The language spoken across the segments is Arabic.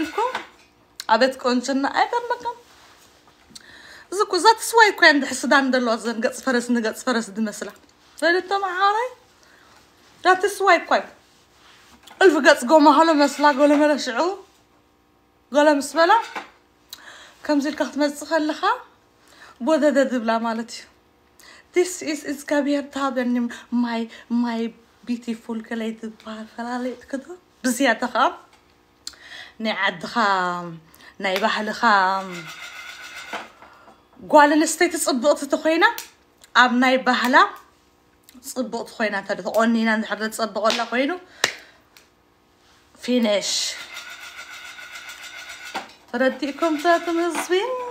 لكم عادتكم شنا ايفر مكان زكو زات سواي كان دان دلو زن قص فرس نقص فرس دمسلا فلتو معاري زات سواي كان الف قص قوم مهلو مسلا قول ملا شعو قول مسبلا كم زي الكخت مزخل لخا بوذا دبلا مالتي this is is كبير تابعني my my beautiful كليت بار فلا ليت كده بزيادة خاب نعد خام ناي بحل خام قوال نستيت صبقت تخينا أب ناي بحلا صبقت خوينا ترى تقولنينا نحر تصبق ولا خينو فينيش ترديكم تاتم الزوين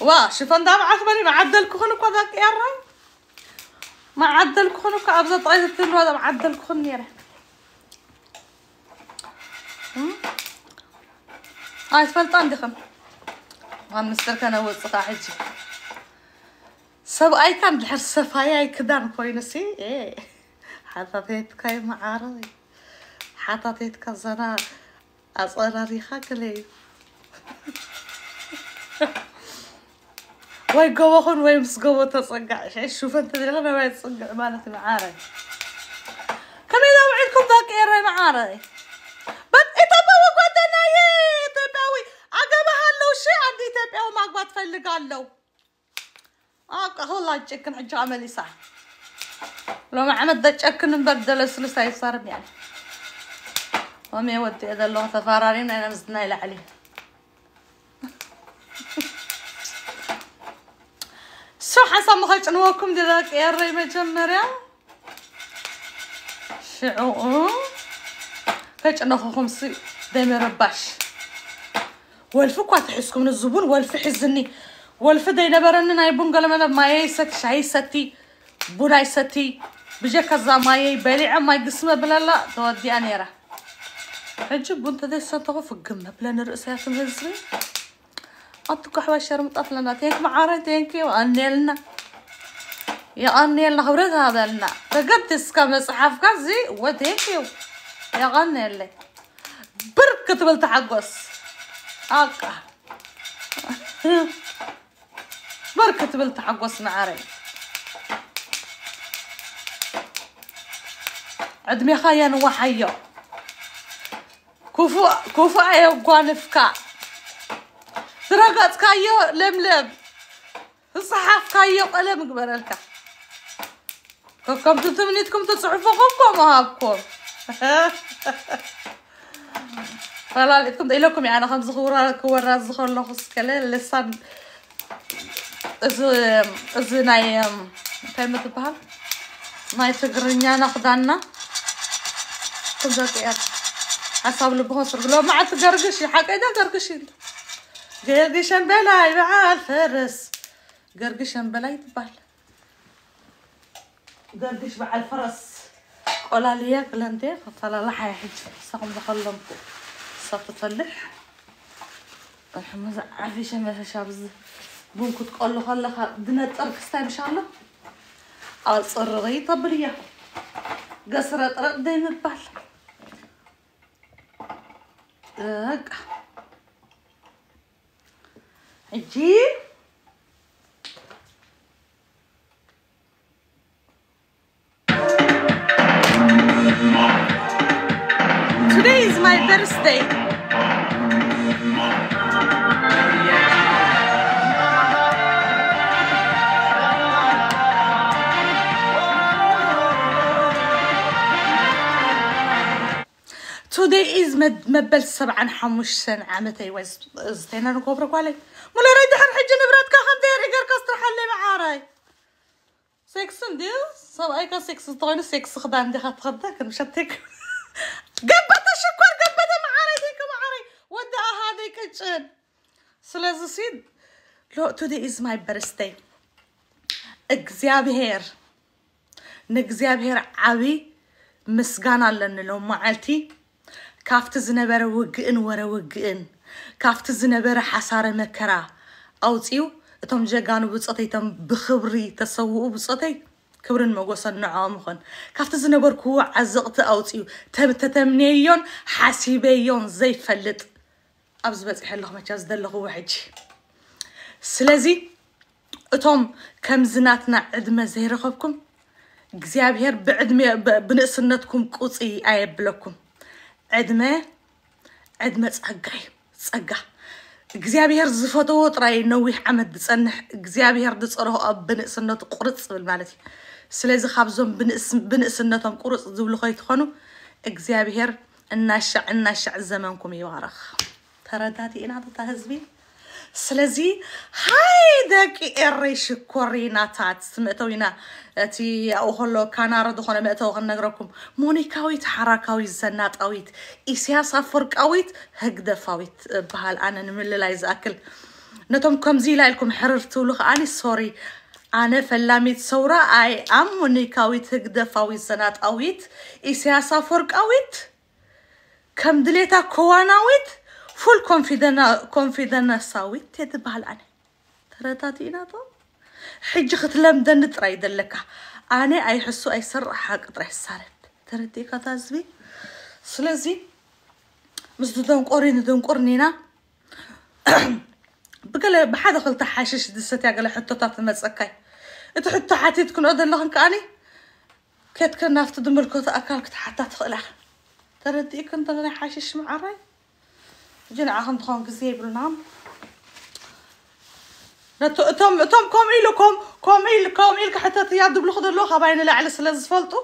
واه شوف انا عثماني معدل كخن وكذا كيرا معدل كخن وكذا ابزط عايزه تنرو هذا معدل كخن يرحم هاي ትፈልጣን ድኸም ዋን ምስተርካ ነወፅ ካ ሕጂ ሰብኣይካ እንድሕር ሰፋያይ ክዳን ኮይኑ ሲ ሓታተይትካ ይመዓረብ ሓታተይትካ ዘና ኣፀራሪኻ ክለ እዩ ወይ ጎቦኹን ወይ ምስ ጎቦ ተፀጋዕ ሹፈ እንተዘለኻ ነባይ ትፅግዕ ማለት መዓረ ከመይ ዘውዒልኩም ባቂ የረይ መዓረ በ ኢትዮጵያ ወጓደናየ ኢትዮጵያዊ አገባሃለሁ። እሺ አንድ ኢትዮጵያዊ ማግባት ፈልጋለሁ። አቀሁላ ጨክን ሕጂ አመል ይሳ ሎም ዓመት ዘጨክን እምበር ዘለስልስ ኣይሰርም እያ ሎም እየ ወዲአ ዘለኹ ተፈራሪም ናይና ምስትና ይላዕሊ ሱ ሓሳብ ምኸጭንወኩም ድረ ቀየረይ መጀመርያ ሽዑኡ ከጭነኹኹም ሲ ደይመረባሽ والفك واتحسك من الزبون والف حزني والف دينا برننا يبون قال مانا ما يسك شاي ستي بونا ستي بجا كذا ما عم ماي قسمة بلا لا تودي انا يرى حجب بنت ذي سنتغو في القمة بلا نرأسها في الهزري أنتو كحوة شر مطفلنا تينك معارة تينكي وأني لنا يا انيلنا هورد هذا لنا تقدس كمصحف كزي وتينك يا غني لي بركة بالتحقص هاكا بركة بلت حقوس معاري عدمي خيان حيو كوفو كوفو ايو قوانفكا درقات كايو لملم الصحاف كايو قلم الكا كم تتمنيتكم تصعفوا قبوا ما هابكم فوالا بغيت كنت قايل لكم يعني خمس زهور هو الراس الزهور خص كلال اللي صار از از ناي فهمت تبعها ناي تقرنيا نخدعنا كنت قايل عصاب البغوص قلو ما عاد تقرقشي حق ايدا قرقشي انت قرقشي بلاي مع الفرس قرقشي بلاي تبعها قرقش مع الفرس قولا ليا قلنتي فطلع لحا يحج صغم بخلهم تطلح الحمزة عفيشة بون كنت قال له خلا دنا تطرف استاي مش الله غي طبريا قصر طرق دي مبال هكا اجي Today is my birthday. dayis mabelsab aan xamuushsan camatay wasteenan kobra kualay malaray daxan xijin ibradka hadeer igarkas tarxalay macaaray sexan dee sab ayka sex toyna sex khadaan dee had khada kan shatek gabata shakwar gabada macaaray deyka macaaray wada ahaaday ka jeen ስለዚ ሲል ሎ ቱዴ ኢዝ ማይ በርስተይ እግዚአብሔር ንእግዚአብሔር ዓብይ ምስጋና አለ ንለው መዓልቲ ካብቲ ዝነበረ ውግእን ወረ ውግእን ካብቲ ዝነበረ ሓሳረ መከራ ኣውፂኡ እቶም ጀጋኑ ብፀተይ እቶም ብክብሪ ተሰውኡ ብፀተይ ክብርን መጎሰን ንዕኦም ይኹን ካብቲ ዝነበርክዎ ዓዘቕቲ ኣውፂኡ ተተምነዮን ሓሲበዮን ዘይፈልጥ ኣብ ዝበፅሐ ኣለኹ መቻ ዝደለኽዎ ሕጂ ስለዚ እቶም ከምዝናትና ዕድመ ዘይረኸብኩም እግዚኣብሔር ብንእስነትኩም ቁፅሪ ኣየብለኩም عدمة عدمة تصقعي تصقع إغزيابيهر زفتو تراي نويح عمد تصنح إغزيابيهر دصره أب بنقسنته قرص بالمالتي سلازي خابزون بنقس بنقسنتهم قرص زول خي تخونو إغزيابيهر النشع النشع الزمنكم يوارخ ترى داتي إنها تتهزبي سلازي هاي داك إريش كورينا تات سمعتوينا تي أو هلو كان عرض خونا مأتو غن نقركم موني كاويت حراك أو الزنات أويت إسيا صفر كاويت هكدا فاويت بحال أنا نملي لايز أكل نتوم كم زيلا لكم حرر تولوخ أنا سوري أنا فلاميت صورة أي أم موني كاويت هكدا فاويت زنات أويت إسيا صفر كاويت كم دليتا كوانا ويت فول كونفيدنا ساوي تتبهل أنا ترتاتي إنا طو حج ختلم دن تراي دلكا أنا أي حسو أي سر حق ترح سارت ترتي كتازبي سلازي مس دون قرين دون قرنينا بقول بحد خلت حاشش دستي قال حتى تات مسكاي انت حتى حاتيت أذن لهم كأني كات كنا تدمر كوت أكلك حتى تخلع ترتي كنت أنا حاشش معري جنعهم تخون كسير بالنام توم توم كوم إيلو كوم كوم إيل كوم إلو حتى دبل بالخضر لوخا باين لا على سلاز فلتو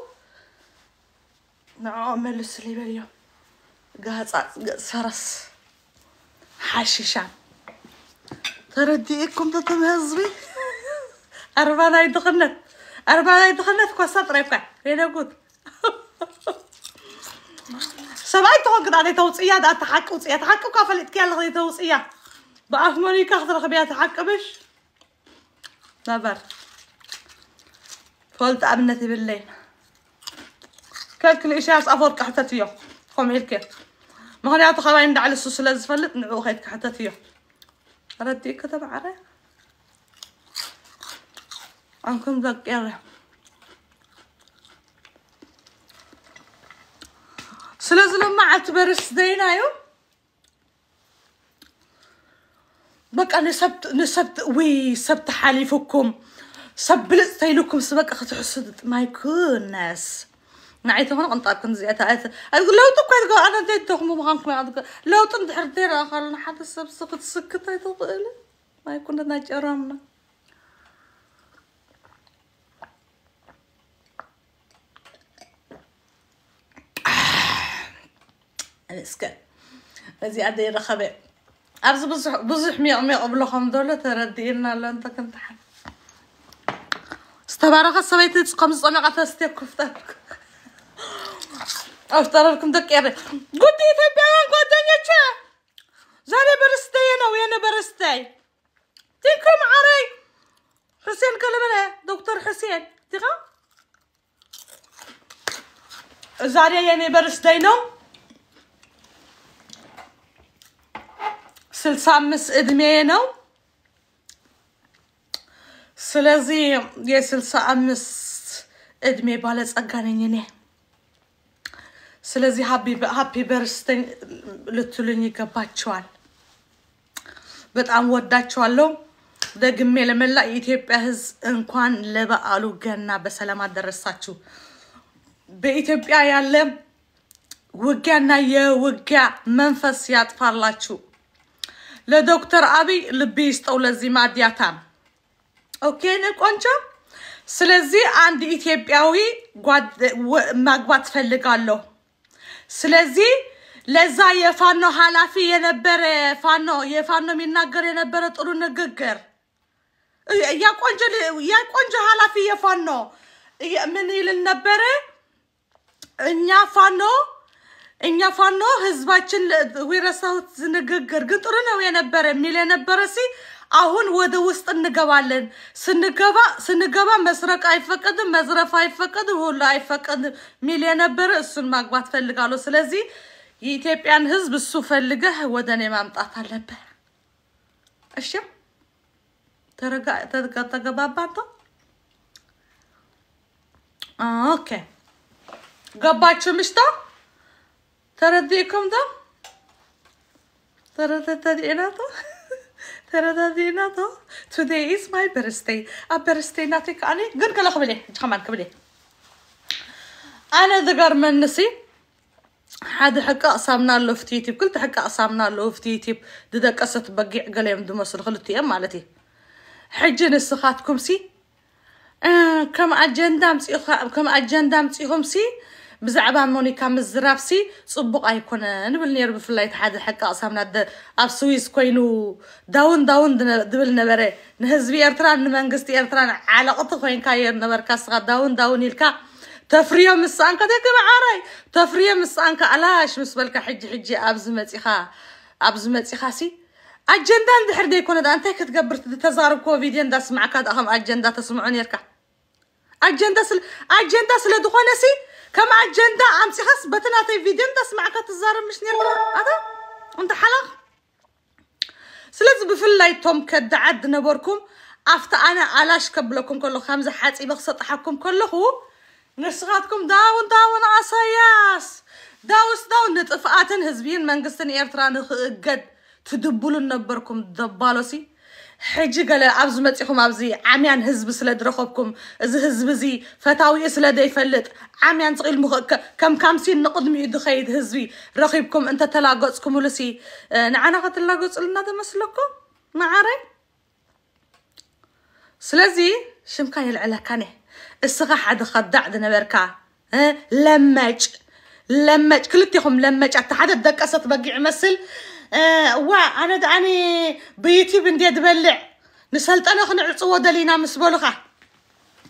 نعم السلي باليو قاعد سرس حشيشان ترديكم تتم هزبي أربعة يدخلنا أربعة دخلت كوسات ريبكا رينا قد شبعت هون قد عدي توصية ده تحك وصية تحك وكيف اللي تكيل غادي توصية بعرف ماني كخضر غبي تحك بش نبر فولت أبنتي بالليل اشي الإشاس أفرق حتى تيو قوم هيك ما هني عطوا خلاين دع على السوس نعو خيتك حتى تيو ردي كتب عليه عنكم ذاك سلازلو ما عتبرس دينا يوم بقى نسبت نسبت وي سبت حليفكم سبلت تايلكم سبك اخت حسد ماي كونس نعيت هون قنطات زيت عيت اقول لو تبقى تقول انا ديت تخمو مغانك ما عندك لو تندحر دير اخر حد سب سقط سكت ما يكون لنا جرامنا እስከ እዚ ኣደይ ረኸበ ኣብዚ ብዙሕ ሚቕ ሚቕ ብልኹም ዘሎ ተረዲእና ኣሎ እንተ ክንትሓል ዝተባረኸ ሰበይቲ ከም ዝፀነቐተ ስተየ ክፍተልኩ ኣፍጠረልኩም ደቂ ር ጉዲ ኢትዮጵያውያን ጓደኞቼ ዛሬ በርስተየ ነው የነ በርስተይ ቲንከ ማዓረይ حسين كلمنا دكتور حسين تيغا زاريا يعني برستينو ስልሳ አምስት እድሜ ነው። ስለዚህ የስልሳ አምስት እድሜ ባለጸጋ ነኝ እኔ። ስለዚህ ሀፒ በርስተኝ ልትሉኝ ይገባቸዋል። በጣም ወዳቸዋለሁ። ደግሜ ለመላ የኢትዮጵያ ሕዝብ እንኳን ለበዓሉ ገና በሰላም አደረሳችሁ። በኢትዮጵያ ያለ ውጊያና የውጊያ መንፈስ ያጥፋላችሁ። ለዶክተር አብይ ልቤ ይስጠው ለዚህ ማዲያታም። ኦኬ ኔ ቆንጆ። ስለዚህ አንድ ኢትዮጵያዊ ማግባት ፈልጋለሁ። ስለዚህ ለዛ የፋኖ ኃላፊ የነበረ ፋኖ የፋኖ የሚናገር የነበረ ጥሩ ንግግር የቆንጆ ኃላፊ የፋኖ ምን ይልን ነበረ? እኛ ፋኖ እኛ ፋኖ ህዝባችን የረሳሁት ንግግር ግን ጥሩ ነው የነበረ የሚል የነበረ ሲ አሁን ወደ ውስጥ እንገባለን። ስንገባ ስንገባ መስረቅ አይፈቀድም፣ መዝረፍ አይፈቀድም፣ ሁሉ አይፈቀድም የሚል የነበረ እሱን ማግባት ፈልጋለሁ። ስለዚህ የኢትዮጵያን ህዝብ እሱ ፈልገህ ወደ እኔ ማምጣት አለብህ። እሺ ተገባባንተ? ኦኬ ገባችሁ ምሽታ ترديكم ده تردديناتو تردديناتو today is my birthday a birthday ناتيك أنا قل قل قبلي جخمان قبلي أنا ذكر من نسي حد حق أصامنا له في تيتيب قلت حق أصامنا له في تيتيب ددا قصت بقيع قليم دمس الخلطي أم مالتي حجي نسخاتكم سي آه، كم أجندام سي كم أجندام سيهم سي ብዛዕባ ሞኒካ ምስ ዝራብሲ ፅቡቅ ኣይኮነን ንብል ነይሩ ብፍላይ ሓደ ሓቂ ኣሳምና ኣብ ስዊስ ኮይኑ ዳውን ዳውን ዝብል ነበረ ንህዝቢ ኤርትራን ንመንግስቲ ኤርትራን ዓለቕቲ ኮይንካ የ ነበርካ ስኻ ዳውን ዳውን ኢልካ ተፍርዮ ምስኣንካ ተገባዓራይ ተፍርዮ ምስኣንካ ኣላሽ ምስ በልካ ሕጂ ሕጂ ኣብዚ መፂኻ ኣብዚ መፂኻ ሲ ኣጀንዳ እንድሕር ደይኮነ ዳ እንታይ ክትገብር ተዛርብኮ ቪድዮ እንዳስማዕካ ዳ ከም ኣጀንዳ ተስምዑ ነርካ ኣጀንዳ ስለ ዝኾነ ሲ كما جندا عمتي خاص باتنا تي فيديو نتا سمع كتزار مش نيركا هذا انت حلق بفل لاي توم كد عد نبركم افتا انا علاش كبلكم كله خمسه حاتي بخصت حكم كله هو نسخاتكم داون داون عصياس داوس داون نطفئات هزبيين منقستن ايرتران قد تدبلوا نبركم دبالوسي حجي قال ابز مطيخوم ابزي عميان حزب سلاد رخوبكم إذا حزب زي فتاوي سلاد يفلط عميان ثقيل مخك كم كم سين نقد ميد خيد حزبي رخيبكم انت تلاقصكم ولسي نعنا غتلاقص لنا ده مسلكم ما عارف سلازي شم كان يلعلا كانه السغح عد خدع دنا بركا أه؟ لمج لمج كلتيهم لمج حتى حد الدقصه تبقي مسل وا انا داني بيوتيوب ندير انا نسلطنا خنعصو دلينا مسبولخه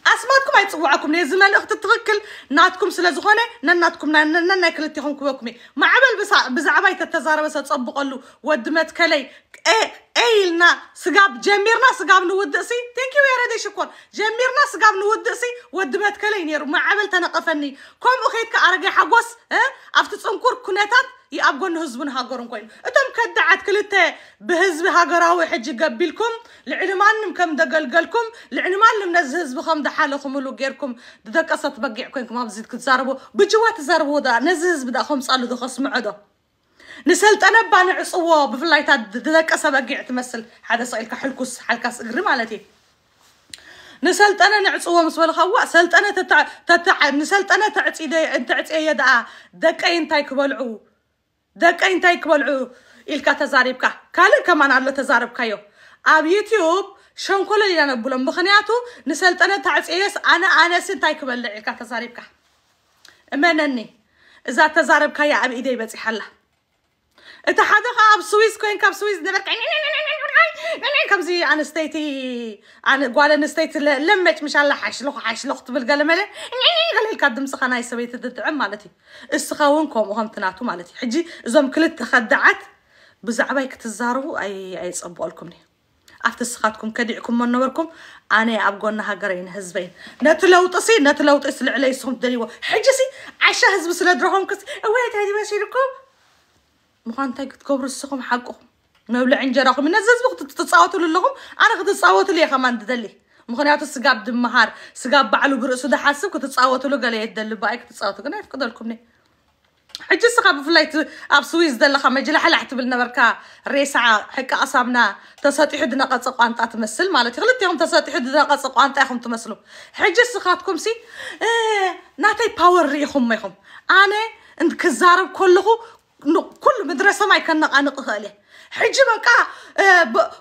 اسماتكم ايتصوعكم لي زمان اخت تتوكل ناتكم سلا زخونه ناتكم نا نا نا كلتيكم كوكمي ما عمل بس بزعبه يتتزار بس تصبقلو ود متكلي اي ايلنا سقاب جميرنا سقاب نودسي ثانك يو يا ردي شكر جميرنا سقاب نودسي ود متكلي نير ما عمل تنقفني كوم اخيتك ارقي حقوس اه افتصنكور كنتات يأبقون هزبن هاجرون كوين اتم كدعت كلتا بهزب هاجراوي حجي قبلكم لعلمان نم كم دقلقلكم لعلمان نم نز هزب خم دحالكم ولو غيركم ددك اصط بقع كوين بزيد كتزاربو بجوات زاربو دا نز هزب دا خم دو خصم عدو نسلت انا باني عصوا بفلايتا ددك اصط بقع تمثل حدا سائل حلكس حلكس اقري مالتي نسلت انا نعصوا مسول خوا سلت انا تتع تتع نسلت انا تعت ايدي انت تعت ايدي دا دكاين تايك دكاين تايك بالعو إلك تزاربك كله كمان على تزاربك يو أب يوتيوب شن كل اللي أنا بقولهم بخنياتو نسألت أنا تعرف إيش أنا أنا سن تايك بالعو إلك تزاربك أما نني إذا تزاربك يا أب إيدي بتحلها انت حدخ اب سويس كوين كاب سويس دابا كمزي انا ستيتي انا قوال انا ستيت لمت مش على حاش لو حاش لو خطب القلم لا قال لك قدم سخنا هاي سويت تدعم مالتي السخاونكم وهم تناتو مالتي حجي زوم كلت خدعت بزعبايك تزارو اي اي صبولكم لي افت سخاتكم كدعكم من نوركم انا ابغونا هاجرين هزبين نتلوط سي نتلوط اسلع علي صوم دليوه حجسي عشا هزب سلا دروهم كس ويت هادي ماشي لكم مخان تاي كتكبر السخم حقهم مبلع انجراكم نزز بخت تتصاوتوا للهم انا كتتصاوتوا لي خمان تدلي مخان يعطوا السقاب دم مهار سقاب بعلو برأسو ده حاسب كتتصاوتوا له قال يدل بايك تتصاوتوا قنا يفقد لكم ني حجي السقاب فلايت اب سويس دل خم جلح لحتب لنا بركا ريسعة حكا اصابنا تساتي حد ناقة سقوان تا تمثل مالتي غلط يوم تساتي حد ناقة سقوان تا يخم تمثلوا حجي السقاتكم سي ناتي باور ريخم ميخم انا انت كزارب كله كل مدرسة ماي كان نقانقها حجبا كا آه، بقى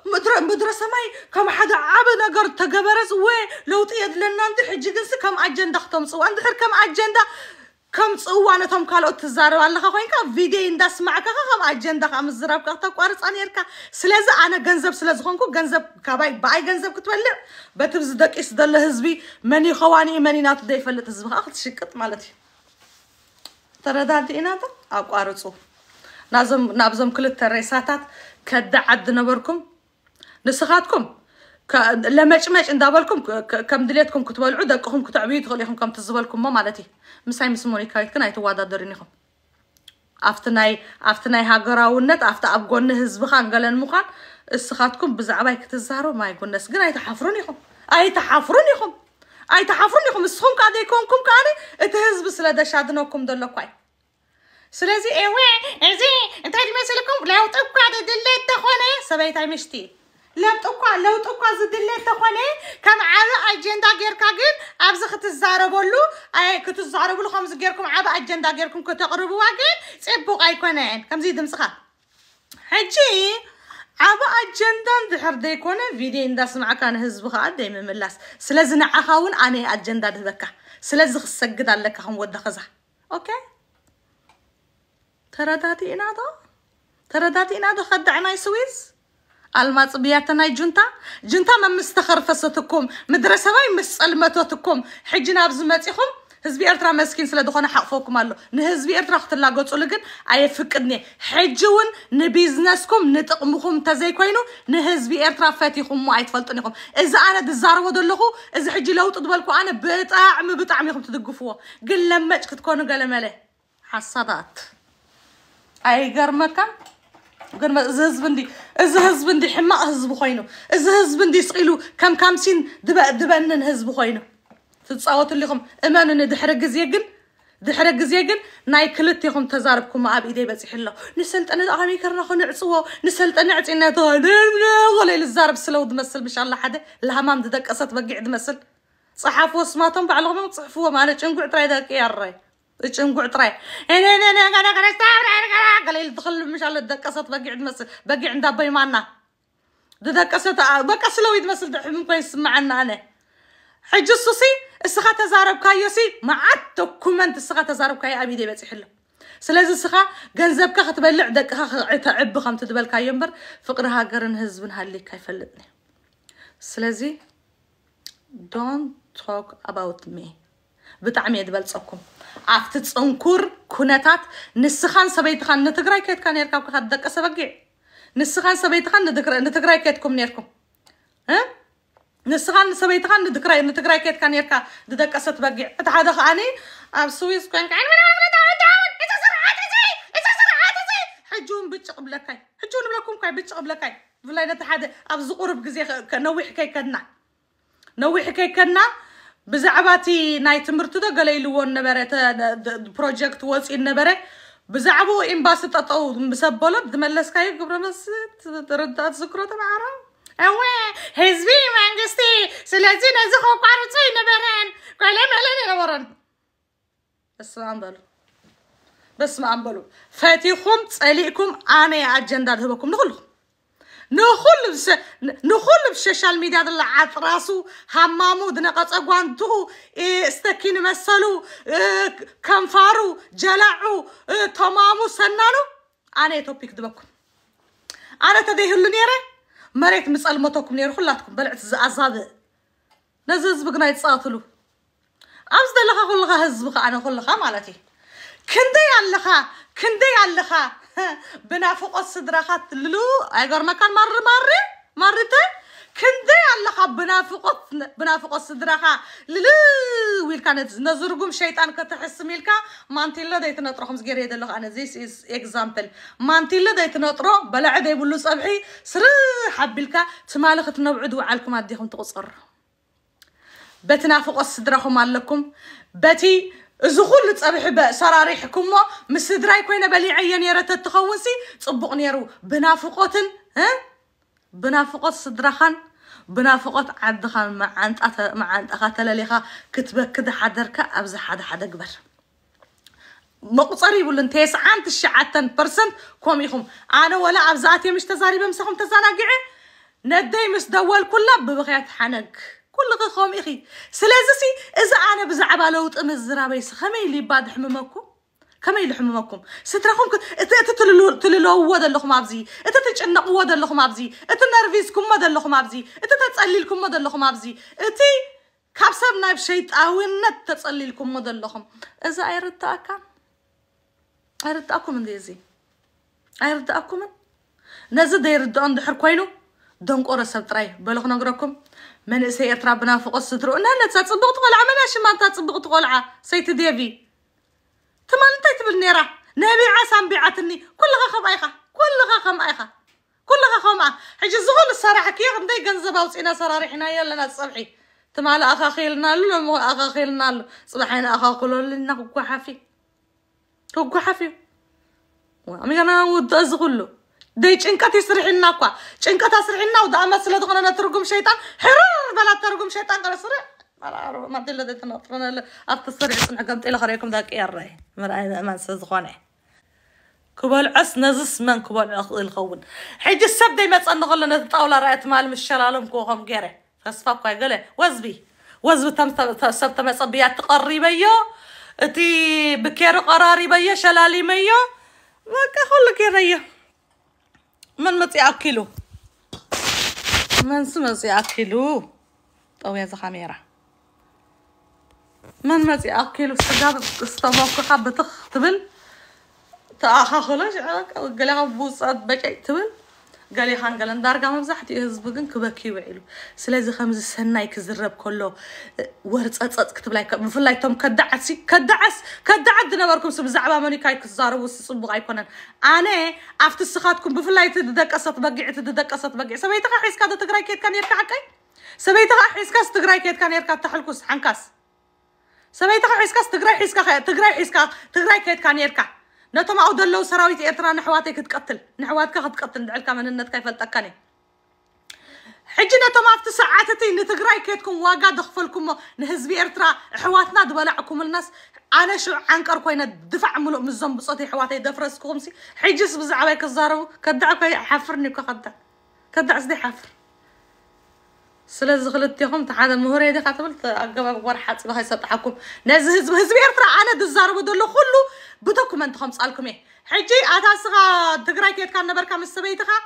مدرسة ماي كم حدا عبنا قر تجبرز و لو تيد لنا عند حجي جنس كم أجندة ختم سو عند حر كم أجندة كم سو أنا تم كالو تزارو الله خوين كا فيديو إن داس معك كم أجندة الزراب كا كم تقارص أنا يركا سلاز أنا جنزب سلاز خونكو جنزب كباي باي جنزب كتولع بتبزدك إسدل هزبي مني خواني مني ناتو ضيف اللي تزبخ أخذ شكت مالتي ترى تردانتي إناتا أقارصو نازم نابزم كل الترئيساتات كدع عد نبركم نسخاتكم لا لماش ماش إن دابلكم ك كم دليتكم كتبوا العدة كهم كتعبيد خليهم كم تزبلكم ما مالتي مساي مسموني كايت كناي توادا درينيهم أفتناي أفتناي هاجر أو النت أفت أبغون هزب خان قالن مخان السخاتكم بزعبايك تزهروا ما يكون نس قناي تحفرونيهم أي تحفرونيهم أي تحفرونيهم السخون كادي يكونكم كاني تهزب سلا دشادنوكم دلوا كايت سلازي ايوا ازي انت هذه مسالكم لا طقع دلت خوني سبيت مشتي لا طقع لا طقع زدلت خوني كم على اجندا غير كاغن ابزخت الزاربولو اي كنت الزاربولو خمس غيركم على اجندا غيركم كتقربوا واكل صبو ايكونين كم زيد مسخه حجي عبا اجندا ظهر دي كون فيديو اندس مع كان حزب خاد دائما ملاس سلازي نعخاون اني اجندا دبكه سلازي خسقد عليك هم ودخزه اوكي okay. ترى ترداتي إنادا ترداتي إنادا خد عناي سويز ألمات بياتنا جنتا جنتا ما مستخر فستكم مدرسة ما يمس ألمتوتكم حجنا بزماتيكم هزبي أرترا مسكين سلا دخونا حقفوكم ألو نهزبي أرترا خطر لا قوتو لقن أي فكرني حجون نبيزنسكم نتقمكم تزيكوينو نهزبي أرترا فاتيكم ما يتفلتونيكم إذا أنا دزار ودلخو إذا حجي لو تطبالكو أنا بطعم بطعميكم تدقفوه قل لما تكونوا قل ملي حصادات اي غير ما از هزبندي از هزبندي حما هزب خوينو از هزبندي سقيلو كم كم سين دبا دبنن هزب خوينو تصاوت ليكم امان ان دحرك زيغن دحرك زيغن ناي كلت يخم تزاربكم مع ايدي بس حلا نسلت انا عمي كرنا خو نعصو نسلت انا عتينا تهدرنا ولا الزارب سلو دمسل مش الله حدا الهمام ددقصت بقعد مسل صحافو سماتهم بعلقهم تصحفوه ما انا رايدك يا الري تنقع طري انا انا انا انا انا انا قال لي دخل مش على دكاسات باقي عند مس باقي عند ابي بيمانا دكاسات باقي لو يتمسل دحم كوين سمعنا انا حج الصوصي السخا تزارب كايوسي ما عاد دوكومنت السخا تزارب كاي ابي دي بتحلو ስለዚ ስኻ ገንዘብካ ክትበልዕ ደቅኻ ክዕቢ ከም ትትበልካዮ فقر هاجر نهز ህዝብን ሃሊካ كيفلتني سلازي don't talk about me بتعمي دبل صكم أفت تصنكر كونتات نسخان سبيتخان نتقرأي كيتكا نيركاو كيتكا دكا سبقيع نسخان سبيتخان نتقرأي كيتكم نيركو ها؟ نسخان سبيتخان نتقرأي نتقرأي كيتكا نيركا دكا سبقيع اتحاد خاني أم سويس كوينك عين من عمرة دعوان دعوان إذا سرعات زي إذا سرعات زي حجون بيتش قبلكاي حجون بلاكم كاي بيتش قبلكاي بلاي نتحاد أبزقور بقزيخ نوي حكاي كنا نوي حكاي كنا بزعباتي ناي تمرتو دا قليلوون نبرة بروجكت واس إن نبرة بزعبو إن باس تطاو مسبولة بدملس كاي قبرة بس تردات زكرة تبعارا أوه هزبي مانجستي سلازي نزخو قارو تسوي نبرين قولي مالاني نورن بس ما عمبلو بس ما عمبلو فاتيخوم تسأليكم آني أجندار دبكم نغلو نخل بس نخل بسوشيال ميديا دل عطراسو حمامو دنقص اغوانتو استكين مسلو كنفارو جلعو تمامو سنانو انا توبيك دبكو انا تدي هلو نيره مريت مسال متوكم نيره خلاتكم بلعت زازاب نزز بقنا يتصاتلو امز دلخا خلخا هزبخا انا خلخا مالتي كندي علخا كندي علخا بنافق الصدرخات تللو ايغور ما كان مر مر مرتين كندي على بنافقت بنافقت صدرها للو ويل كانت نزرقم شيطان كتحس ميلكا مانتيلا ديت نطرح خمس يد الله انا زيس از اكزامبل مانتيلا ديت نطرح بلع دي بلو صبحي سر حبلكا تمالخ تنوعد وعلكم اديكم تقصر بتنافقوا صدرهم عليكم بتي الزخور اللي تصبح بصراريحكم مس دراي كوينه بليعي نيره تتخونسي صبق نيرو بنافقوتن ها بنافقوت صدرخان بنافقوت عدخان مع انت مع انت خاتلليخه كتبكد حدركه ابز حد حد اكبر مقصري ولن تيس عانت الشعاتن برسنت كوميخم انا ولا ابزاتي مش تزاري بمسخم تزاناقعي ندي مس دول كله ببغيت حنق كل خام إخي سلازسي إذا أنا بزعب على وطم الزرابي سخمي اللي بعد حممكم كما يلحممكم ستراكم إت تللو ودا لكم ابزي اتتچنقوا ودا لكم ابزي اتنرفزكم ودا لكم ابزي اتتتقللكم ودا لكم ابزي اتي كابسب نايب شيطاوينت تقللكم ودا لكم اذا زي أيرد انديزي من نزد عند دحر دونك أرسل تري بلغ غركم من سيت ربنا فوق الصدر انا لا تصدق تقول عمل اش ما تصدق تقول ع سيت ديبي تما نطيت بالنيره نبي عسى بعتني كل غا خمايخه كل غا خمايخه كل غا خما حاج الزغل الصراحه كي غندي كنزبا وسينا صراري حنا يلا لا تصبحي تما لا اخا خيلنا لو مو اخا خيلنا لو صبحي انا اخا قولوا لنا كوكو حافي كوكو حافي وامي انا ود ازغلو دي چنكت يسرحنا كوا چنكت يسرحنا ودا أما سلطغنا نترجم شيطان حرر بلا ترجم شيطان قال سرح مرا ما دل دت نطرنا السرح سنع قمت إلى خريكم ذاك الرأي مرا ما سلطغنا كبال عس نزس من كبال الخون حج السب دي ما تنغل نتطاولا رأيت مال مش شلالهم كوهم قري فسفاق قال وزبي وزب تم سب سبت ما صبيات تقريبية تي بكير قراري بيا شلالي ميا ما كخلك يا ريا من متي اكلو من سمسي أكله طوي كاميرا من متي اكلو سجاد استموك حبة تخ تاخا تأخذ خلاص علاك أو جلها بوسات تبل قال لي خان قال ندار قام بزحتي هزبقن كبكي وعلو سلازي خمس سناي كزرب كله ورد اتس كتب لايك من فلاي توم كدعس كدعس كدعد نوركم سب زعبا ماني كاي كزارو وسب غاي كونن انا افت سخاتكم بفلاي تدك اسط بقع تدك اسط بقع سبي تخا حيس كاد تقرا كيت كان يركع كاي سبي تخا حيس كاس تقرا كيت كان يركع تحلكوس حنكاس سبي تخا حيس كاس تقرا حيس كا تقرا حيس كا تقرا كيت كان يركع نتم عود الله سراويت إيرترا نحواتي كتقتل نحواتك كتقتل دعلك من النت كيف التكاني حجنا تم عفت ساعتتي نتقراي كيتكم واقع دخفلكم نهزبي إيرترا حواتنا دبلعكم الناس أنا شو عنكر كوين الدفع ملو مزم بصوتي حواتي دفرس كومسي حجس بزعبي كزارو كدعك حفرني كخدع كدع زدي حفر سلاز غلطتي هم تحدا مهوري دي خاطر قلت اقبل ورحات بهاي سطحكم نزهز بهزبي إيرترا أنا دزارو بدلو خلو بدوكمنت خمس إيه حجي أتاسخا كيت كان أنا بركة مستبيتها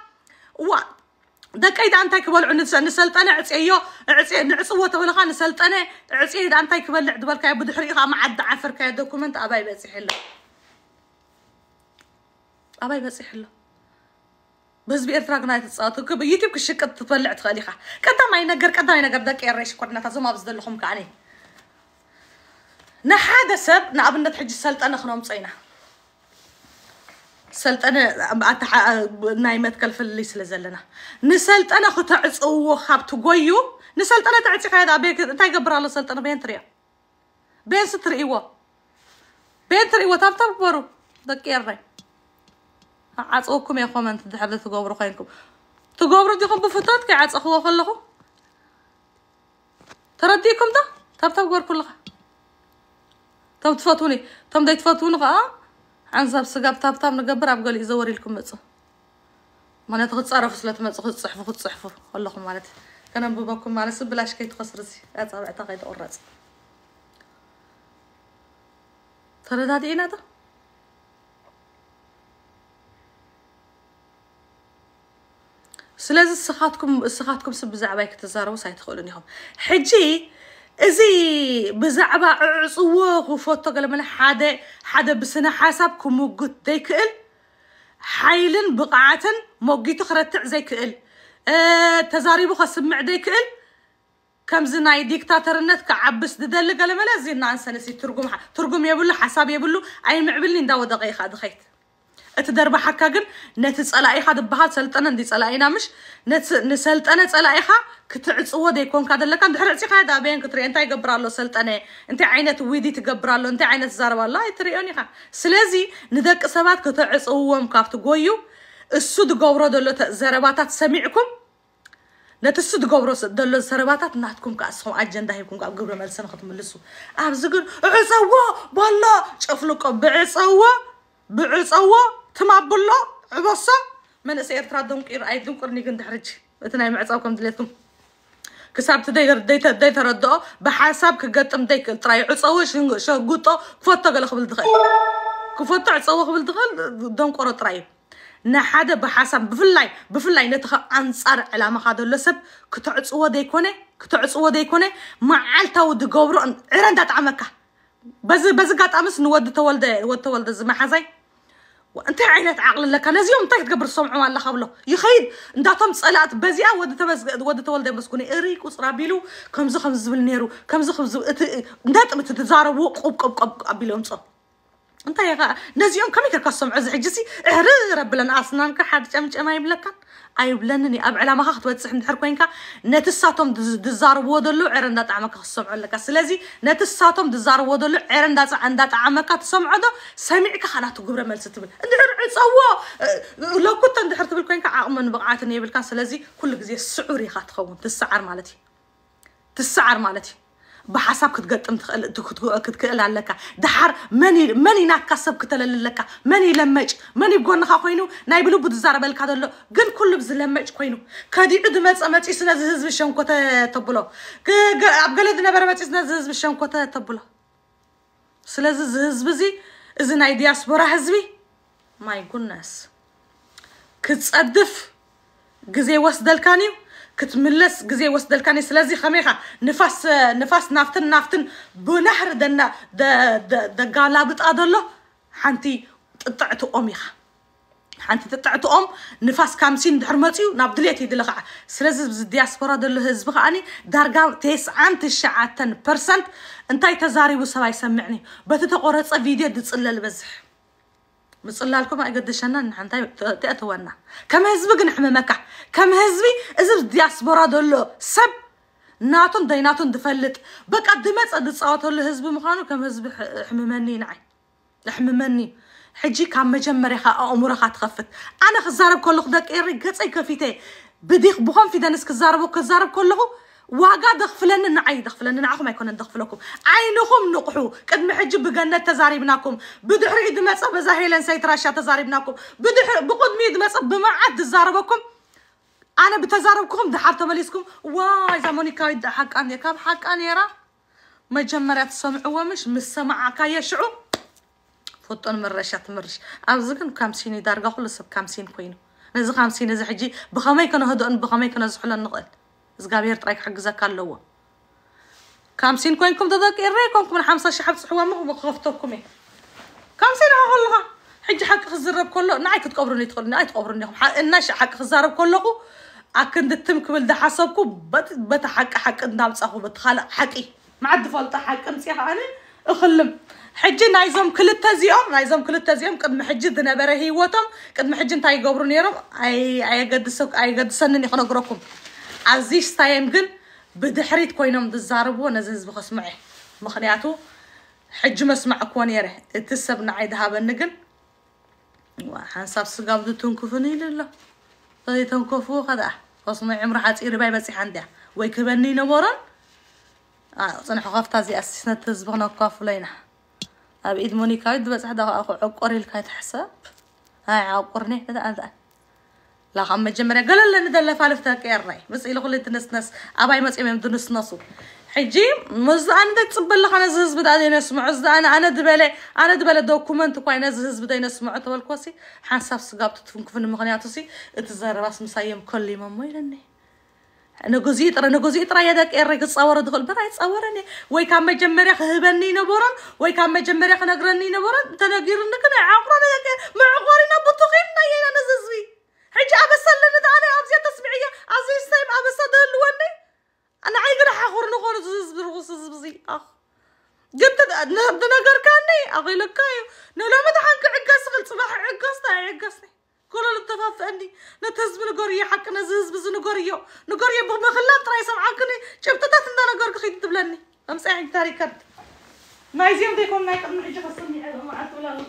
و دك أنت كبل عنس نسلت أنا عسيه عس نعسوة ولا خان نسلت أنا عسيه إذا أنت كبل عدول كي بدو حريقة مع عفر كي دوكمنت أباي بس حلو أباي بس حلو بس بإرترا قناة تصاتو كب يوتيوب كشكت تطلع تخليها كذا ما ينقر ما ينقر ذاك الرئيس كورنا تزوم أبز دلهم كعني نحادة سب نعب نتحج أنا خنوم صينا أنا أتح نايمة كلف اللي سلزلنا أنا خو تعز أو خاب تقويو أنا تعز خايد عبيك تاي قبر على أنا بين تريا بين ستر إيوة بين تري إيوة تاب تاب برو دكير راي عز أوكم يا خو من تدحر تقبرو خينكم تقبرو دي خم بفتات كي عز أخو خلقو ترديكم ده تاب تاب برو كلها طب تفاتوني طب دا يتفاتون غا عنزاب سقاب تاب تاب نقبر عب قالي زوري لكم متو معناتها ختصرفوا سلات متو خد ختصحفوا والله معناتها كان انببكم معناتها سبلاش كي تخسر زي اتابع تغيد قرات تردادئين هذا السخاتكم السخاتكم سب ብዛዕባ ይክትዛረቡ ሳይትኽእሉን ኢኹም حجي إزي بزعبة عصوة وفوتو قال من حدا حدا بسنا حساب كموجود ذيك إل حيلا بقعة موجيتو خرجت عزيك إل ااا أه، تزاريبو خسمع ذيك إل كم زناي ديكتاتر النت كعبس ددل قال من لازم نانسى نسي ترجم ترجم يبلو حساب يبلو أي معبلين داو دقيقة دخيت اتدرب حكا جن نت صلايخا دبها سلطنه اندي صلاينا مش نت نسلطنه صلايخا كتعصو دي كون كاد لك اندحر عصيخا دابين كتري انت يغبرالو سلطنه انت عينت ويدي تغبرالو انت عينت زارب الله يتريوني خا سلازي ندق سبات كتعصوهم كافت غويو እሱ ትገብሮ ዘሎ ዘረባታት ሰሚዕኩም ነቲ እሱ ትገብሮ ዘሎ ዘረባታት ናትኩም ከዓ ንስኹም ኣጀንዳ ሂብኩም ከዓ ግብረ መልሲ ንክትምልሱ ኣብዚ ግን ዕፀዎ ባላ ጨፍልቆ ብዕፀዎ ብዕፀዎ تمابلو عبصة من سير ترى دم إير أي دم إني كنت حرج أتناي معصاب كم دلتم كساب تدي ديت ديت ردو بحساب كقدم ديك ترى عصوش شو شقوطه كفتة قال خبل دخل كفتة عصوي خبل دخل دم أرو ترى نحده بحسب بفلاي بفلاي نتخ أنصار على ما هذا لسب كتعصوا ديكونه كتعصوا ديكونه مع علته جبران عرندت عمكه بز بز قات أمس نود تولد ود تولد ما حزين وانت عينت عقل لك انا زيوم طيت قبر سمعوا الله خبله يخيد نداتهم صلات بزيا ود تبز ود تولد مسكوني اريك وصرابيلو كمز خمس زبل نيرو كمز خمس ندات متتزاربو قب قب قب قبيلهم صو انت يا غا نزيوم كم يكرك السمع زعجسي احرر رب لنا اسنانك حد شمش ما يبلكن أي أيوة، بلنني أب على ما خاطر وتسح من حركوينكا نتساتهم دزار ودلو عرنا طعمك السمع لك سلازي نتساتهم دزار ودلو عرنا عند طعمك تسمع ده سمعك خلاص تقبر ملس تبل اندحر عصوا أه، لو كنت اندحر تبل كوينكا عقمن بقعات نيبل كان سلازي كل جزي السعور يخاطخون تسعر مالتي تسعر مالتي بحسب كتقطم كتكأل عليك دحر مني مني ناكسب كتللك مني لمج مني بقولنا خوينو نايبلو بتزارب لك هذا قل كل بز لمج خوينو كادي قدمت سمعت اسنا زز بالشم كوتا تبلو عبقلدنا برمت اسنا زز بالشم كوتا تبلو سلازي زهزب زي እዚ ናይ ዲያስፖራ ህዝቢ ማይ ጉነስ ክጸድፍ ጊዜ ወስደልካን እዩ كتملس غزي وسط الكاني سلازي خميحه نفاس نفاس نافتن نافتن بنهر دنا د د د قالابط ادلو حنتي تطعت اميخه حنتي تطعت ام نفاس كامسين دحر ماتيو نابدليتي دلخا سلازي بز دياسبورا دلو حزب خاني دارغا تيس انت شعاتن بيرسنت انتي تزاري وسواي سمعني بتتقرص فيديو دصلل بزح مصلالكم أقدشنا نحنتي تأتونا كم هزبي هزبك مكه كم هزبي إذا دياسبورا دلو سب ناتون ديناتون دفلت بك قدمت قد تصاوتوا لهزب مخانو كم هزب حممني نعي حممني حجي كان مجمري خا أمورا خا تخفت أنا خزارب كل خدك إيري قطعي كفيتي بديخ بخون في دنس كزارب وكزارب كله واقا دخفلن نعي دخفلن نعاكم ما يكون دخفلكم عينهم نقحو قد محج بقنا تزاريبناكم بدحر يد ما صب زهيلا سيتراشا تزاربناكم بدحر بقد ميد ما بمعد تزاربكم انا بتزاربكم دحر تمليسكم واي زمونيكا يد حق اني كاب حق اني را مجمرة تسمعوا مش مسمع كا يشعو فطن مرشة تمرش كم سيني دارغا كل سب سين كوينو نزق كامسين نزحجي بخمي كنا هدوء بخمي كنا زحلن نقل زغابير طريق حق زكا كم سين كوينكم تذاك اريكم من حمسة شحب صحوامه وبخفتكم إيه كامسين هقولها حج حق خزرب كله نعيك تقبرني تقولني نعيك تقبرني الناش حق خزرب كله أكن دتم كمل ده حسبكم بت بت حق حق النام صحو بتخال حقي ما عاد فلت حق كم سي أنا أخلم حجي كل كل التزيوم التزيوم قد ሕጂ ናይዞም ክልተ እዚኦም ናይዞም ክልተ እዚኦም ቅድሚ ሕጂ ዝነበረ اي ቅድሚ ሕጂ እንታይ ይገብሩ ነይሮም ኣየገድሰንን ይክነግረኩም عزيز ستايم قن بدحريت كوينهم دزاربو نزز بخسمعي مخنياتو حجم اسمع كون يره اتسب نعيد هاب النقل وحنساب إيوه، سقام دو تنكفني لله تدي تنكفو خدا وصنع عمر حاتي ربعي بسي حندي ويكبني نورا آه صنع خفتا زي اسسنا تزبغنا كافو لينا ابيد مونيكا يد بس حدا اخو عقوري الكايت حساب هاي عقورني هذا هذا لا لهم مجمرة قال لنا ندلا فالف راي بس إلى كل نس أباي مس إمام دنس نصو حجي مز أنا تتصبر لك أنا زهز بدأ أنا أسمع زد أنا أنا دبلة أنا دبلة دوكومنت كوي نز زهز بدأ أنا أسمع تقول كوسي حنساب سقاب تتفهم كفن مغنياتوسي اتزار بس مسيم كل ما أنا جزيت أنا جزيت رأي ترى يدك رجس تصور دخل برا يتصورني وي كان مجمرة هبني نبورن وي كان مجمرة نقرني نبورن تناقير نكنا عقرنا معقرنا بطخنا ينا نززوي حجي أبصلنت أنا أبزي تسمعية أزي سيم أبصدر لوني أنا عيقر حخور نغور زبزي زبزي أخ جبت نهبد نقر كاني أغي لكايو نلامد حنك عقاس غلطباح عقاس تاعي عقاسني كل اللي تفافني نتهزب نقرية حق نزهزب نقرية نقرية بمخلات راي سمعكني جبت تاتنا نقر كخيت تبلني أمسحي تاري كرت ما يزيم ديكم ما يقدم حجي خصني أنا ما عرفت ولا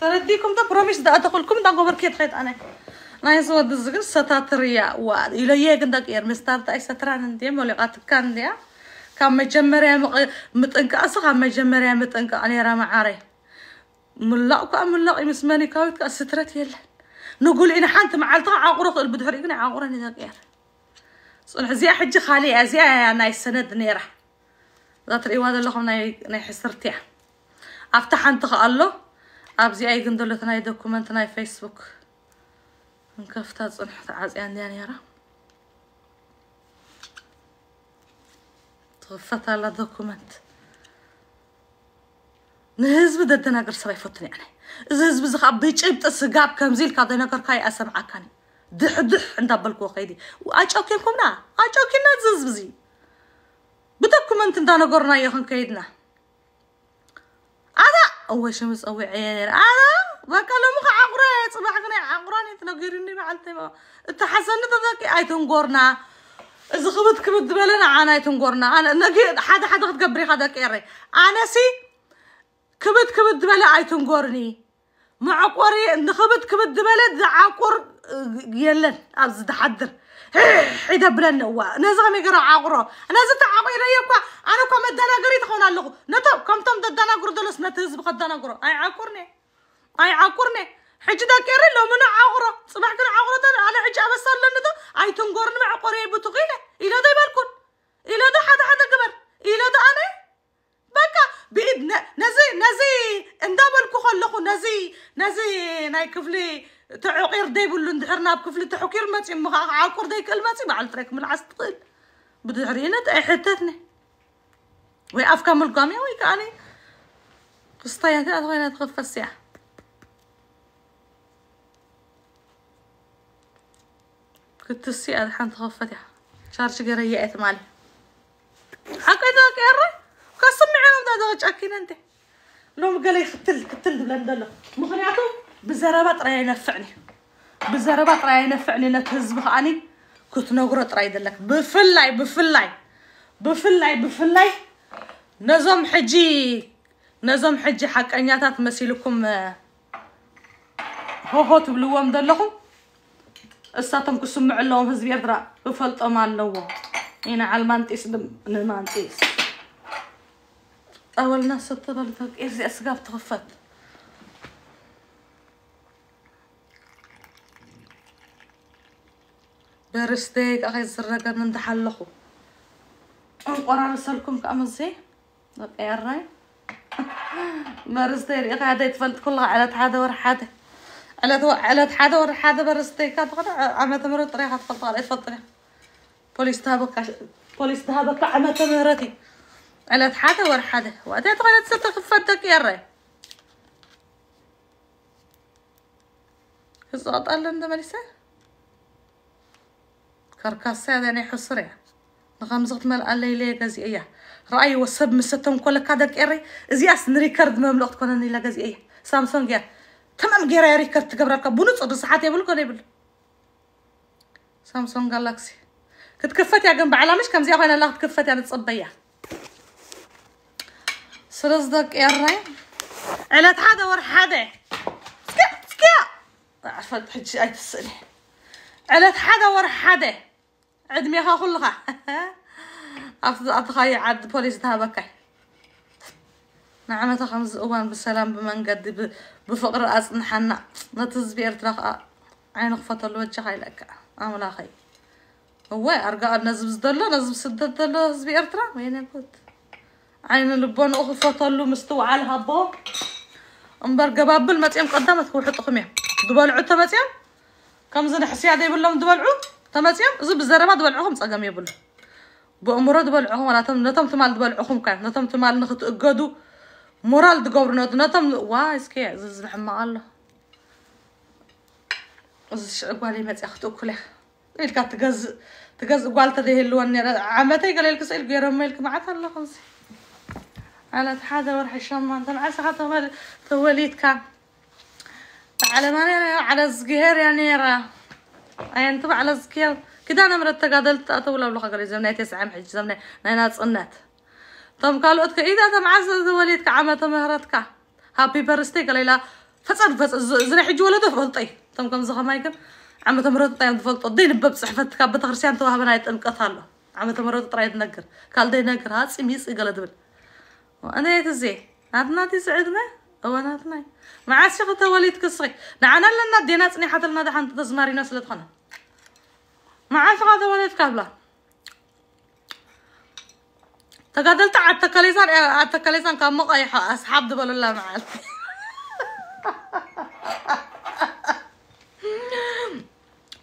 ترديكم دا برامج دا ادخل لكم دا غبر كي تخيط أنا نايس ود الزغل ستاتريا و الى يجن دا غير مستار تاع ستران ندي مولي قات كان ديا كان مجمريا متنك أصغى مجمريا متنك أنا راه ما عاري ملاق ام ملاق مسماني كاوت كأسترات يلا نقول إن حانت معلتها عقرق البدهر إقنا عقرني داك غير صنع زي حج خالي أزيا يا نايس سند نيره ذات الإيواد اللي هم ناي ناي حسرتيا أفتح عن الله أبزي أي جندلة ثناي دوكومنت ناي فيسبوك نكفت هذا صنح عز يعني يعني يرى تغفت على دوكومنت نهز نهزب ددنا قر سبا يفوتني يعني زهزب زخ أبيج إبت كم زيل كذا نقر كاي أسمع كاني دح دح عند بالكو خيدي وأجاكينكم نا أجاكينا زهزب بزي بدا كومنت دانا قرنا يخن كيدنا أنا أول شمس أو عير أنا بكلم مخ عقرات صباحنا عقراني مع انت انت التحسن تذاك أي تنقرنا إذا خبط كبد بلنا أنا تنقرنا أنا نقي حدا حدا تقبري قبري خدا كيري أنا سي كبد كبد بلا أي تنقرني معقوري نخبط كبد بلا عقور يلن أبز تحضر حدا بلن هو نزغ ميقرا عقرا نزت عقيرا يبقى أنا كم الدنا قريت خونا اللغو نتا كم تم الدنا قر دلس نتهز بقى الدنا قر أي عقرني أي عقرني حج دا كيرن لو من عقرا صباح كنا عقرا أنا حج أبصر لنا ده أي تنقرن مع قرية بتقيله إلى دا بالكون إلى دا حدا حدا قبر إلى دا أنا بكا بإذن نزي نزي اندابل كخلقو نزي نزي نايكفلي تعقير داي ولا ندعرنا بكفل تحكير ماتي مغا عاكور داي كلماتي مع الفريك من العسطل بدعرينا تاي حتتني وي افكا من القامي وي كاني قسطايا أتغينا غينا تغفى السياح كنت السياح الحين تغفى تاع شارش قريه اثمالي حقيت كيري كسمعنا بدا دغج اكيد انت لو قال يختل قتل بلا مخنياتهم بزربة طري ينفعني بزربة طري ينفعني نتهزب أني كنت نقرأ طري دلك بفلاي بفلاي بفلاي بفلاي نظام حجي نظام حجي حق أنياتات مسيلكم هو هوهو تبلوهم دلهم الساتم كسمع لهم هزبي أدرى بفلطهم على اللوم هنا على المانتيس المانتيس أول ناس بتضل تقول إيه أسقاف تغفت برستيك أخي الزرقة من تحلقو أنا أرسلكم كأمزي نبقى الراي برستيك أخي هذا يتفلت كلها على تحادة ورحادة على دو... على تحادة ورحادة برستيك هذا برستيك هذا عملت تفلت على تفلطر تفلطر بوليس تهبك بوليس تهبك عملت تمرتي على تحادة ورحادة هذا وأتى تغلط ستك فتك يا راي الزعط قال لنا مالسه غرك هذا انا حصري نغمزت مال الله لي غازي ايا راي وسب مستم كل كادك اري زياس نريكارد مام الوقت كون اني لا غازي ايا سامسونج يا تمام غير ريكارد تقبرك بو نصد صحات يا بلكو يبل سامسونج جالاكسي كنت كفات يا جنب على مش كم زي انا لا كفات يا نصبيا سرزدك يا راي على هذا ور هذا سكا سكا عرفت حتى اي تسالي على هذا ور هذا عد ميها خلقة أفضل أضغي عد بوليس تهبكي نعمة خمس أوان بسلام بمن قد بفقر أصن حنا بير ترخ عين خفة الوجه هاي لك أملاخي آه، هو أرجع نزب زدلو نزب سددلو زبير ترخ وين البوت عين لبون أخفة له مستوى على هبو أمبر قبابل متيم قدامت كل حطو دبل دبلعو متيم كم زن حسيادة يبلهم دبلعو تمام زب الزرمة دبلعهم صقم يبل بأمره دبلعهم ناتم ناتم تمال دبلعهم كان ناتم تمال نخت أجدو مورال دقور نات ناتم واي سكي زز الحمى الله زز شقالي متى أختو كله إلك تجز تجز قال تديه اللي وني عمتى قال لك سألك يا رمي لك معتها الله خمسي على هذا ورح الشمس أنت مع سخطة ما توليت كان على ما نرى على الزجهر يعني نرى اي طبعا على زكيل كدا أنا مرات تقادلت أطول بلغة قليل زمنا تسعة محج زمنا أنا تصنت طم قالوا أتك إذا انت عز وليدك عمى مهرتك هابي بيرثدي قال لا فصد فص زري حج جولة فلطي طم كم زخم مايكم عمى تمرت طيب دفلط دين صحفتك فتك انت وهبنا بنايت الله عمى تمرت طريد نقر قال دي نقر هات سميس قال دبل وأنا يتزي عندنا تسعدنا توناتني مع الشيخ وليد كسري نعنا لنا دينا ديناتني حتى لنا دحان تزماري ناس لدخنا مع الشيخ وليد كابلا تقدلت عاد التكاليسان عاد آه، التكاليسان كان مقايحة أصحاب دبل الله معالتي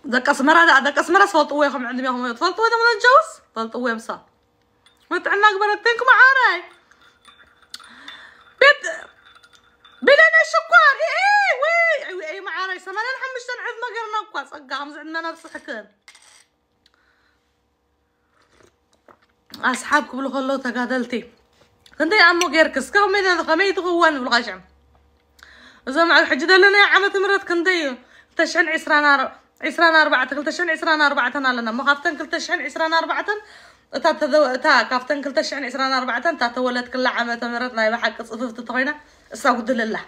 داك اسمر هذا داك اسمر صوت قوي خم عندي هم يطفل قوي ما نتجوز طل قوي مسا وانت عنا قبلتينكم عاري بيت بلانا شكوار اي إيه، وي اي إيه، ما عاريس ما نحمش تنعف ما قرنا كواس اقام زعما انا بصحكن اصحابكم اللي خلو تقادلتي كنتي عمو غيركس كم اذا خميت غوان بالغشم زعما الحج لنا عمت مرات كنتي تشن عسران عسران أربعة كلتشحن عسران أربعة أنا لنا مخافتن كلتشحن عسران أربعة تا تا كافتن كلتشحن عسران أربعة تا تولت كل عامة مرات نايبة حق صفوف طوينا سأقدلله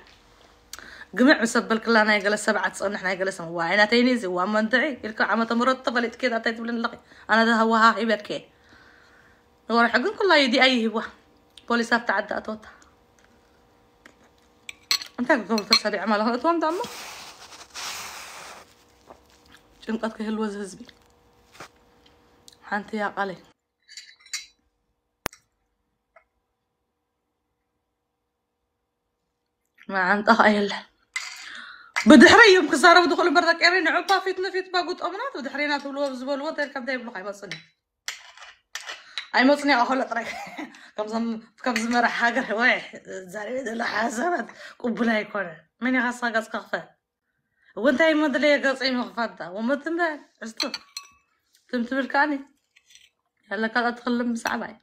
جميع مسبل كلا أنا يجلس سبعة صنع إحنا يجلس وعينا تينيزي ومنطعي يلك عم تمرد لت كذا تيت بلن لقي أنا ده هو هاي ها يبكي ورا كل كلها يدي أيه هو بوليس بوليسات تعدى أتوتا أنت عم تقول قبل تسريع عملها أتوم دمه شنقتك هلوز هزبي حنتي يا قلي ما معنت أقل بدحري يوم كسارة ودخل برا كارين عبا فيت نفيت باقوت أمنات بدحرينا تولوا بزبول وطير كم دايب خاي مصني أي مصني أخول أطريك كم زم كم زم راح حاجة هواي زاري بدل حاسبت قبلا يكون مني خاصة قص خفة وانت أي مدلية قص أي مخفضة وما تنبال عشتو تمتبل كاني هلا كذا تخلم سعبي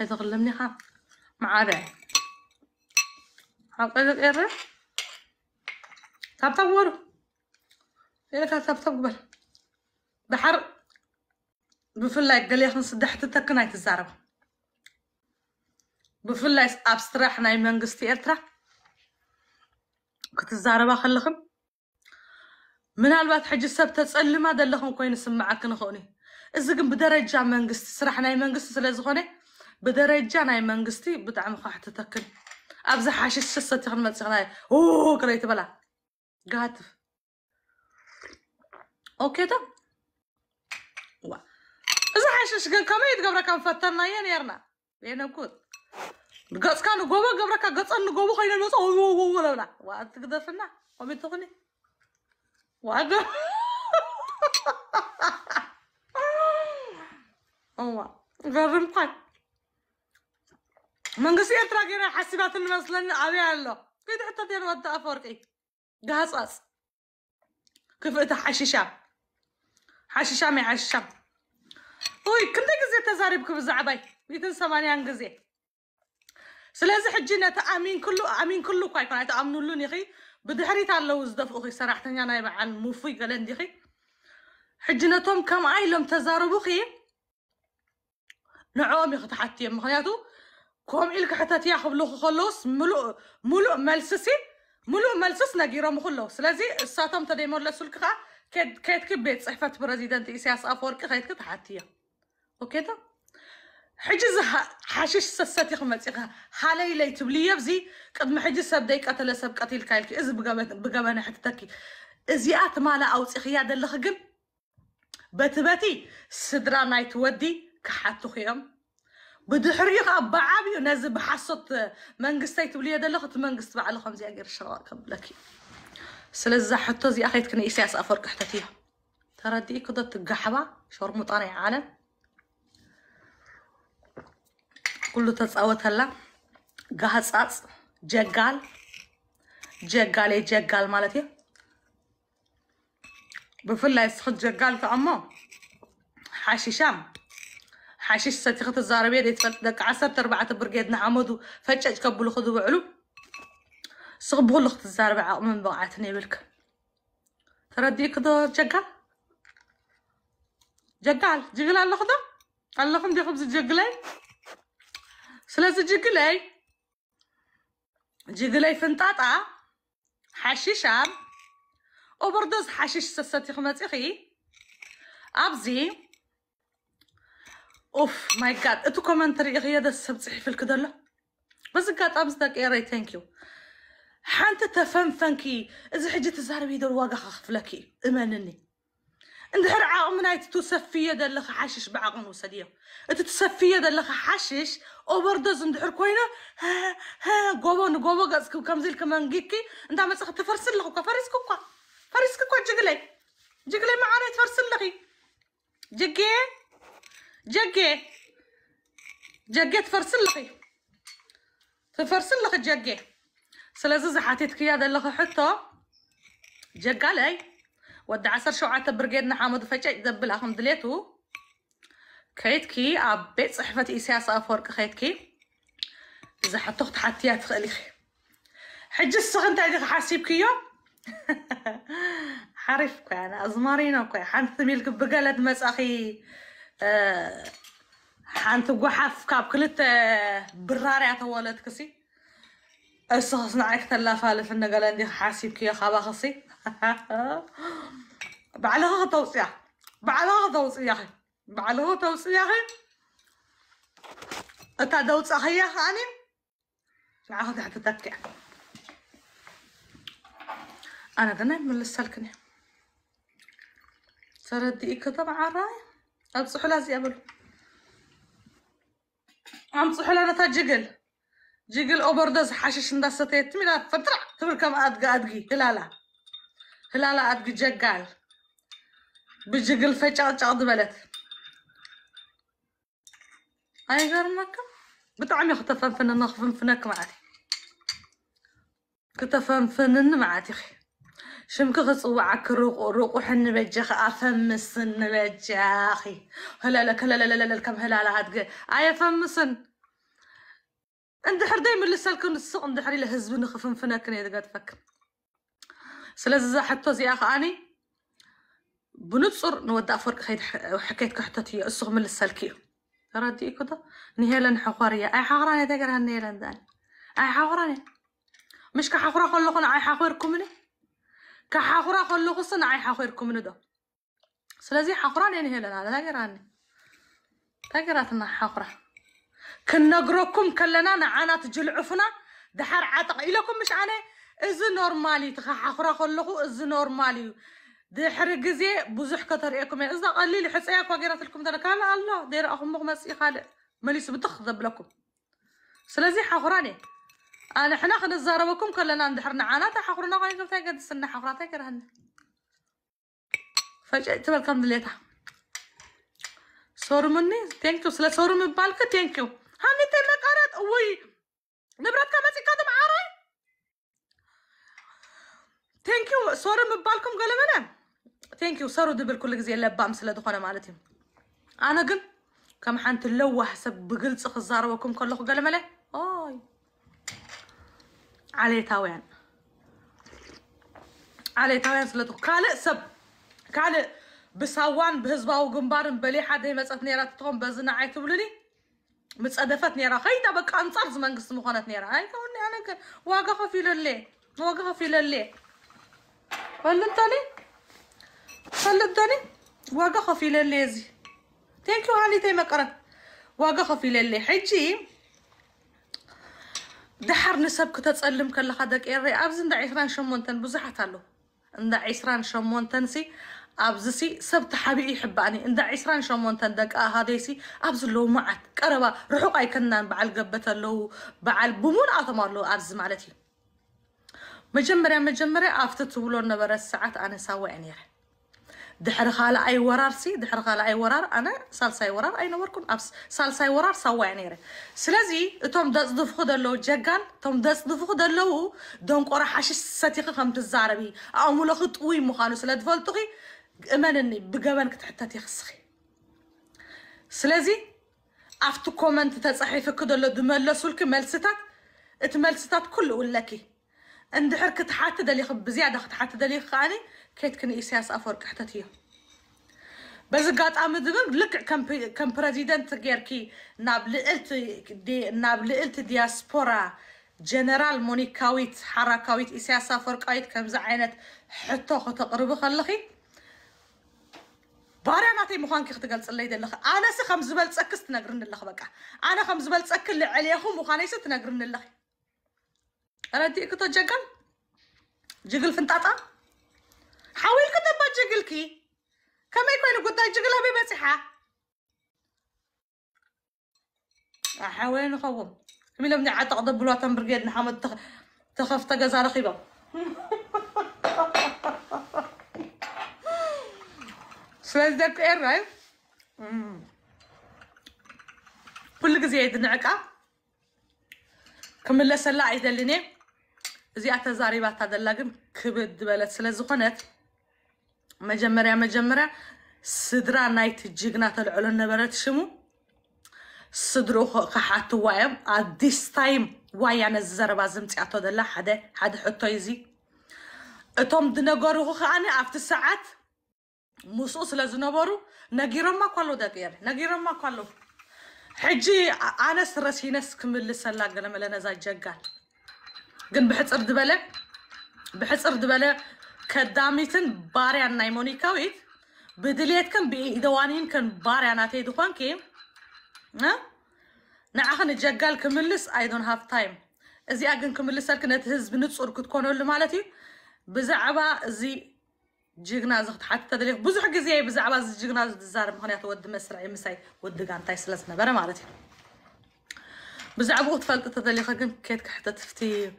هاي تخلمني خاف معارع حلقة غير طب طوروا فينك طب قبل بحر بفل لايك قال لي خلص دحت تكناي تزارب بفل لايك ابستراح ناي منغستي اترا كنت الزاربة خلخم من هالوقت حج السبت تسأل ما دلخم كوين سمعك نخوني ازقم بدرجة منغستي سرح ناي منغستي سلازخوني بدرجة ناي منغستي بدعم خاحت تكناي أبزح عشان الشصة تخدمت شغلاي أوه قريت بلا قاعد أوكي تا وا أزح عشان شغل كم يد قبرك أم فترنا يعني يرنا يعني أقول قص كان قوبا قبرك قص أن قوبا خلينا نوصل أوه أوه أوه ولا لا وأعتقد فينا أم تغني وعد أوه قرن قط من قصي اتراكي راح حسبات المصلن ابي الله كنت حتى تير ودا افورقي إيه؟ قصص كيف انت حشيشه حشيشه مي حشيشه وي كنت قصي تزاري بكم زعبي 180 قصي سلازي حجي نتا امين كله امين كله كاي كاي تامنوا لون يخي بدحريت على لو زدف اخي صراحه انا يعني عن موفي قلندي خي حجنتهم كم عيلهم تزاربوا خي نعومي ختحتي مخياتو كوم إلك حتى تياخو بلوخ خلص ملو ملو ملسسي ملو ملسس نجيرم خلص لذي الساتم تدي مر لسولك خا كد كد كبيت صحفة برزيدنت إسياس أفورك خيت كد حاتية أوكي تا حجز حاشش سستي خمت خا حالي لي تبلي بزي قد ما حجز سبدي قتل سب قتيل كايلك إز بقبنا بقبنا حتتكي إزيات مالا أو تخياد اللي خجب بتبتي سدرا نايت ودي كحتو خيام بدحريو بعابيو نازل بحصت منقستيت وليد لغت منقست بعد خمس أجر شراء قبلك سلزة حتى زي أخيت كنا إساس أفرق حتى فيها ترى دي كده تجحبة شور مطانع عالم كله تسأوت هلا قهصاص جقال جقال إيه جقال مالتي بفلا يسخد جقال تعمو حاشي شام حاشش ستيخة الزاربية دي تفلتك عصر تربعة برقيدنا عمدو فتشج كبول خذوا وعلو صغبه لخت الزاربعة من بقعتني بلك ترى دي كده جقا جقال جقل على لخده على لخم دي خبز جقلي سلاسة جقلي جقلي فنطاطا حشيشان وبردوز حشيش سستيخ متيخي أبزي اوف ماي جاد اتو كومنتري غيادة السبتحي في الكدلة بس قاعد امسدك ايري ثانك يو حانت تفهم فانكي اذا حجت الزهر بيد الواقع خف لكي امانني عند هرعة امناي تتوسفية دا اللي حاشش بعقن وسدية انت تسفيه اللي حشش او بردز عند كوينه ها ها قوبون غوبو غاسكو كمزيل كمان جيكي انت ما تسخ تفرسل لخوكا فرسكوكا جغلي جغلي ما عرفت فرسل لخي جقيه جاكي جاكي تفرسل تفرسلق جاكي سلازي حاتيت يا ذا اللغة حتى جاك علي ودع عصر عاتب برقيدنا حامد فجأة دبل أخم دليتو كيتكي أب بيت صحفة إساسة أفورك خيتكي إذا حطوخت حتيات خليخي حج السخن تاعي كيو حرفك أنا أزمارينك حنثمي لك بقالة مسأخي حانت وحف كاب كلت براري عطوالات كسي أصحص نعيك تلافة لفن قال عندي حاسيب كي خابا خصي بعلها توصية بعلها توصية بعلها توصية أتا دوت صحية خاني معاها دي حتتكع أنا دنا من السلكني سردي إيكو طبعا رايح عم صحوا لها زيابل عم صحوا لها نتا جيجل جيجل اوبر دز حشش ندستي تمينا فترة تمر كم ادقى ادقى هلالا هلالا ادقى جيجل بجيجل فجأة جاد بلت هاي غرمك بتعمي اختفن فنن اخفن فنك معتي كتفن فنن معتي خي شمك غصوعك روق روق حنبجخ أفمسن نبجاخي هلا لك هلا لا لا كم هلا لا هاد أي أفمسن اندحر دايما لسالكن السوق اندحري لهزب نخفن فناكن إذا قد فك سلازا حتى زي أخ أني بنتصر نودع أفرق خيد حكيتك حتى هي السوق من لسالكي ردي كده نهيلا حقارية أي حقراني تقرأ نهيلا ذا أي حقراني مش كحقرا خلقنا أي حقركم مني كحاخرة خلو قصة نعي حاخير كمندا سلازي حاخورا يعني هلا أنا تاجراني حاخرة كنا كنقركم كلنا نعانا تجلعفنا دحر عتق إلكم مش عنا إز نورمالي تخاخورا خلو إز نورمالي دحر جزي بزح كتر إيكم إذا قليل حس إياك وقرأت لكم ذلك الله دير أخو مغمس إخالة مليس بتخذب لكم سلازي حاخراني أنا حنا خنا الزاربكم كلنا ندحرنا عاناتا حقرنا غاين كم تاجد السنة حقراتي كرهنا فجأة تبى الكم دليتا صور مني تانكيو سلا صور من بالك تانكيو هاني تنا قرات وي نبرات كم أسي كاتم عاري تانكيو صور من بالكم قال منا تانكيو صاروا دبل كل لا بام سلا دخانة مالتي أنا قل كم حنت اللوه حسب بقلت خزارة وكم كله قال ملا آي علي تاوان علي تاوان سلتو كالا سب كالا بسوان بهزباو جنبار بلي حد يمسات نيرا تقوم بزنا عيت بلني متصدفت نيرا خيتا بك انصار زمان قسم مخانات نيرا هاي كوني انا واقفة في للي واقفة في للي فلتني فلتني واقفة في للي زي ቴንኪዩ ሃኒተይ መቀረት ዋጋ ከፊ ለለ ሕጂ دحر نسب كتتسلم كل خدك إيري أبز عند عشران شمونتن بزحت له عند عشران شمونتن سي أبز سي سبت حبي يحباني عند عشران شمونتن دك آه هذا سي أبز له معت قربا روحوا أي كنان بعل قبته له بعل بمون أثمر له أبز مالتي مجمرة مجمرة أفتت ولون نبرة الساعات أنا سوى دحرخالة أي ورار سي دحرخالة أي ورار أنا سالساي ورار أي نوركم أبس سالساي ورار يعني نيرة سلازي توم دس دفخو دلو جاكان توم دس دفخو دلو دونك ورا حشش ستيقي خمت الزعربي أو آه، ملوخي طوي مخانو سلا دفلتغي እመነኒ سلازي أفتو كومنت ስለዚ ኣብቲ ኮመንት ተፃሒፍክ ደሎ ዝመለሱልክ መልስታት كل መልስታት عند حركة እንድሕር ክትሓቲ ደሊኹ ብዝያዳ ክትሓቲ ደሊኹ ከዓኒ كيت كن إسياس أفرق حتتيه بس قات أمد قل لك كم كم بريزيدنت كي ناب لقلت دي ناب لقلت دياسبورا جنرال مونيكاويت حركاويت إسياس أفرق أيت كم زعينت حتى خط قرب خلخي بارع تي مخانك اختقال صلي دل لخ أنا س خمس بل تسكس تنقرن اللخ بقى أنا خمس بل تسكل عليهم مخاني ستنقرن اللخ أنا تي كتو جقل جقل فنتاتا حاولك دبا جيجلكي كما يكون قد جيجلها بمسحة حاول نخوم من لم نعت عضب بلوع تنبرجيد نحمد تخ... تخاف تجزع رقيبة ስለዝደቅ ኤራይ ኩሉ ግዜ ድንዕቃ ክምለሰላ زي እዚኣ بعد هذا ግን كبد በለት سلاز ዝኾነት መጀመሪያ መጀመሪያ ስድራ ናይቲ ጅግና ተልዕሎ ነበረት ሽሙ ስድሩ ከሓቲ ዋዮም ኣዲስ ታይም ዋያ ነዚ ዘረባ ዝምፅያቶ ዘላ ሓደ ሕቶ እዚ እቶም ዝነገርኩ ከዓኒ ኣብቲ ሰዓት ምስኡ ስለ ዝነበሩ ነጊሮማ እኳ ኣለዉ ደቂየ ነጊሮማ እኳ ኣለዉ ሕጂ ኣነስ ረሲነስ ክምልሰላ ገለመለ ነዛ ጀጋል ግን ብሕፅር ዝበለ ብሕፅር ዝበለ كداميتن باريان نايموني كويت بدليت كان بإدوانين كان باريان أتي دوخان كي ها نعخن الجقال كملس I don't have time إزي أجن كملس هل كنت هزب نتصور كنت كونو اللي مالتي بزعبا زي جيغنا زغت حتى تدليخ بزح جزي بزعبا زي جيغنا زغت الزار مخنيات ود مسرع مساي ود قانتاي سلسنا برا مالتي بزعبا تفلت تدليخ أجن كيت كحتى تفتي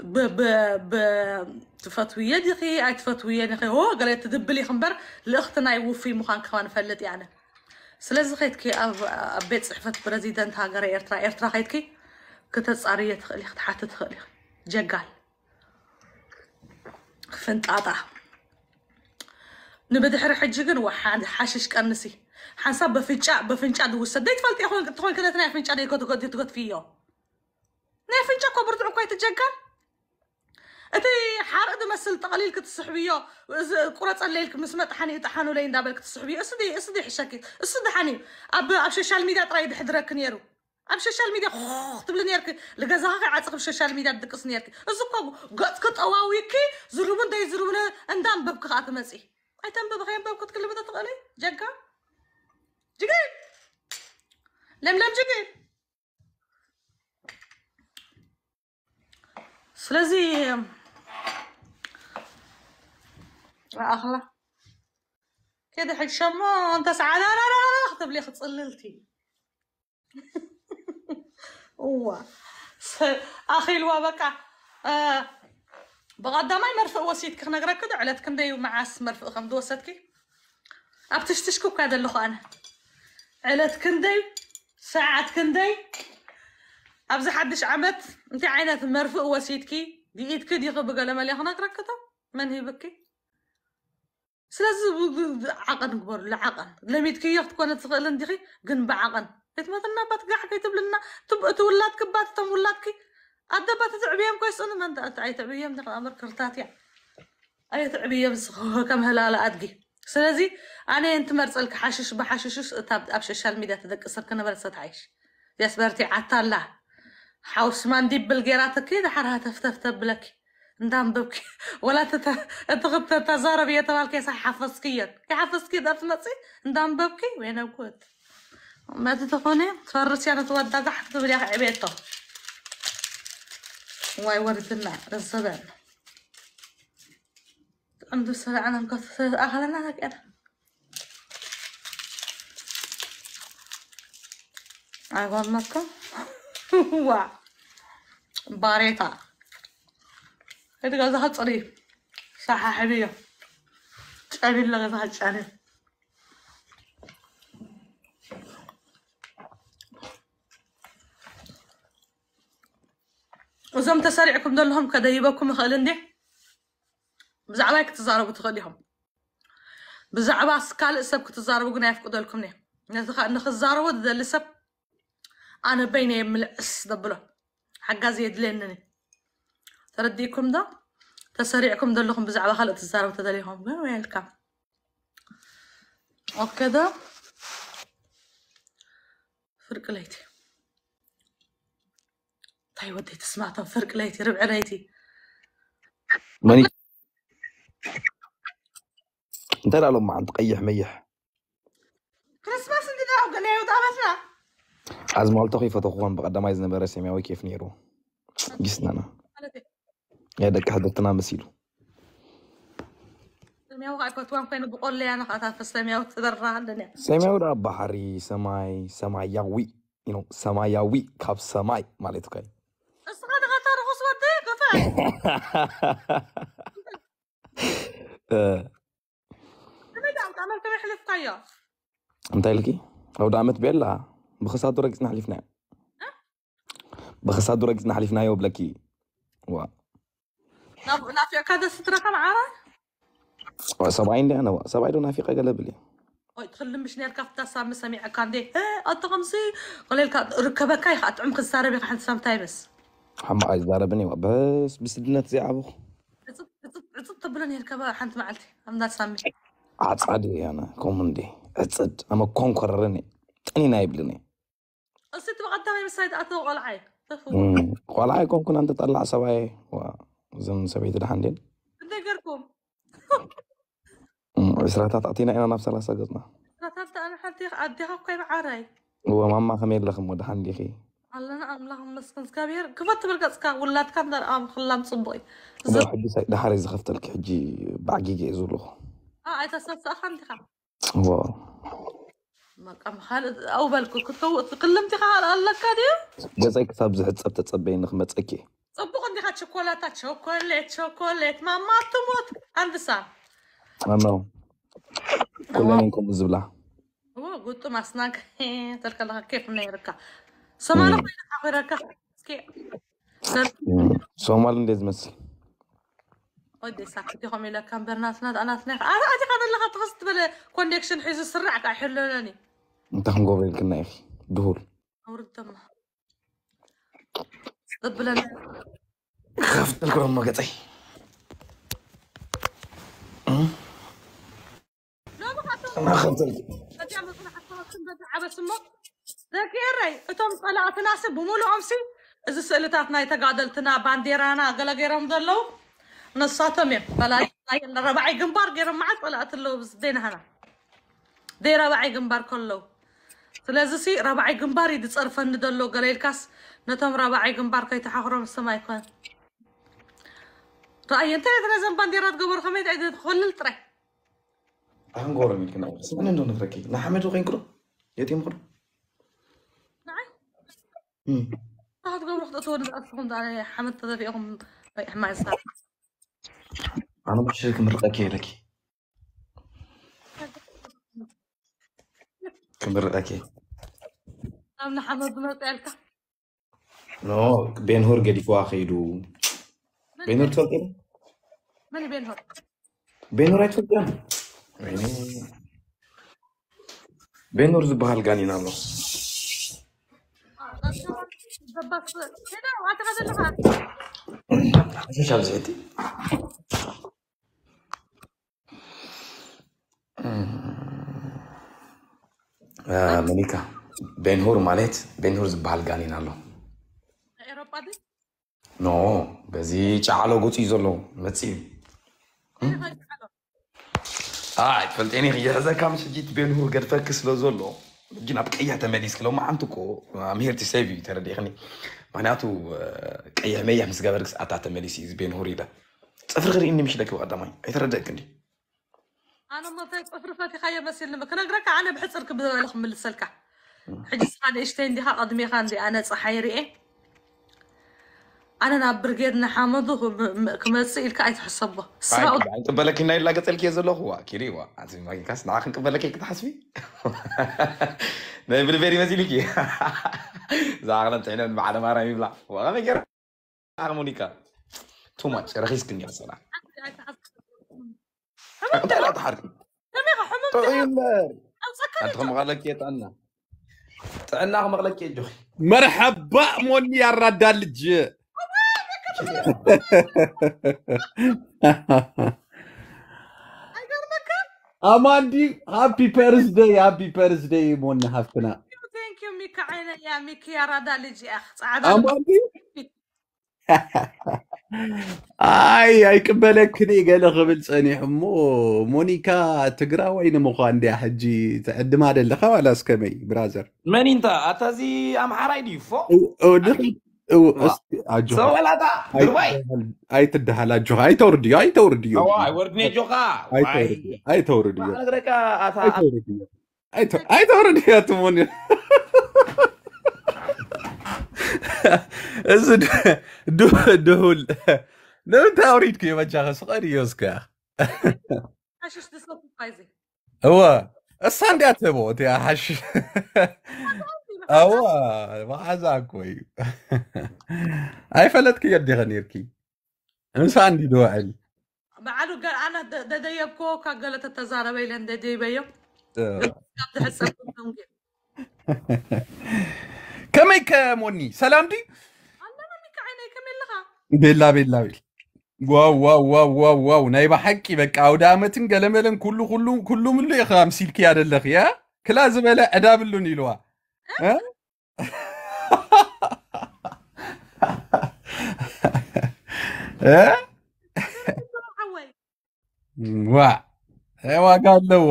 ب ب ب تفاتويا ديخي اي تفاتويا ديخي هو قال تدبلي الاخت لاختنا يوفي مخان كمان فلت يعني سلاز سلازي كي اب بيت صحفة بريزيدنت هاجر ايرترا ايرترا كي خيتكي صاريه تخلي خت تحت تخلي جقال فنت قاطع نبدحر حجي قن وحان حاشش كأنسي حنساب بفنشا بفنشا دوسة ديت فلت يا اخوان تخوان كده تنعي فنشا ديكوت قد يتقط فيه نعي فنشا كو برضو عقاية الجقال أتي حارق دم السل تغليل كت الصحبية كرة الليل كم اسمه تحني تحانو لين دابل كت الصحبية أصدي أصدي حشكي أصدي حني أب أب شو شال ميدا ترايد حدرك نيرو أب شو شال ميدا خخ تبل نيرك لجزاها غير عتق شو شال ميدا بدك أصني نيرك أزكوا قط قط أواويكي زرمون داي زرمون أندام ببك خاتم مسي أي تام ببغي أم ببك تكلم بدك تغلي جاكا جيجي لم لم جيجي سلازي اغلى كده حج شمون تسعة لا لا لا اخطب لي ختصللتي هو اخي الوا بقى آه بغدا ما يمرفق وسيدك خنا غرا كده على تكندي مع مرفق غمدو وساتكي ابتشتشكو كذا اللي انا على تكندي ساعة تكندي ابز حدش عمت انت عينات مرفق وسيدكي دي ايدك دي غبقه لما لي خنا غرا من هي بكي سلازو عقن كبر لعقن لميت كيفت انا تغل ندخي كن بعقن حيت ما تنا بات كاع كيتب لنا تب تولات كبات تم ولات كي ادا بات تعبيهم كويس انا ما تعي تعبيهم من الامر كرتاتي يعني. اي تعبيهم صغور كم هلالة ادقي سلازي انا انت مرسلك حشش بحشش تاب ابش شال ميدا تدق كنا برسة تعيش يا سبرتي عطا لا حوس ما ندي بالقيرات كي دحرها تفتفت بلكي ندام دوك ولا تضغط يا تبالك يا صح حفظ كحفظكي دارت نصي دوك وين أبكوت ما تدخوني تفرسي أنا تودع تحت تبلي عبيته واي ورد الماء للصدر عندو صدر أنا مكثر أغلنا لك أنا عقول مكة واو باريطة هذا غازا هتصري صح حبيبي تشاني لا غازا هتشاني وزم تسارعكم دلهم كديبكم خالندي بزعبا كتزاربوا تخليهم بزعبا سكال سب كتزاربوا قنا لكم ني نتخ نخزاروا ذل سب أنا بيني ملعس دبلو حقا زيد لينني ترديكم ده تسريعكم ده لكم بزعبة خلقت الزارة وتدليهم وين الكام وكده فرق ليتي طيب وديت سمعتهم فرق ليتي ربع ليتي ماني انت لا لما عند قيح ميح كريسماس انت داو قال لي وضعتنا عزم التقي فتقوان بقدم عايزنا برسمي كيف نيرو جسنا انا يا يعني دك حدثتنا مسيلو سمعوا غايكو توان كاينو بقول لي انا خاطر في السماء وتدرى عندنا السماء راه بحري سماي سماياوي سماياوي كاب سماي مالتو كاين الصغار غاتار غصوة ديك فاهم انت لكي او دعمت بيلا بخصا دورك نحلفنا بخصا دورك نحلفنا يا بلاكي واه نافيقا هذا سترة معاه سبعين أنا سبعين نافيقا قلبلي تخلم باش نلقى في التصا مسامع كان دي ها إيه، اتغمسي قال لك ركبه كاي خات عمق الزاره بي حد سام تايبس حما اي زاره بني بس بس دنات زي عبو تصد بلاني ركبه حنت معلتي امدا سامي عتصادي انا كومندي اتصد اما كونكررني اني نايب لني قصيت بقى تمام سايد اتو قلعي قلعي طيب. كون كنت تطلع سبعي زين سبعيد الحندين بتذكركم أمم، إسرائيل تعطينا أنا نفس لا سقطنا رتبت أنا حتى أديها قيم عراي هو ماما خمير لخم ود حندي خي الله انا ام لهم مسكن كبير كفت بالقصقا ولا تكندر أم خلام صبوي حد سيد حري زخفت لك حجي بعقيقي زولو آه أنت سبت أخندي خم واو مقام خالد بالك كنت قلمتي خال الله كادي جزاك ثاب زحت صبت تصبين خمت أكي ጽቡቕ እንዲኻ ቾኮላታ ቾኮሌት ቾኮሌት ማማ ትሞት አንብሳ ማማ ኩለን ከምኡ ዝብላ ጉጡም ኣስናግ ተልከለካ ኬፍ ነይርካ ሶማሊ ኮይንካ ኮይረካ ሶማሊ እንዴት ዝመስል ወደሳ ከምኡ ኢለካ እምበር ናትና ኣናትና ኢኻ ኣረ ኣቲኻ ዘለካ ትኸስ ትበለ ኮንደክሽን ሒዙ ስራዕ ካ ይሕለለኒ እንታይ ክንገብር ኢልክና ኢኺ ድሁል ኣውርዶማ ضبلنا خفت الكرة ما قطعي ما خفت ذكيري እቶም ጸላእትና ሲ ብሙሉእ ኦምሲ እዚ ስእልታት ናይ ተጋደልትና ባንዴራና ገለ ገይሮም ዘለዉ ንሳቶም እዮም በላየለ ረባዓይ ግንባር ገይሮም መዓል ጸላእት ኣለዉ ዘይናሃና ዘይ ረባዓይ ግንባር ከለዉ ስለዚ ሲ ረባዓይ ግንባር እዩ ዝፀርፈኒ ዘሎ ገለ ኢልካስ ነቶም ራብዓይ ግንባር ከይተሓኽሮም السماء يكون رأي أنت لازم بانديرات قبر خميت عيد دخول الطري هنقول من كنا بس أنا ندون نفركي نحمد وغين كرو يدي كرو نعم هاد قبر خد أطول أطفهم دار حمد تدفيهم ما يصار أنا لكي مرقكي لك نعم أنا حمد مرقكي ኖ ቤንሆር ገዲፉ ከሄዱ ቤንሆር ቤንሁር ቤንሆር አይትፈልገም። ቤንሆር ዝበሃል ጋኒና ኣሎ ሻብዘቲ መኒካ ቤንሁር ማለት ቤንሁር ዝበሃል ጋኒና ኣሎ ጨቋደ ኖ በዚህ ጫዓሎ ጎፂ እዩ ዘለዎ መፅእ እዩ ኣይ ፈልጤኒ ክየሕዘካ ምስ ሕጂ እቲ ቤንሁር ገድፈክ ስለ ዘሎ ሕጂ ናብ ቀያ ተመሊስክ ሎ መዓንቲ እኮ ኣምሄርቲ ሰብ እዩ ተረዲእኽኒ ምክንያቱ ቀያ መያ ምስ ገበርክ ሰዓታ ተመሊስ እዩ ቤንሁር ኢለ ፅፍሪ ክርእኒ ምሽለክ ብቀዳማይ ኣይተረደእክ እንዲ ኣነ ሞ እንታይ ፅፍሪ ፈቲኻዮ መሲል ንብ ክነግረካ ኣነ ብሕፅር ክብዝበለ ክምልሰልካ ሕጂ ስኻ ንእሽተይ እንዲኻ ቀድሜኻ እንዲ ኣነ ፀሓይ ርአ أنا نابرجيرنا حامضه كمسيل كأيت حسبه ساو أنت بالك إنه إلا قتل كيزو له هو كريوا عزيز ما يكاس نعاقن قبلك كي تحسبي نبي بالبيري مسيلكي زعلان تعينا من بعد ما رأي بلا وأنا كير هارمونيكا تو ماتش رخيص كنيا صراحة أنت لا تحرك أنت هم غالك يتأنا تأنا هم غالك يجوي مرحبا موني الردالج አማንዲ ሃፒ ፐርስ ደይ ሃፒ ፐርስ ደይ ሞን ሃፍትና ቴንኪዩ ሚካ ዓይነ ያ ሚካ ያራዳ ልጅ ያኽ ጻዕዳ አማንዲ ኣይ ኣይቅበለክን እየ ገለ ክብል ፀኒሕ እሞ ሞኒካ ትግራዋይ ንምዃን ድያ ሕጂ ትዕድማ ደለኻ ዋላስ ከመይ ብራዘር መን እንታ ኣታዚ ኣምሓራይ ድዩ ፎ سوى لا دا دبي اي تدها جوها اي تورديو اي تورديو واي وردني جوها اي تورديو اي تورديو اي تورديو يا تموني اسد دو دهول لو نعم، انت اريدك يا وجهه صغير يوسكا حشش دسلو قايزي هو يا حش اوا وحزاكوي هاي فلت كي يدي غنيركي كي مش عندي دوعل معلو قال انا ددي بكوكا قالت التزاره بيلن ددي بيو آه. كمي كموني سلام دي انا ميك عيني كمي لغا بالله واو واو ዋው ዋው ዋው ዋው ናይ ባሓቂ በቃ ኣውደ ዓመትን ገለመለን ኩሉ ኩሉ ኩሉ ምሉ ኢኻ ምሲልኪ ኣደለኺ እያ ክላ ዝበለ ዕዳ ብሉን ኢልዋ ዋ ዋጋ አለው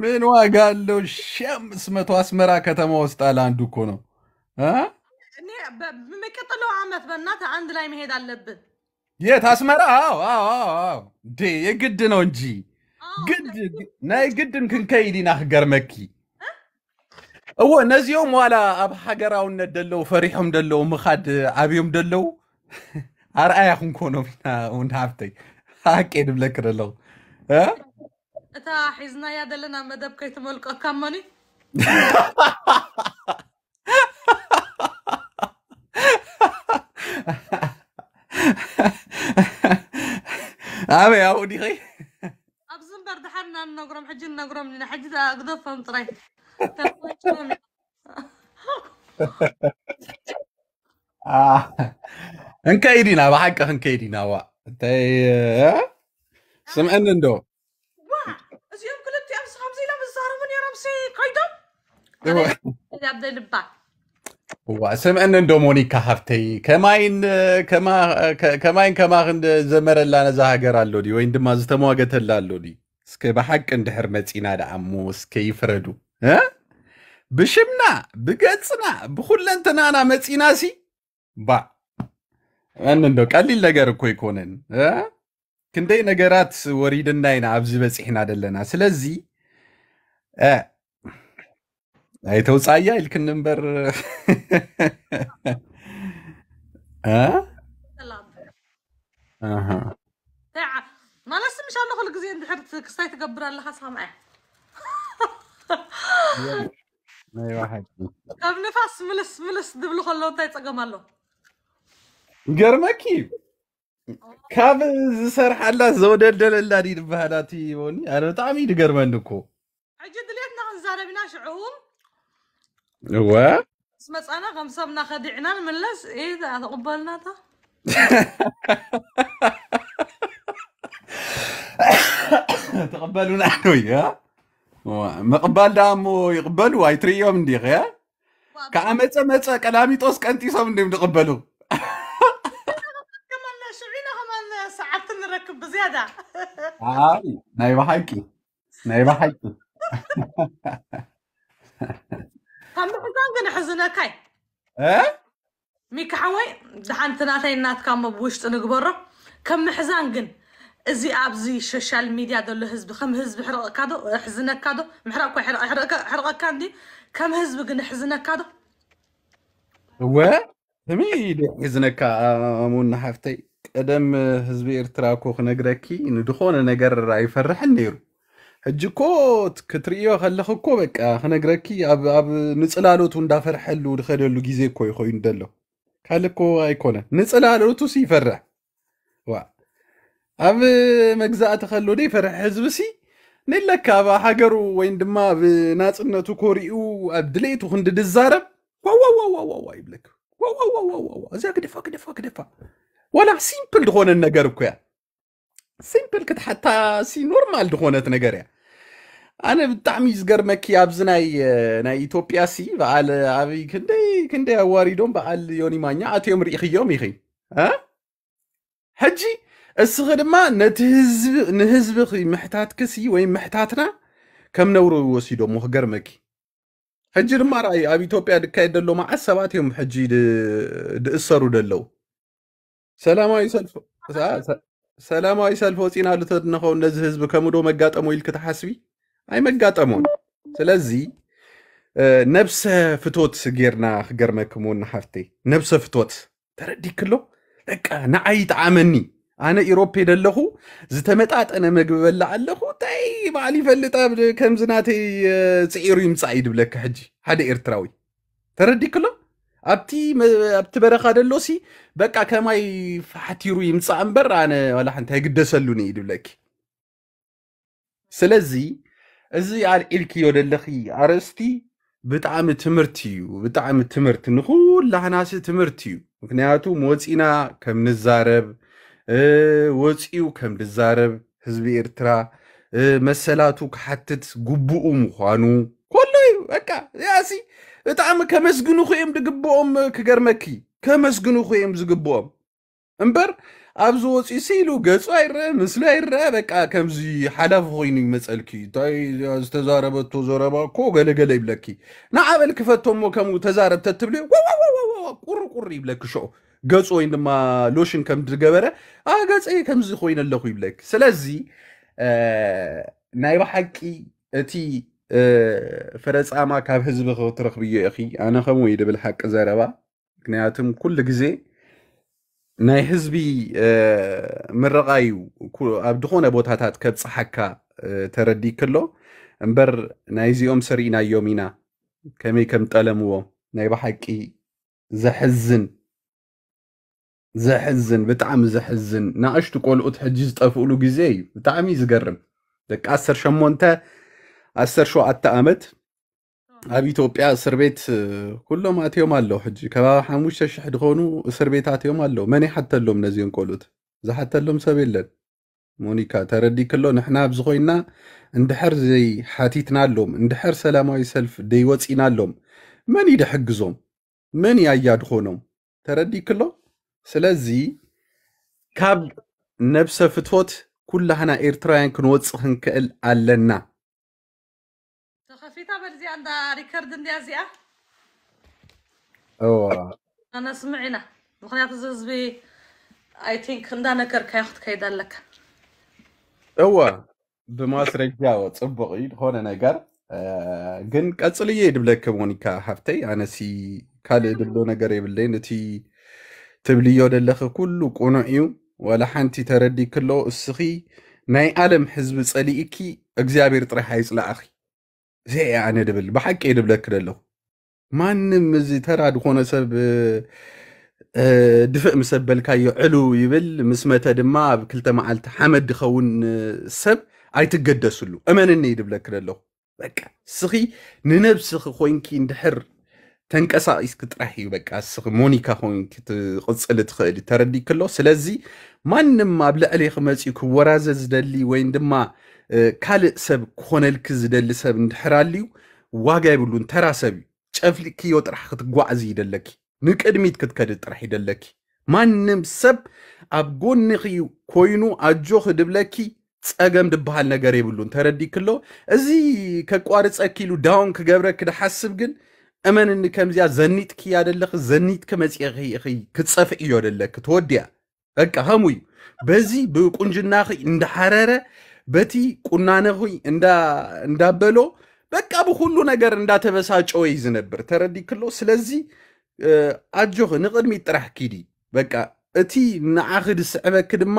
ምን ዋጋ አለው? ሺህ አምስት መቶ አስመራ ከተማ ውስጥ አለ አንዱ እኮ ነው። በሚቀጥለው ዓመት በእናትህ አንድ ላይ መሄድ አለብን። የት አስመራ? አዎ አዎ አዎ፣ የግድ ነው እንጂ طيب. قد ناي قد يمكن كيدي ناخقر مكي هو ناس يوم ولا اب حقراون دلو فريحهم دلو مخاد عبيهم دلو ارأي اخون كونو منا ونهافتي هاك ادم لك رلو ها اتا حزنا يا دلنا مدب كيت ملقا كماني Ah, mais hein, on dirait. نقرم حج نقرم لنا حج اقدر فنطري انك آه. ايدينا بحق انك ايدينا وا انت آه؟ سمعن اندو وا بس يوم كلتي امس خمسه لا بالزهر من يا رمسي قيدو عبد الباك وسمعنا ان دومونيكا هفتي كماين كما كماين كما عند زمر الله نزاهر اللودي وين دما زتموا قتل اللودي እስከ በሐቅ እንድሕር መፂና ደኣ እሞ እስከ ይፍረዱ ብሽምና ብገጽና ብኩለንትናና መፂና ሲ ባ አን እንደው ቀሊል ነገር እኮ ይኮነን ክንደይ ነገራት ወሪድና ኢና ኣብዚ በፂሕና ደለና ስለዚ ኣይተውፃያ ኢልክን እምበር مش انا كل كزين دحر قصيت قبر الله حصها معاه اي واحد قبل نفس ملس ملس دبلو خلو تايت قمالو جرمكي كاب زسر حلا زود الدل اللي دي بهاداتي وني انا طعمي دي جرمنكو اجد ليت نحن زاربنا شعوم و اسمعت انا غمصبنا خدعنا الملس ايه ده قبلنا ده تقبلوا نحن وياه مقبل دامو يقبلوا هاي تري يوم دي غير كامتا متا كلامي توس كنتي صوم دي نقبلوا كمان شعينا كمان ساعات نركب بزيادة ها آه، نايبا حيكي نايبا حيكي هم بحزان قن حزنا كاي ها آه. ميك حوي دحان تناتين نات كام بوشت نقبره كم حزان قن እዚ ኣብዚ ሶሻል ሚድያ ዘሎ ህዝቢ ከም ህዝቢ ሕርቀካ ዶ ሕዝነካ ዶ ምሕራቅ ኮ ሕርቀካ እንዲ ከም ህዝቢ ግን ሕዝነካ ዶ እወ ህቢ ሕዝነካ ኣሙን ሓፍተይ ቀደም ህዝቢ ኤርትራ ኮ ክነግረኪ ንድኾነ ነገር ኣይፈርሕን ነይሩ ሕጂ እኮ ክትርእዮ ከለኽ እኮ በቃ ክነግረኪ ኣብ ንፅላሎቱ እንዳፈርሐሉ ድኸደሉ ግዜ እኮ ይኮይኑ ደሎ ካልእ ኮ ኣይኮነን ንፅላሎቱ ሲ ይፈርሕ اب مجزات خلو دي فرح حزبسي نلك ابا حجرو وين دما بناصنتو كوريو ابدليتو خند دزارب وا وا وا وا وا يبلك وا وا وا وا وا زاك دفا كدفا كدفا ولا سيمبل دغون النجار كويا سيمبل كت حتى سي نورمال دغونت نجاريا انا بتعمي زجر مكي ابزناي ناي ايتوبيا سي بعال ابي كندي كندي اواري دوم بعال يوني مانيا اتيوم ريخ يوم يخي ها هجي اسغر ما نتهزب نهزب خي محتات كسي وين محتاتنا كم نورو وسيدو مهجر مكي حجر ما راي ابي توبيا دكاي دلو مع السبات يوم حجي د اسرو دلو سلام اي سلف سلام اي سلف وسين على تد نخو نز حزب كم دو مغاطمو يلك تحاسبي اي مغاطمون سلازي نفس فتوت غيرنا غير مكمون حفتي نفس فتوت ترديك لو لك نعيط عمني أنا إيروبي دلله زتمتعت أنا مجبل لعله تاي بعلي فلتا كم زناتي سعيريم سعيد بلك حجي هذا إرتراوي تردي كله أبتي أبتي هذا اللوسي بقى كماي يفتيرو يمسع برا أنا ولا حنت هيك دسلوني بلك سلزي أزي على إلكي ولا عرستي بتعم تمرتيو وبتعم تمرت نخول لعناس تمرتي مكنياتو موت إنا كم نزارب وسیو کم دزارب حزب ایرترا مسلاتو کحتت جبو مخانو کلی وکا یاسی تعم کمسگنو خویم دجبوام کجرمکی کمسگنو خویم زجبوام امبر آبزوس ایسیلو گس ایره مثل ایره وکا کم زی حلف خوینی مثل کی تای از تزارب تو زارب کوگل جلیب لکی نه اول کفتم و کم تزارب تتبلی و و و و و کور کوری بلکشو قص وين ما لوشن كم تجبرة آه قص أي كم زي خوين الله يبلك سلازي ناي بحكي تي فرز أما كاب حزب خطر خبي يا أخي أنا خم ويد بالحق زربا كنياتهم كل جزء ناي حزبي من رقايو كل أبدخون أبو تاتات كت صحكا تردي كله أمبر نايزي أم سرينا يومينا كمي كم تألموا ناي بحكي زحزن زحزن بتعم زحزن ناقش تقول قد حجز طفولو قزي بتعمي زقرم دك أسر شمون تا أسر شو عطا أمت أبي توبيا أسر بيت كله ما تيوم اللو حج كبا حموش تشحد غونو أسر بيت عتيوم اللو ماني حتى اللوم نزيون قولوت زا حتى اللوم سبيل لن مونيكا تردي كله نحنا بزغوينا اندحر زي حاتيتنا اللوم اندحر سلاموي سلف ديوتسينا اللوم ماني دحق زوم ماني عياد غونو تردي كلو ስለዚ ካብ ነብሰ ፍትወት ኩላህና ኤርትራውያን ክንወፅእ ክንክእል ኣለና ተኸፊታ በልዚኣ እንዳ ሪከርድ እንድያ እዚኣ ኣነ ስምዒና ምክንያቱ እዚ ህዝቢ ኣይ ቲንክ እንዳነገርካዮ ክትከይድ ኣለካ እወ ብማስረጃ ፅቡቅ እዩ ዝኾነ ነገር ግን ቀፅል እየ ድብለከ ሞኒካ ሃፍተይ ኣነሲ ካልእ ድብሎ ነገር የብለይን እቲ ትብልዮ ዘለኺ ኩሉ ቁኑዕ እዩ ወላ ሓንቲ ተረዲ ክሎ እስኺ ናይ ዓለም ህዝቢ ጸሊእኪ እግዚኣብሔር ጥራሕ ኣይጽላእኺ እዚኣ እየ ኣነ ድብል ብሓቂ እየ ድብለክ ዘለኹ ማንም እዚ ተራ ድኾነ ሰብ ድፍእ ምስ ኣበልካዮ ዕሉ ይብል ምስ መተ ድማ ኣብ ክልተ መዓልቲ ሓመድ ድኸውን ሰብ ኣይትገደስሉ እመንኒ ይድብለክ ዘለኹ በቃ እስኺ ንነብስኺ ኮንኪ እንድሕር ተንቀሳቂስ ክጥራሕ እዩ በቃ ስኽ ሞኒካ ኮይኑ ክትቕፅል ትኽእል ተረዲ ከሎ ስለዚ ማንም ኣብ ልዕሊ ክመፅኡ ክወራዘ ዝደሊ ወይ ድማ ካልእ ሰብ ክኾነልክ ዝደሊ ሰብ እንድሕራልዩ ዋጋ የብሉን ተራ ሰብ እዩ ጨፍሊክዮ ጥራሕ ክትጓዕዝ ይደለኪ ንቅድሚት ክትከድ ጥራሕ ይደለኪ ማንም ሰብ ኣብ ጎኒኺ ኮይኑ ኣጆ ክድብለኪ ፀገም ድበሃል ነገር የብሉን ተረዲ ክሎ እዚ ከቋርፀኪ ኢሉ ዳውን ክገብረክ ድሓስብ ግን እመን ከምዚያ ዘኒጥኪ ያደለኽ ዘኒጥክ መጽኺ ኢኺ ክትጸፍዕ እዩ ደለክ ትወድያ በቃ ከምኡ እዩ በዚ ብቁንጅናኺ እንዳሓረረ በቲ ቁናነኺ እንዳበሎ በቃ ብኩሉ ነገር እንዳተበሳጨ ወይ ዝነብር ተረዲ ክሎ ስለዚ ኣጆኺ ንቅድሚት ጥራሕ ኪዲ በቃ እቲ ንዓኺ ድስዕበኪ ድማ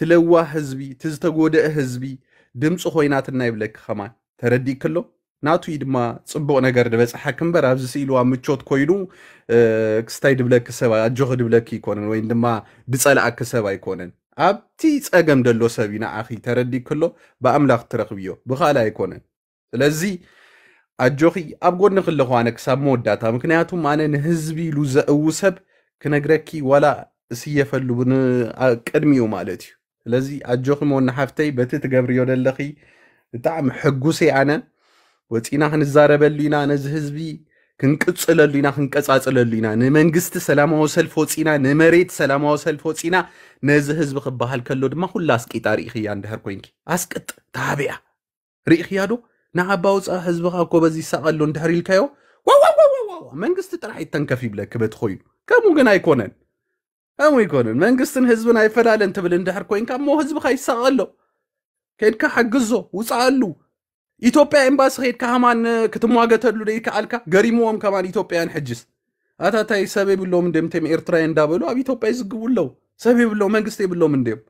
ትለዋ ህዝቢ እቲ ዝተጎድአ ህዝቢ ድምፂ ኮይናትና ይብለኪ ኸማን ተረዲ ክሎ ናቱ ድማ ፅቡቅ ነገር ድበፅሓ ክንበር ኣብዚ ስኢልዋ ምቾት ኮይኑ ክስታይ ድብለኪ ሰብ ኣጆኺ ድብለኪ ይኮነን ወይ ድማ ድፀላኣኪ ሰብ ኣይኮነን ኣብቲ ፀገም ደሎ ሰብ ኢና ንዓኺ ተረዲእ ከሎ ብኣምላኽ ትረኽብ ትረኽብዮ ብካልእ ኣይኮነን ስለዚ ኣጆኺ ኣብ ጎኒ ክለኹ ኣነ ክሳብ መወዳእታ ምክንያቱም ኣነ ንህዝቢ ኢሉ ዘእው ሰብ ክነግረኪ ዋላ እስየፈሉ ቅድሚኡ ማለት እዩ ስለዚ ኣጆኺ ሓፍተይ በቲ ትገብርዮ ዘለኺ ብጣዕሚ ሕጉሰይ ኣነ ወፂና ክንዛረበሉኢና ነዚ ህዝቢ ክንቅፅለሉኢና ክንቀፃፅለሉኢና ንመንግስቲ ሰላማዊ ሰልፊ ወፂና ንመሬት ሰላማዊ ሰልፊ ወፂና ነዚ ህዝቢ ክበሃል ከሎ ድማ ኩሉ ኣስቂጣ ርኢኽያ እንድሕር ኮይንኪ ኣስቅጥ ታብያ ርኢኽያ ዶ ንዓባ ውፃ ህዝቢካ እኮ በዚ ይሳቐሎ እንድሕር ኢልካዮ መንግስቲ ጥራሕ ይተንከፍ ይብለክ በቲ ኮይኑ ከምኡ ግን ኣይኮነን ከምኡ ይኮነን መንግስትን ህዝብን ኣይፈላለን ትብል እንድሕር ኮይንካ እሞ ህዝቢካ ይሳቀሎ ከድካ ሓግዞ ውፃኣሉ ኢትዮጵያ ኤምባሲ ከይድካ ከማን ክትሟገተሉ ደይ ከኣልካ ገሪሞዎም ከማን ኢትዮጵያን ሕጅስ ኣታታይ ሰብ የብሎም እንደ ኤርትራ እንዳበሉ ኣብ ኢትዮጵያ ይዝግቡ ኣለው ሰብ የብሎ መንግስቲ የብሎም እንድዮም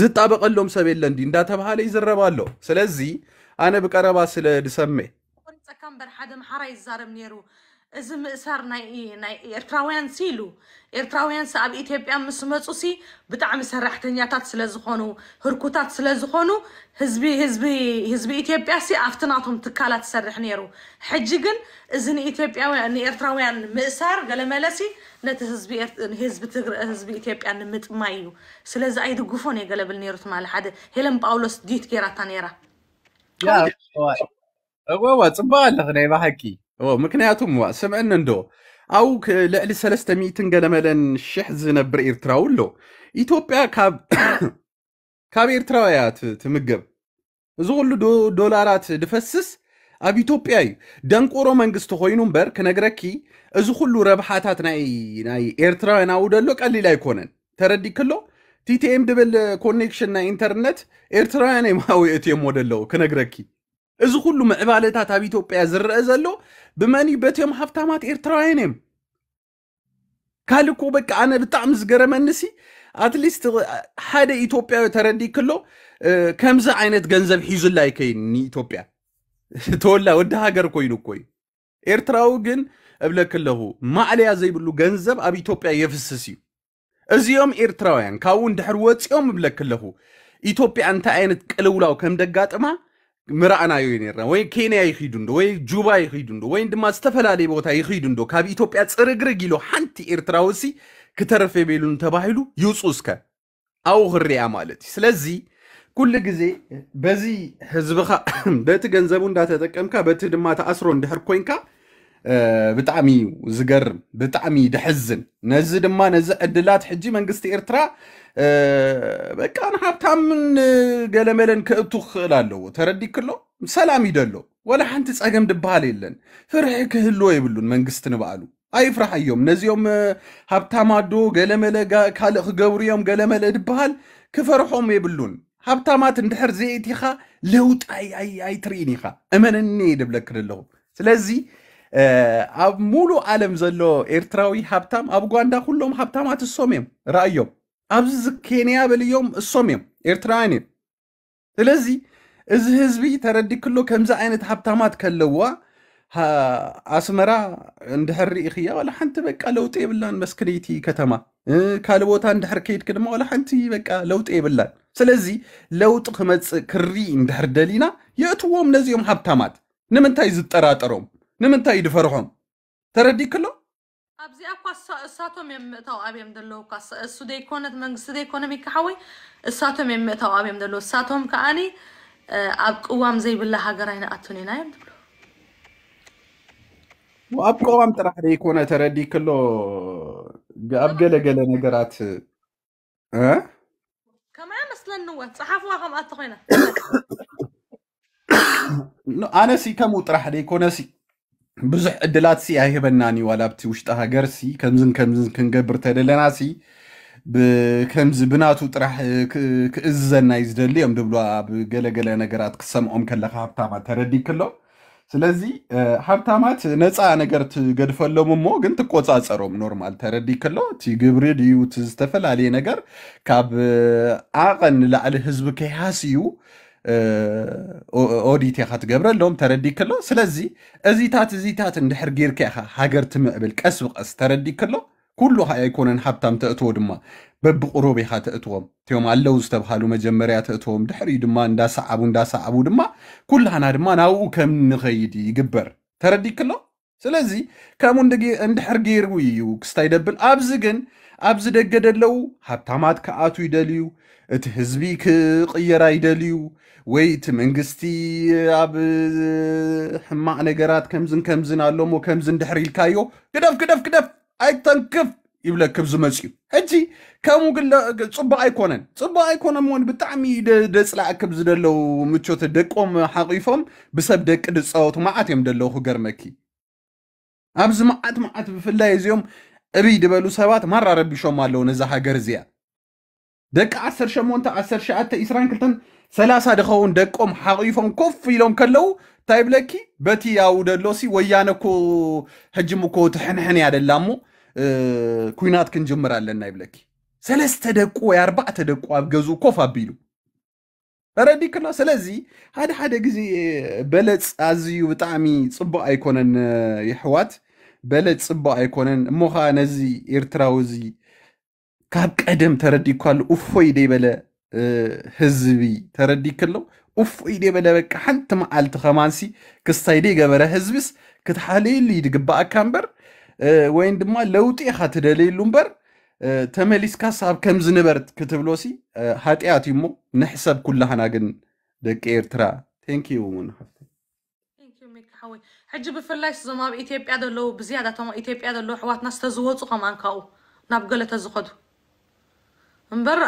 ዝጣበቀሎም ሰብ የለ እንዲ እንዳተባሃለ ይዝረባ ኣሎ ስለዚ ኣነ ብቀረባ ስለ ድሰሜ ፀካም ሓደ መሓራ ይዛረብ ነይሩ እዚ ምእሳር ናይ ኤርትራውያን ሲ ኢሉ ኤርትራውያን ኣብ ኢትዮጵያ ምስ መፁ ሲ ብጣዕሚ ሰራሕተኛታት ስለዝኾኑ ህርኩታት ስለዝኾኑ ህዝቢ ኢትዮጵያ ሲ ኣብቲ ናቶም ትካላት ዝሰርሕ ነይሩ ሕጂ ግን እዚ ንኤርትራውያን ምእሳር ገለ መለሲ ነቲ ህዝቢ ኢትዮጵያ ንምጥማይ እዩ ስለዚ ኣይድግፎን እየ ገለብል ነይሩ ትማለ ሓደ ሄለን ጳውሎስ ዲት ገይራታ ነይራ እወ ፅቡቅ ኣለኽነይ ብሓቂ ምክንያቱም ዋ ስምዕን እንዶ ኣብ ልዕሊ ሰለስተ ሚእትን ገለመለን ሽሕ ዝነብር ኤርትራዊ ኣሎ ኢትዮጵያ ካብ ኤርትራዊ እያ ትምገብ እዚ ኩሉ ዶላራት ድፈስስ ኣብ ኢትዮጵያ እዩ ደንቆሮ መንግስቲ ኮይኑ እምበር ክነግረኪ እዚ ኩሉ ረብሓታት ናይ ናይ ኤርትራውያን ኣብኡ ደሎ ቀሊል ኣይኮነን ተረዲ ከሎ ቲቲኤም ድብል ኮኔክሽን ናይ ኢንተርነት ኤርትራውያን እዮም ኣብኡ እትዮም ወደለዉ ክነግረኪ እዚ ኩሉ ምዕባለታት ኣብ ኢትዮጵያ ዝረአ ዘሎ ብመኒ በትዮም ሃብታማት ኤርትራውያን እዮም ካልእ እኮ በቂ ኣነ ብጣዕሚ ዝገረመኒሲ ኣትሊስት ሓደ ኢትዮጵያዊ ተረዲ ክሎ ከምዚ ዓይነት ገንዘብ ሒዙላ ይከይድ ንኢትዮጵያ ተወላ ወዲ ሃገር ኮይኑ እኮ እዩ ኤርትራዊ ግን እብለክ ኣለኹ ማዕለያ ዘይብሉ ገንዘብ ኣብ ኢትዮጵያ የፍስስ እዩ እዚኦም ኤርትራውያን ካብኡ እንድሕር ወፂኦም እብለክ ኣለኹ ኢትዮጵያ እንታይ ዓይነት ቅልውላው ከም ደጋጥማ ምራእና እዩ ነርና ወይ ኬንያ ይኸይዱ እንዶ ወይ ጁባ ይኸይዱ እንዶ ወይ ድማ ዝተፈላለየ ቦታ ይኸይዱ እንዶ ካብ ኢትዮጵያ ፅርግርግ ኢሎ ሓንቲ ኤርትራ ውሲ ክተረፈ የብሉን ተባሂሉ ይውፁ እስከ ኣብኡ ክርያ ማለት እዩ ስለዚ ኩሉ ግዜ በዚ ህዝብኻ በቲ ገንዘቡ እንዳተጠቀምካ በቲ ድማ ተኣስሮ እንድሕር ኮይንካ ብጣዕሚ እዩ ዝገርም ብጣዕሚ ድሕዝን ነዚ ድማ ነዚ ዕድላት ሕጂ መንግስቲ ኤርትራ በቃ ሀብታምን ገለመለን ክእብቱኽ እላለዎ ተረዲ ክሎ ሰላም ይደሎ ወላ ሓንቲ ፀገም ድበሃል የለን ፍርሒ ክህልዎ የብሉን መንግስቲ ንበዓሉ ኣይፍራሕ እዮም ነዚኦም ሃብታማዶ ገለመለ ካልእ ክገብሩ እዮም ገለመለ ድበሃል ክፈርሖም የብሉን ሃብታማት እንድሕር ዘየቲኻ ለውጥ ኣይትርኢን ኢኻ እመነኒ ድብለክን ኣለኹ ስለዚ ኣብ ሙሉእ ዓለም ዘሎ ኤርትራዊ ሃብታም ኣብ ጓንዳ ኩሎም ሃብታማት እሶም እዮም ራእዮም ኣብዚ ዝከየነያ በልዮም እሶም እዮም ኤርትራውያን እዮም ስለዚ እዚ ህዝቢ ተረዲ ክሎ ከምዚ ዓይነት ሃብታማት ከለዋ ኣስመራ እንድሕር ርኢኽያ ዋላ ሓንቲ በቃ ለውጢ የብላን መስክሪቲ ከተማ ካልእ ቦታ እንድሕር ከይድክ ድማ ዋላ ሓንቲ በቃ ለውጢ የብላን ስለዚ ለውጢ ክመፅእ ክሪኢ እንድሕር ደሊና የእትዎም ነዚኦም ሃብታማት ንምንታይ ዝጠራጠሮም ንምንታይ ይድፈርሖም ክሎም ኣብዚኣ እኳ እሳቶም እዮም ምእታው ኣብዮም ዘለዉ እኳ እሱ ደይኮነት መንግስቲ ደይኮነ ይካሓወይ እሳቶም እዮም ምእታው ኣብዮም ዘለዉ እሳቶም ከዓኒ ኣብ ቅዋም ዘይብላ ሃገር ኣይንኣቱን ኢና እዮም ትብሉ ኣብ ቅዋም ጥራሕ ደይኮነ ተረዲ ከሎ ኣብ ገለገለ ነገራት ከመይ መስለኒዎ ፀሓፍዋ ከምኣቶ ኮይና ኣነሲ ከምኡ ጥራሕ ደይኮነሲ ብዙሕ ዕድላት ሲ ኣይህበናን እዩ ዋላ ብቲ ውሽጢ ሃገር ሲ ከምዝን ከምዝን ክንገብር ተደለና ሲ ከምዚ ብናቱ ጥራሕ ክእዝዘና እዩ ዝደሊ እዮም ድብሎ ኣብ ገለገለ ነገራት ክሰምዖም ከለካ ሃብታማት ተረዲ ክሎ ስለዚ ሃብታማት ነፃ ነገር ትገድፈሎም እሞ ግን ትቆፃፀሮም ኖርማል ተረዲ ከሎ እቲ ግብሪ ድዩ እቲ ዝተፈላለየ ነገር ካብ ዓቐን ንላዕሊ ህዝቢ ከይሃስ እዩ ኦዲት ኢኻ ትገብረሎም ተረዲ ከሎ ስለዚ እዚታት እዚታት እንድሕር ጌርካ ኢኻ ሃገር ትምዕብል ቀስ ብቀስ ተረዲ ከሎ ኩሉ ከ ኣይኮነን ሃብታም ተእትዎ ድማ በብቁሩብ ኢኻ ተእትዎም እትዮም ኣለው ዝተብሃሉ መጀመርያ ተእትዎም ድሕሪኡ ድማ እንዳሰዓቡ እንዳሰዓቡ ድማ ኩላና ድማ ናብኡ ከም ንኸይድ ይግበር ተረዲ ከሎ ስለዚ ከምኡ እንድሕር ገይሩ እዩ ክስታ ይደብል ኣብዚ ግን ኣብዚ ደገ ደለው ሃብታማት ክኣቱ ይደልዩ እቲ ህዝቢ ክቕየራ ይደልዩ ወይ እቲ መንግስቲ ኣብ ሕማቅ ነገራት ከምዝን ከምዝን ኣሎ ሞ ከምዝን ድሕሪ ኢልካዮ ግደፍ ግደፍ ግደፍ ኣይተንክፍ ይብለክብ ዝመፅ እዩ ሕጂ ከምኡ ፅቡቅ ኣይኮነን ፅቡቅ ኣይኮነን ሞን ብጣዕሚ ደፅላእክብ ዝደለው ምቾት ደቆም ሓቂፎም ብሰብ ደቂ ድፃወቱ መዓት እዮም ደለው ክገርመኪ ኣብዚ መዓት መዓት ብፍላይ እዚኦም ዕብይ ድበሉ ሰባት ማራረቢሾም ኣለው ነዛ ሃገር እዚኣ ደቂ 18 19 22 ሰላሳ ድኸውን ደቆም ሓቂፎም ኮፍ ኢሎም ከለው እንታይ ብለኪ በቲ ያው ደሎሲ ወያነ ኮ ሕጂ ኮ ትሕንሕን እያ ደላ እሞ ኩናት ክንጅምር ኣለና ይብለኪ ሰለስተ ደቁ ወይ ኣርባዕተ ደቁ ኣብ ገዝኡ ኮፍ ኣቢሉ ረዲክና ስለዚ ሓደ ሓደ ግዜ በለፅ ኣዝዩ ብጣዕሚ ፅቡቅ ኣይኮነን ይሕዋት በለፅ ፅቡቅ ኣይኮነን እሞ ከዓ ነዚ ኤርትራዊ እዚ ካብ ቀደም ተረዲኳሉ እፎይ ደይበለ هزبي تردي كله أوف إيدي بلا بك حنت ما قلت خمانسي كستايدي جبرة هزبس كتحالي اللي دقبا كامبر وين دما لوتي خاطر لومبر تمليس كاساب كم زنبرت كتبلوسي هات إعطي مو نحسب كل حناجن دك إيرترا ثانك يو من حفتي ثانك يو ميك حوي حج بفلايس زمان بإثيوبيا دلو بزيادة تما إثيوبيا دلو حوات ناس تزوجوا كمان كاو نبقى لتزوجوا እምበር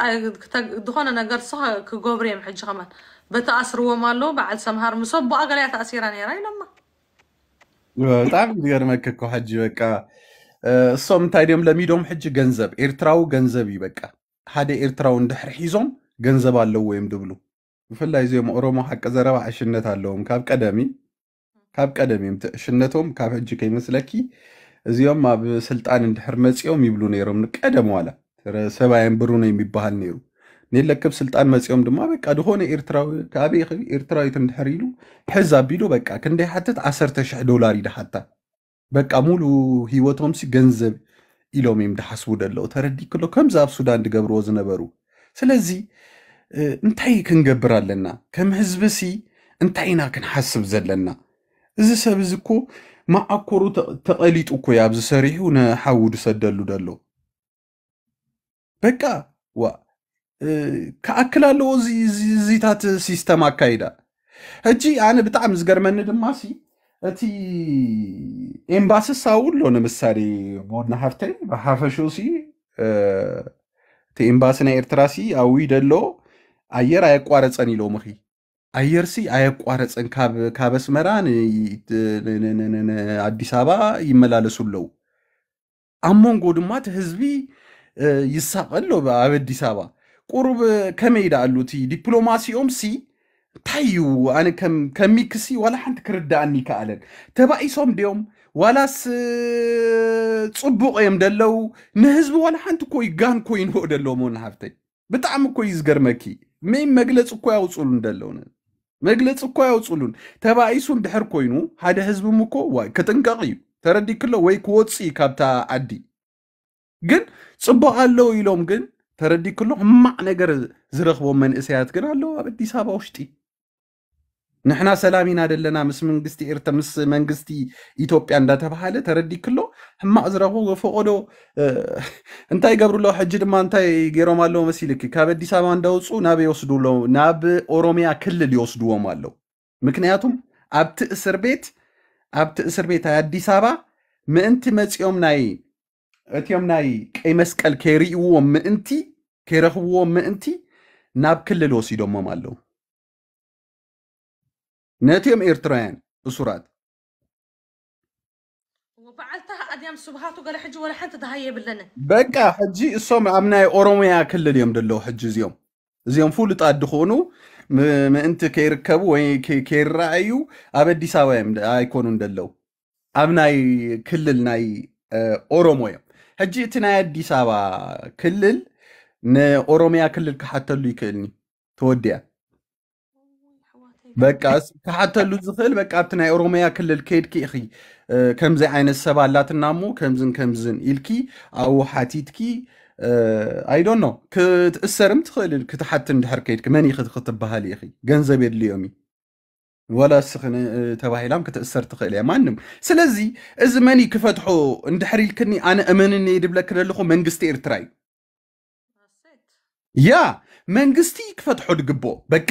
ዝኾነ ነገር ስ ክገብር እዮም ሕጂ ኸማን በተኣስርዎም ኣለዉ በዓል ሰምሃር ምሶ ብኣ ገለያ ተኣሲራ ነራ ኢሎማ ብጣዕሚ ዝገርመክ እኮ ሕጂ በቃ እሶም እንታይ ድዮም ለሚዶም ሕጂ ገንዘብ ኤርትራዊ ገንዘብ እዩ በቃ ሓደ ኤርትራዊ እንድሕር ሒዞም ገንዘብ ኣለዎ እዮም ድብሉ ብፍላይ እዚኦም ኦሮሞ ሓቂ ዘረባ ዕሽነት ኣለዎም ካብ ቀደሚ ካብ ቀደም እዮም ዕሽነቶም ካብ ሕጂ ከይመስለኪ እዚኦም ኣብ ስልጣን እንድሕር መፂኦም ይብሉ ነይሮም ንቀደም ዋላ ብሩ ብሩነ የሚበሃል ነይሩ ንለክብ ስልጣን መፂኦም ድማ በቃ ድኾነ ካበይ ኤርትራዊት እንድሕር ኢሉ ሕዝ ኣቢሉ በቃ ክንደይ ሓትት 1,000 ዶላር ይድሓታ በቃ ሙሉ ሂወቶም ሲ ገንዘብ ኢሎም እዮም ድሓስቡ ደለዉ ተረዲ ክሎ ከምዚ ኣብ ሱዳን ድገብርዎ ዝነበሩ ስለዚ እንታይ ክንገብር ኣለና ከም ህዝቢ ሲ እንታይ ኢና ክንሓስብ ዘለና እዚ ሰብ እዚ እኮ ማዓኮሩ ተቐሊጡ እኮ ኣብዚ ሰሪሑ ንሓዊ ድሰደሉ ደሎ በቃ ዋ ከአክላለዎ ዚታት ሲስተም አካይዳ እጂ አነ ብጣዕሚ ዝገርመኒ ድማ ሲ እቲ ኤምባሲ ኣብኡ ኣሎ ንምሳሌ ቦና ሃፍተይ ሲ እቲ ኤምባሲ ናይ ኤርትራ ሲ ኣብዊ ደሎ ኣየር ኣየቋረፀን ኢሎ ምኺ ኣየር ሲ ኣየቋረፀን ካብ ኣስመራ ኣዲስ ኣበባ ይመላለሱ ኣለው ኣብ መንጎ ድማ እቲ ህዝቢ ይሳቀሎ ኣብ ኣዲስ ኣበባ ቁሩብ ከመይ ዳ ኣሎ እቲ ዲፕሎማሲኦም ሲ እንታይ ኣነ ከሚክሲ ዋላ ሓንቲ ክርዳእኒ ከኣለን ተባኢሶም ድኦም ዋላስ ፅቡቕ እዮም ደለው ንህዝቢ ዋላ ሓንቲ ኮይ ጋን ኮይንዎ ሞን ሃፍተይ ብጣዕሚ ኮይ ዝገርመኪ መይ መግለፂ እኮ ያውፅሉን ደለውን መግለፂ እኮ ያውፅሉን ተባኢሱ እንድሕር ኮይኑ ሓደ ህዝቢ ምኮ ክጥንቀቕ እዩ ተረዲ ክሎ ወይ ክወፅ ካብታ ዓዲ ግን ፅቡቅ ኣለው ኢሎም ግን ተረዲ ክሎ ሕማቅ ነገር ዝረኽቦም መንእሰያት ግን ኣለው ኣብ ኣዲስ ኣበባ ውሽጢ ንሕና ሰላም ኢና ደለና ምስ መንግስቲ ኤርትራ ምስ መንግስቲ ኢትዮጵያ እንዳተባሃለ ተረዲ ክሎ ሕማቅ ዝረኽቦ ፈቆዶ እንታይ ገብሩ ኣለዎ ሕጂ ድማ እንታይ ገይሮም ኣለዎ መሲልክ ካብ ኣዲስ ኣበባ እንዳወፁ ናብ ይወስዱ ናብ ኦሮምያ ክልል ይወስድዎም ኣለው ምክንያቱም ኣብቲ እስር ቤት ኣብቲ እስር ቤት ኣዲስ ኣበባ ምእንቲ መፂኦም ናይ اتيوم ناي كي مسكال كيري وو مئنتي كيرخ وو مئنتي ناب كل الوسي دوم مالو ناتيوم ايرتران اسورات وبعلتها اديام سبحاتو قال حجي ولا حنت بقى حجي اسوم امناي اورومي كل اليوم دلو حجي زيوم زيوم فول تقعد م ما انت كيركب وين كي كيرايو ابدي ساوي ايكونون دلو امناي كل الناي اورومويم ሕጂ እቲ ናይ ኣዲስ ኣበባ ክልል ንኦሮምያ ክልል ክሓተሉ ይክእልኒ ተወዲያ በቃ ክሓተሉ ዝኽእል በቃ ኣብቲ ናይ ኦሮምያ ክልል ከድኪ ኢኺ ከምዚ ዓይነት ሰብ ኣላትና እሞ ከምዝን ከምዝን ኢልኪ ኣብኡ ሓቲትኪ ኣይዶኖ ክትእሰርም ትኽእል ክትሓትን ድሕር ከድኪ መን ይኽት ክትበሃል ኢኺ ገንዘብ የድልዮም እዩ ولا سخن تباهيلام كتأثر تخيل يا مانم سلازي ازماني كفتحو اندحري كني انا امنني يدب لك نلخو منقستي ارتراي يا منقستي كفتحو لقبو بقى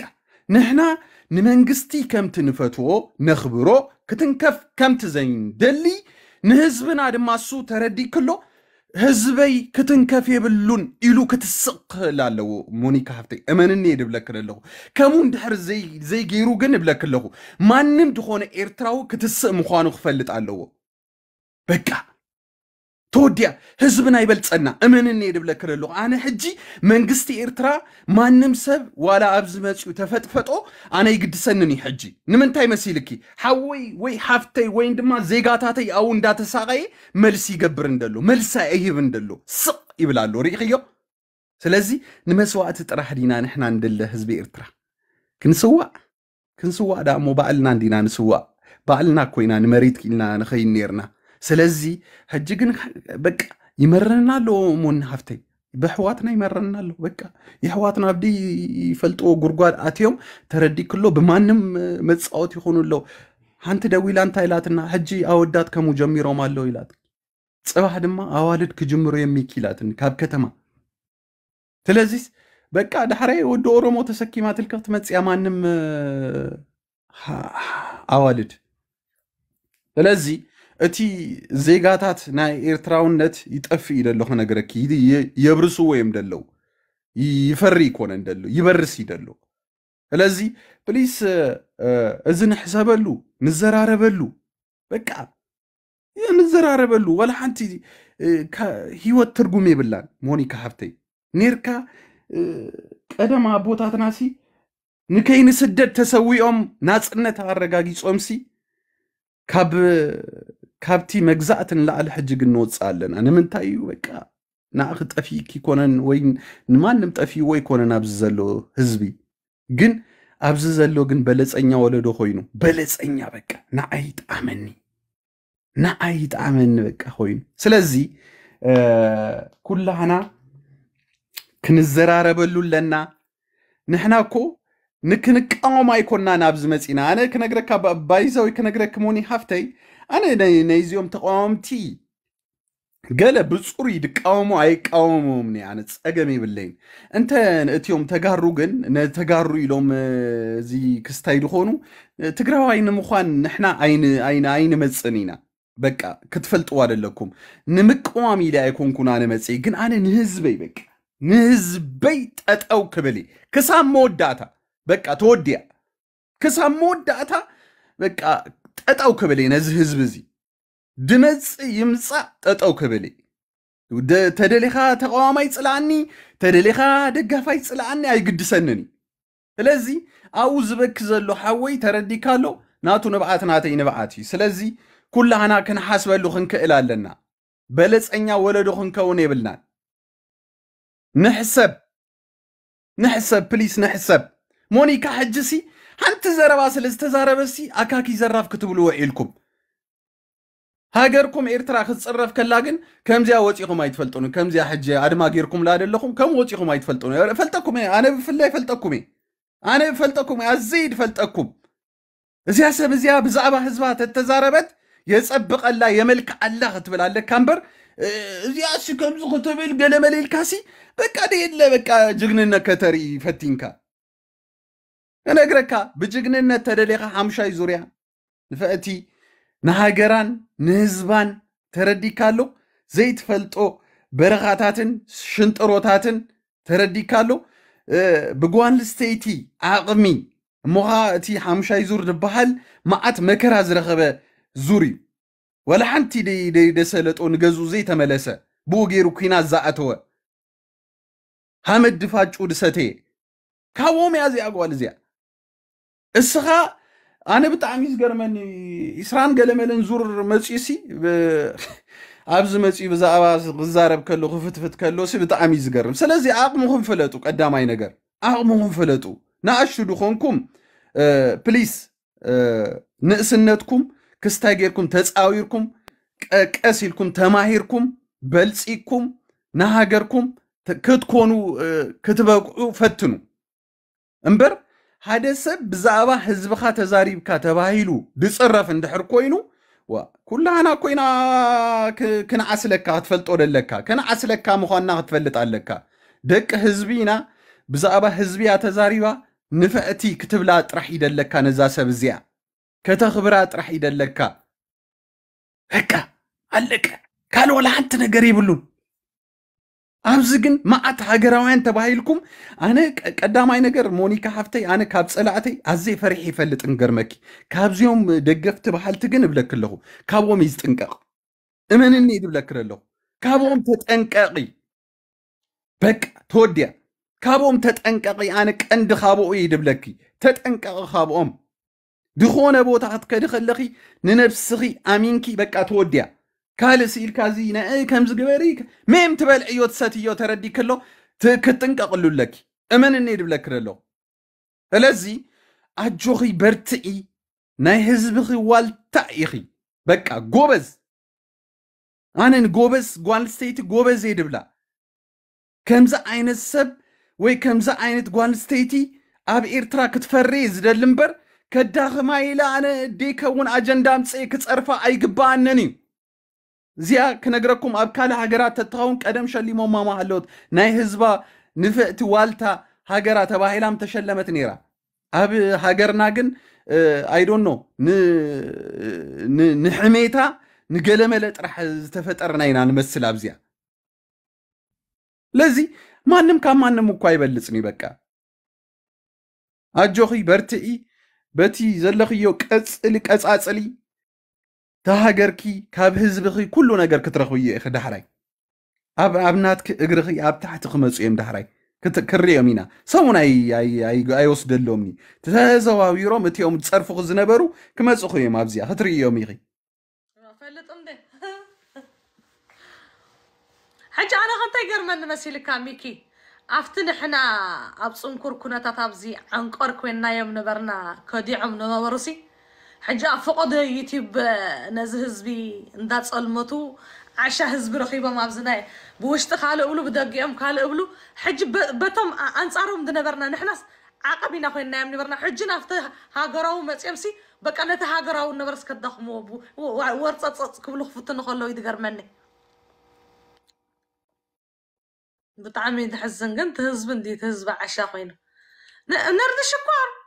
نحنا نمنقستي كم تنفتو نخبرو كتنكف كم تزين دلي نهزبنا دماسو تردي كلو ህዝበይ ክትንከፍ የብሉን ኢሉ ክትስቅ ክእል ሞኒካ ሃፍተይ እመንኒ ብለክል ኣለኹ ከምኡ እንድሕር ዘይገይሩ ግን እብለክ ኣለኹ ማንም ድኾነ ኤርትራዊ ክትስእ ምዃኑ ክፈልጥ ኣለዎ በቃ ተወዲያ ህዝብን ኣይበልፀና እምን እየ ድብለ ክለለኹ ኣነ ሕጂ መንግስቲ ኤርትራ ማንም ሰብ ዋላ ኣብዚ መፅኡ ተፈጥፈጦ ኣነ ይግድሰንን እዩ ሕጂ ንምንታይ መሲልኪ ሓወይ ወይ ሓፍተይ ወይ ድማ ዜጋታተይ ኣብኡ እንዳተሳቀየ መልሲ ይገብር እንደሎ መልሲ ኣይህብ እንደሎ ስቕ ይብል ኣሎ ርኢኽዮ ስለዚ ንመስዋእቲ ጥራሕ ዲና ንሕና ንደለ ህዝቢ ኤርትራ ክንስዋእ ክንስዋእ ዳ እሞ ባዕልና እንዲና ንስዋእ ባዕልና ኮይና ንመሬት ኢልና ንኸይድ ነርና ስለዚህ ሕጂ ግን በቃ ይመረና ኣለዎ እሞኒ ሃፍተይ ብሕዋትና ይመረና ኣሎ በቃ የሕዋትና ኣብዲ ይፈልጥዎ ጉርጓድ ኣትዮም ተረዲ ክሎ ብማንም መፃወት ይኹኑ ኣሎ ሓንቲ ደዊ ኢላ እንታይ ኢላትና ሕጂ ኣወዳት ከምኡ ጀሚሮም ኣለው ኢላት ፅባሕ ድማ ኣዋልድ ክጅምሮ የሚክ ኢላትኒ ካብ ከተማ ስለዚ በቃ ዳሕረ ወዲ ኦሮሞ ተሰኪማ ትልከ ክትመፅያ ማንም ኣዋልድ ስለዚ እቲ ዜጋታት ናይ ኤርትራውነት ይጠፊ እዩ ደሎ ክነገረኪ የብርሱ ወይም ደለው ይፈሪ ይኮነ ደሎ ይበርስ እዩ ደሎ ስለዚ ፕሊስ እዚ ንሕሰበሉ ንዘራረበሉ በቃ ንዘራረበሉ ወላ ሓንቲ ሂወት ትርጉም የብላን ሞኒካ ሃፍተይ ኔርካ ቀደማ ኣቦታትና ሲ ንከይንስደድ ተሰዊኦም ናፅነት ኣረጋጊፆምሲ ካብ ካብቲ መግዛእቲ ንላዕሊ ሕጂ ግን ንወፅእ ኣለና ንምንታይ እዩ በቃ ንኣኺ ጠፊ ይኮነን ወይ ንማንም ጠፊ ጠፊዎ ይኮነን ኣብዚ ዘሎ ህዝቢ ግን ኣብዚ ዘሎ ግን በለፀኛ ወለዶ ኮይኑ በለፀኛ በቃ ንዓይ ጣዕመኒ ንዓይ ጣዕመኒ በቃ ኮይኑ ስለዚ ኩላህና ክንዘራረበሉ ኣለና ንሕና ኮ ንክንቃወም ኣይኮና ናብዚ መፂና ኣነ ክነግረካ ባይዛዊ ክነግረክሞኒ ሃፍተይ ኣነ ናይዚኦም ተቃወምቲ ገለ ብፁር ድቃወሙ ኣይቃወሙም ኒ ኣነ ፀገም ይብለይን እንተ እትዮም ተጋሩ ግን ነተጋሩ ኢሎም እዚ ክስታይ ድኾኑ ትግራዋይ ንምኳን ንሕና ኣይንመፅን ኢና በቃ ክትፈልጥዋ ደለኩም ንምቅዋም ኢለ ኣይኮንኩን ኣነ መፅኢ ግን ኣነ ንህዝበይ በቃ ንህዝበይ ጠጠው ክብል ክሳብ መወዳእታ በቃ ተወዲያ ክሳብ መወዳእታ በቃ ጠጣው ክበለ ነዚ ህዝብ እዚ ድመፅ ይምፃእ ጠጠው ክበለ ተደሊኻ ተቃዋማይ ፅላኣኒ ተደሊኻ ደጋፋይ ፅላኣኒ ኣይግድሰንን እዩ ስለዚ ኣብኡ ዝበኪ ዘሎ ሓወይ ተረዲካ ኣሎ ናቱ ንብዓት ናተይ ንብዓት እዩ ስለዚ ኩላህና ክንሓስበሉ ክንክእል ኣለና በለፀኛ ወለዶ ክንከውን የብልናን ንሕሰብ ንሕሰብ ፕሊስ ንሕሰብ ሞኒካ ሕጂ ሲ حنت زرباس الاستزاربسي أكاكي زرف كتبلو وعيلكم هاجركم إيرترا خد صرف كلاجن كم زي وجهكم ما يتفلتون كم زيا حجة عد ما جيركم لا لكم كم وجهكم ما يتفلتون فلتكم أنا في الله فلتكم أنا فلتكم أزيد فلتكم زيا سب زيا بزعبة حزبات التزاربت يسبق الله يملك الله تبل الله كامبر زيا شو كم زغتبل قلم الكاسي بكاري إلا بكا جغننا كتري فتينكا እነግረካ ብጅግንነት ተደሊኻ ሓምሻይ ዙርያ ንፍዕቲ ንሃገራን ንህዝባን ተረዲካሎ ዘይትፈልጦ በረኻታትን ሽንጥሮታትን ተረዲካሎ ብጓል ስተይቲ ዓቕሚ እሞኻ እቲ ሓምሻይ ዙር ዝበሃል መዓት መከራ ዝረኸበ ዙር እዩ ወላ ሓንቲ ደሰለጦ ንገዝኡ ዘይተመለሰ ብኡ ገይሩ ኩና ዝኣተወ ሃመድ ድፋጩ ድሰተየ ካብኦም እያ እዚኣ ጓል እዚኣ اسخا أنا بتعمل إيش إسران قال ما نزور مجلسي أبز مسي بزعباز غزارب كلو خفتفت كلو سي بتعمل إيش سلازي أقمهم فلتو قدام أي نجر أقمهم فلتو ناشدو دخونكم أه بليس أه نقصنتكم كستاغيركم تصاويركم كأسيلكم تماهيركم بلصيكم نهاجركم كتكونوا أه كتبقوا فتنوا أمبر هذا سب بزعبا هزبخا تزاريبكا تباهيلو دسرف اندحر كوينو و كل أنا كوينا كنا عسلكا هتفلت أول لكا كنا عسلكا مخانا هتفلت على لكا دك هزبينا بزعبا هزبيا تزاريبا نفقتي كتبلات رح يدل لكا نزاسة بزيا كتخبرات رح يدل لكا هكا قال لك قالوا لا أنت نقريب اللون ኣብዚ ግን ማዓት ሃገራውያን ተባሂልኩም ኣነ ቀዳማይ ነገር ሞኒካ ሃፍተይ ኣነ ካብ ፀላእተይ ኣዘይ ፈሪሒ ይፈልጥ ንገርመኪ ካብዚኦም ደገፍቲ ባህልቲ ግን እብለክ ኣለኹ ካብኦም እዩ ዝጥንቀቕ እመንኒ ድብለክር ኣለኹ ካብኦም ተጠንቀቂ በቃ ተወድያ ካብኦም ተጠንቀቂ ኣነ ቀንዲ ካብኡ እዩ ድብለኪ ተጠንቀቂ ካብኦም ድኾነ ቦታ ክትከዲ ከለኺ ንነብስኺ ኣሚንኪ በቃ ተወድያ ካልእ ስኢል ካዚ ከምዚ ግበሪ ሜም ትበልዕዮ ትሰትዮ ተረዲ ከሎ እመን እኒ ድብለክ ደሎ ስለዚ ኣጆኺ በርትዒ ናይ ህዝብኺ ዋልታ ኢኺ በቃ ጎበዝ ኣነን ጎበዝ ጓልስተይቲ ጎበዝ የድብላ ከምዚ ዓይነት ሰብ ወይ ከምዚ ዓይነት ጓልስተይቲ ኣብ ኤርትራ ክትፈሪ ዝደሊ እምበር ከዳኽማ ኢላ ኣነ ዴከ ኣጀንዳ ምፅ ክፀርፋ ኣይግባኣነን እዩ እዚኣ ክነግረኩም ኣብ ካልእ ሃገራት ተትኸውን ቀደም ሸሊሞማ ማሃለወት ናይ ህዝባ ንፍዕቲ ዋልታ ሃገራ ተባሂላም ተሸለመት ነይራ ኣብ ሃገርና ግን ኣይዶኖ ንሕሜታ ንገለመለ ጥራሕ ዝተፈጠርና ኢና ንመስል ኣብዚያ ለዚ ማንም ካብ ማንም እኳ ይበልፅን ይበቃ ኣጆኺ በርትዒ በቲ ዘለኽዮ ቀፅሊ ቀፃፅሊ تهاجرك كاب هزبخي كل نجار كترخوي إخ دحري أب أبنات إجرخي أب تحت خمس يوم دحري كريم هنا سوون أي أي أي أي وصد اللومني تهزوا ويروم تيوم تصرفوا خزنبرو كما تسخوي ما بزيا هتري يوم يغي فلتم ده حج أنا خنت من مسيل كاميكي افتن حنا أبصن كركنة تابزي عنقر كونا نايم نبرنا كدي عم نورسي حجا فقد يوتيوب نزهز بي انداز المتو عشا هزب رخيبه ما بزناي بوشت خاله قبلو بدق يوم خاله قبلو حج بتم انصارهم دنبرنا نحن عقبنا خوين نعم نبرنا حجنا افتي هاجروا ما تمسي بك انا تهاجروا نبرس كدخمو ورصص قبلو خفتن خلو يدغر مني بتعمي تحزن كنت هزب دي تهزب عشا خوين نرد الشكور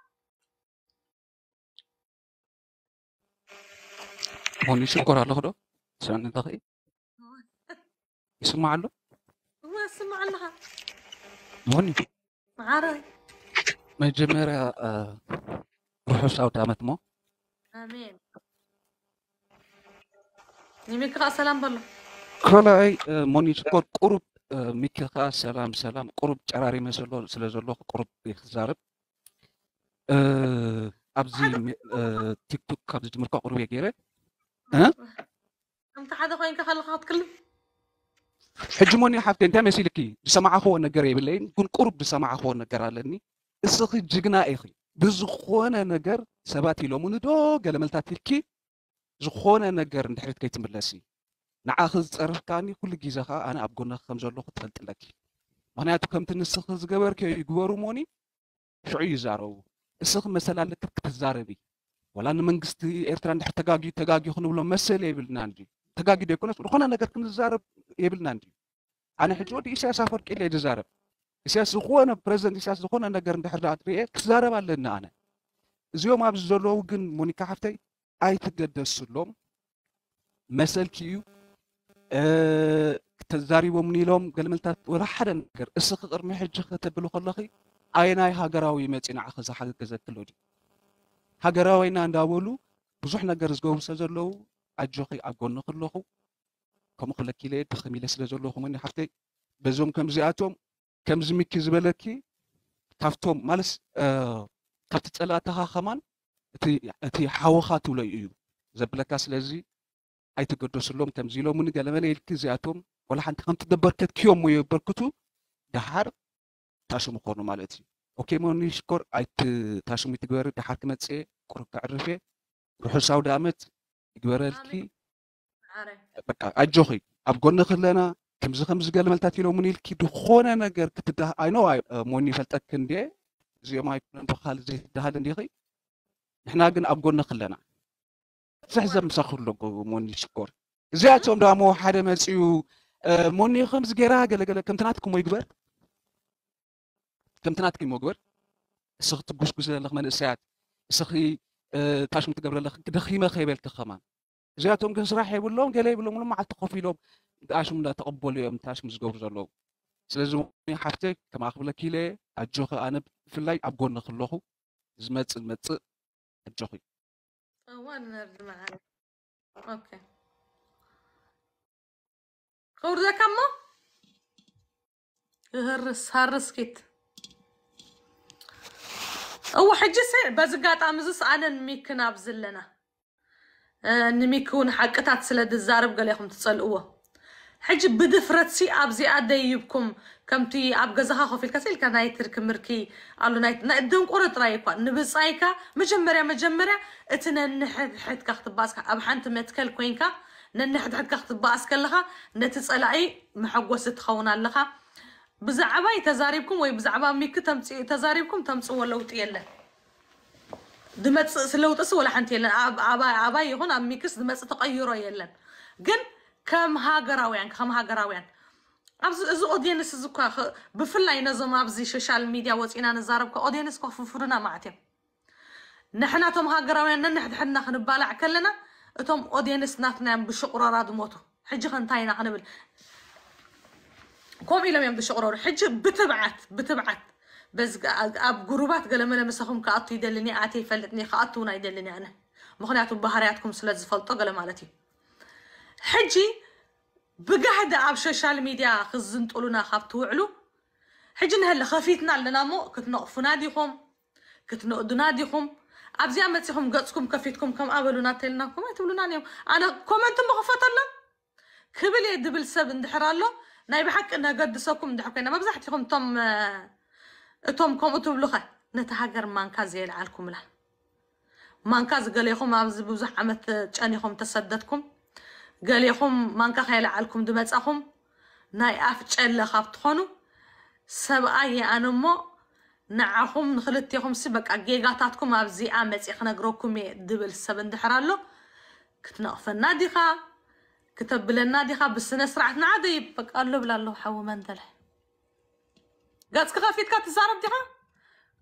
هوني شكرا له دو سان دغي يسمع له هو يسمع لها هوني معاري ما جمر آه، روحو شاو تامت مو امين نيميكرا سلام بالو كلا اي آه، موني شكر قرب آه، ميكا سلام سلام قرب تراري مسلو سلازلو قرب يخزارب ابزي تيك توك قبل تمرق قرب يغيره ها امتحان اخويا كيف غنتكلم حجموني حفتي انت مسي لكي سمع اخو نجر يبلين كن قرب سمع اخو نجر علني اسخ جغنا اخي بزخونه نجر سبات يلومون دو قال ملتات لكي زخونه نجر ندحرت كيتملسي ንዓኺ ዝፀረፍካኒ ኩሉ ግዜ انا ኣነ ኣብ ጎናኺ ከም ዘለኹ ትፈልጥለኪ ምክንያቱ ከምቲ ንስኺ ዝገበርክዮ ይግበሩ ሞኒ ሽዑ ይዛረቡ እስኺ መሰላለክት ክትዛረብ እዩ ولا أن منقست إيرترا عند تقاقي تقاقي خنو لهم مسألة يبلنا عندي تقاقي دي كنت وخنا نقدر كنت زارب يبلنا عندي أنا حجود إساسا فرق إلي جزارب إساس ዝኾነ ፕረዘንት ኢሳስ ዝኾነ ነገር እንድሕር ዳ ትሪኤ ክዛረብ ኣለና ኣነ እዚኦም ኣብዚ ዘለዉ ግን ሞኒካ ሓፍተይ ኣይትገደስሎም መሰልቲ እዩ ተዛሪቦም ኒሎም ገለመልታት ወላ ሓደ ነገር እስኺ ቅድሚ ሕጂ ከተብል ከለኺ ኣይ ናይ ሃገራዊ መፂ ንዓኸ ዝሓገገዘክሎ ድዩ ሃገራዊና እንዳበሉ ብዙሕ ነገር ዝገብሩ ስለ ዘለዉ ኣጆኺ ኣብ ጎኒ ከለኹ ከምኡ ክለኪለ ለየ ኢለ ስለ ዘለኹ ወኒ ሓፍተ በዞም ከምዚኣቶም ከምዚ ምኪ ዝበለኪ ካብቶም ማለስ ካብቲ ፀላእታኻ ኸማን እቲ ሓወኻ ትብሎ እዩ ዘብለካ ስለዚ ኣይትገደስሎም ከምዚ ኢሎም ኢሎምኒ ገለመለ ኢልኪ እዚኣቶም ወላ ሓንቲ ከምቲ ደበርከት ክዮም ሞ የበርክቱ ድሓር ታሽሙ ኮኑ ማለት እዩ ኦኬ ሞኒ ሽኮር ኣይት ታሽሙ ትግበር ድሓር ክመፅእ ቁርብ ክዕርፍ እየ ርሑስ ኣውደ ኣመት ይግበረልኪ ኣጆኺ ኣብ ጎኒ ክለና ከምዚ ከምዚ ገለ መልታት ኢሎምን ኢልኪ ድኾነ ነገር ክትዳ ኣይኖ ሞኒ ፈልጠክ እንዴ እዚኦም ኣይኮነ ብካል ዘይትዳሃል እንዲኺ ንሕና ግን ኣብ ጎኒ ክለና ብዙሕ ምሳኺ ኣለኩ ሞኒ ሽኮር እዚኣቶም ዳሞ ሓደ መፅኡ ሞኒ ከምዚ ገይራ ገለገለ ከምትናትኩሞ ይግበር ከምትናት እዩ መግበር እስኺ ትጉስጉስ ዘለኽ መንእሰያት እስኺ ታሽም ትገብር ኣለኽ ደኺመ ከይበልክ ኸማን እዚኣቶም ግን ስራሕ የብሎም ገለ የብሎም መዓልቲ ኮፍ ኢሎም ዳኣሽም እንዳተቐበሉ እዮም ታሽም ዝገብሩ ዘለዉ ስለዚ ሓፍተይ ከምኣ ክብለኪ ኢለ ኣጆኸ ኣነ ብፍላይ ኣብ ጎኒ ክለኹ ዝመፅእ ዝመፅእ ኣጆኺ ከውርዘካ እሞ እህርስ ሃርስ ኬት هو حجي سيع بزقات امزس انا نميكنا بزلنا نميكون حقتات سلد الزارب قال يخم تصلقوا حجي بدفرت سي ابزي اديبكم كمتي اب غزها خوفي الكسيل كان نايتر كمركي قالو نايت نقدم قرط رايك نبصايكا مجمريا مجمريا اتنا نحد حد كخت باسك اب حنت متكل كوينكا ننحد حد كخت باسك لها نتصلعي محوس تخونا لها ብዛዕባ ተዛሪብኩም ወይ ብዛዕባ ሚክ ተዛሪብኩም ተምፅዎ ለውጢ የለን ዝመፅእ ስለውጥስ ወላ ሓንቲ የለን ኣባይ ይኹን ኣብ ሚክስ ዝመፅእ ተቐይሮ የለን ግን ከም ሃገራውያን ከም ሃገራውያን ኣብዚ እዚ ኦድየንስ እዚ እኳ ብፍላይ ነዞም ኣብዚ ሶሻል ሚድያ ወፂና ንዛረብ ከ ኦድየንስ እኳ ፍፍዱና ማለት እዮም ንሕና እቶም ሃገራውያን ነንሕድሕድና ክንባላዕ ከለና እቶም ኦድየንስ ናትና እዮም ብሽቁረራ ዝሞቱ ሕጂ ከ እንታይ ኢና ክንብል كم إلى ميم أورور حجب بتبعت بتبعت بس أب جروبات قال ملا مسخهم كأطي دلني أعطي فلتني خأطونا دلني أنا مخنعتو بهارياتكم سلز فلطة قال مالتي حجي بقعد أب سوشيال ميديا خزن تقولنا خاب توعلو حجي نهلا خفيتنا لنا مو كتنقفوا ناديكم كتنقدوا ناديكم أبزي أمتيهم قصكم كفيتكم كم أبلونا تلناكم أتبلونا اليوم أنا كومنت مخفت الله كبلي دبل سب اندحر ناي بحق انا قد سوكم دحكينا ما بزحت فيكم توم توم كوم اتو بلوخه نتهاجر مانكا زي العالكم له مانكا قال يخوم ابز بزح عمت تشاني خوم تسددكم قال يخوم مانكا خيل عالكم دمت اخوم ناي اف تشل خاف تخونو سبعه انمو نعاهم نخلط يخوم سبك اجيغاتاتكم ابزي امت اخنا غروكم دبل سبن دحرالو كتنا افنا ديخا كتب بلنا دي خاب السنة سرعت نعدي بك قال له بلا الله حو ما ندلح قاتك غافيت كتزارب ديخا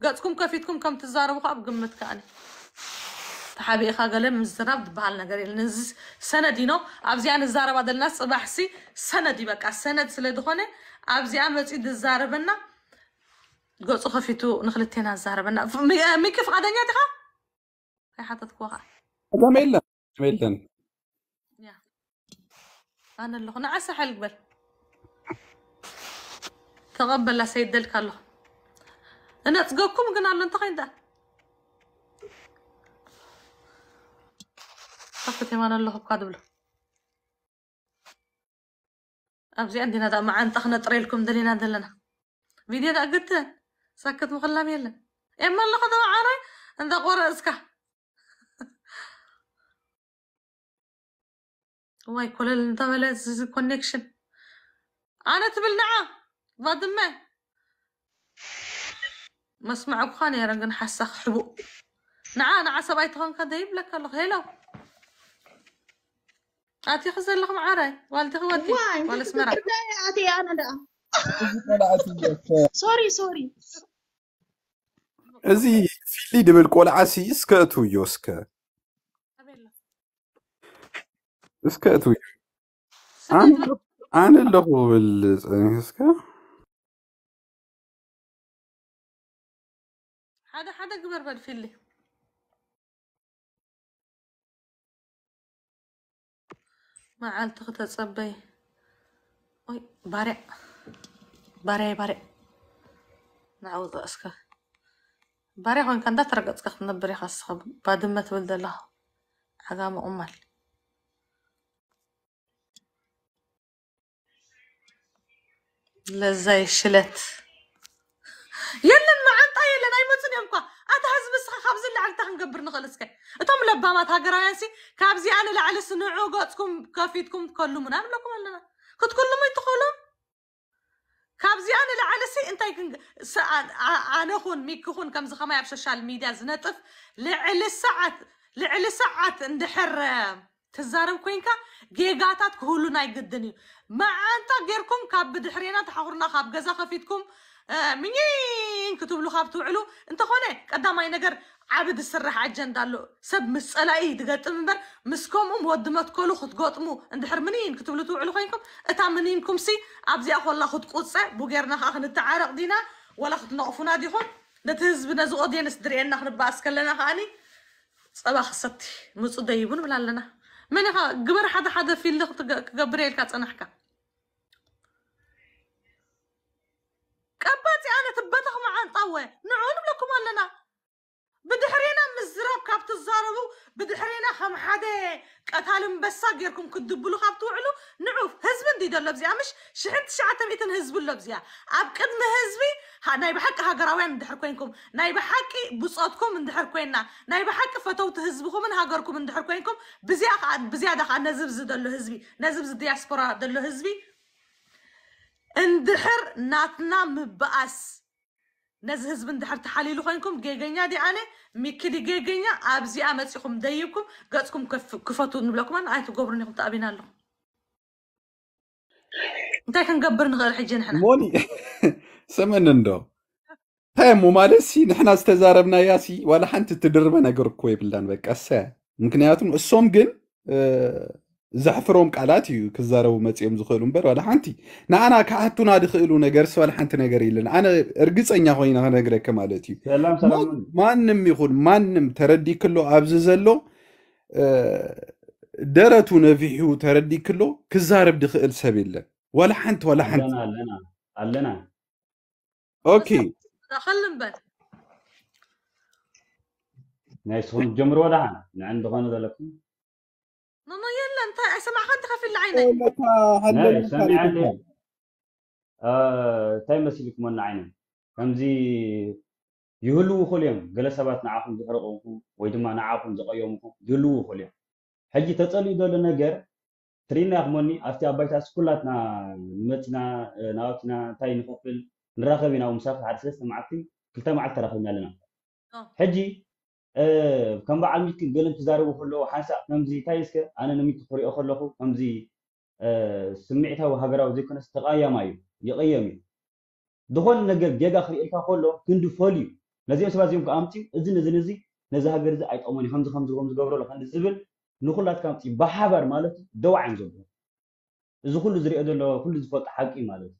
قاتكم كافيتكم كم تزارب وخاب قمت كاني تحابي إخا قال من الزراب دبالنا قال نز سنة دينو أبزي أنا الزارب هذا الناس بحسي سنة دي بقى سنة سلا دخوني أبزي أنا تيد الزاربنا قاتو خفيتو نخلتينا لنا مي كيف غادا نيا ديخا حطتك وخا ما يلا ما يلا أنا اللغنة عسى قبل تقبل تغبل سيد دلك الله أنا تقوكم قلنا له أنت غيدا طفتي ما أنا اللغة له أبزي عندنا ده دا انتقنا تخنا لكم دلينا دلنا فيديو ده قلتن سكت مخلام يلن إما اللغة ده معاني عند قورة أسكه واي كل الدولة كونكشن أنا تبل نعم ضدمة ما اسمع أبخان يا رنقن حس حبو نعا نعا سبايت هون كان دايب لك الله هيلو أتي خزر لهم عري والدي هو دي والدي أتي أنا لا سوري سوري ازي في لي دبل كول عسي اسكا تو اسكا اتوي انا انا اللغو بال اسكا هذا حدا كبر بالفيلي ما عال تغطى صبي اوي بارع بارع بارع نعوض اسكا بارع وان كان دا ترقص كخنا بريخ اسخب بعد ما تولد الله عقام امال لا لزاي شلت يلن ما عنط اي لن اي موتن يمكا اتهز بس خابز اللي عالتها نقبر نغلسك اتهم لبامات هاقرا ناسي كابزي انا لعلي سنعو قاتكم كافيتكم تكلو من انا لكم لا كنت كل ما يتخلو كابزي انا لعلي سي انت يكن انا خون ميك خون كم زخما يبشا شال ميدا زنطف لعلي ساعات لعلي ساعات اندحر تزارب كوينكا جيجاتات ناي يقدني ما أنت غيركم كاب بدحرينا تحورنا خاب غزا خفيتكم منين كتب له خاب توعلو أنت خونه اي نجر عبد السرح عجن دالو سب مسألة دقت منبر مسكم أم ودمت كلو خد قطمو حر منين كتب له توعلو خينكم أتا منينكم سي أبزي أخو الله خد قدسة بوغيرنا خاخن نتعارق دينا ولا خد نقفنا ديهم نتهزبنا زقودين اسدرينا خنباس كلنا خاني صباح ستي مصدي بنبلا لنا من ها قبر حدا حدا في اللغط قبريل انا حكا كباتي انا تبتخ مع انطوي نعون لكم لنا بدحرينا مزراب كابت الزاربو بدحرينا خم حدا قتالم بس غيركم كدبلو خاب توعلو نعوف هزب اندي دلو بزيا مش شحنت شعات مئتن هزب اللو بزيا اب قدم هزبي ها ناي بحق هاقراوين اندحر كوينكم ناي بحق بصوتكم اندحر كويننا ناي بحق فتوت هزبكم من هاقركم اندحر كوينكم بزيا بزيا بزيادة خا نزبز دلو هزبي نزبز دياسبورا دلو هزبي اندحر ناتنا مبأس نزه حزب اندحر تحليلو خاينكم جيغنيا دي انا ميكدي جيغنيا ابزي امسيكم ديبكم غاتكم كف كفاتو نبلاكم انا عيطو غبرني قمت ابينا له انت كنقبر نغير حجه نحنا موني سمن ندو هاي مو مالسي نحنا استزاربنا ياسي ولا حنت تدربنا قرك كويب لان بك اسا ممكن ياتون السوم جن أه... ዘሕፍሮም ቃላት እዩ ክዛረቡ መፂኦም ዝኽእሉ እምበር ዋላ ሓንቲ ንኣና ክኣቱና ድኽእሉ ነገር ስበል ሓንቲ ነገር የለን ኣነ እርግፀኛ ኮይና ክነግረከ ማለት እዩ ማንም ይኹን ማንም ተረዲ ክሎ ኣብዚ ዘሎ ደረቱ ነፊሑ ተረዲ ክሎ ክዛረብ ድኽእል ሰብ የለን ዋላ ሓንቲ ዋላ ሓንቲ ኣለና ኦኬ ናይ ስኹም ጀምሮ ወላ ንዕንድኾነ ዘለኩም ماما يلا انت سمع حد خفي لعينك طيب، لا لا سمع عندي اه تاي طيب، ما سيبك من عينك كمزي يهلو خليهم قال سبات نعافهم زهرقوكم ويدما نعافهم زقيومكم يهلو خليهم حجي تتصلي دول نجر ترين أخمني أفتى أبيت أسكولاتنا متنا ناوتنا تاي نخفل نراقبنا ومسافر عرسيس معتي كل تاي معتي راقبنا لنا حجي ከም በዓል ሚልኪ ገለ ክዛረቡ ከለዎ ሓንሳእ ከምዚ እንታይ ስከ ኣነ ነሚቲ ክሪኦ ከለኹ ከምዚ ስምዒታዊ ሃገራዊ ዘይኮነስ ተቃያማ እዩ ይቀየም እዩ ዝኾነ ነገር ጌጋ ክሪኤልካ ከሎ ክንዲፈል እዩ ነዚኦም ሰባት እዚኦም ኣምፅኡ እዚ ነዚ ነዚ ነዚ ሃገር እዚ ኣይጠቕሞን እዩ ከምዚ ከምዚ ከም ዝገብረሎ ከም ዝብል ንኩላትካ ምፅኡ ብሓባር ማለት ደዋ እዮም ዘብሉ እዚ ኩሉ ዝሪኦ ዘሎ ኩሉ ዝፈልጦ ሓቂ ማለት እዩ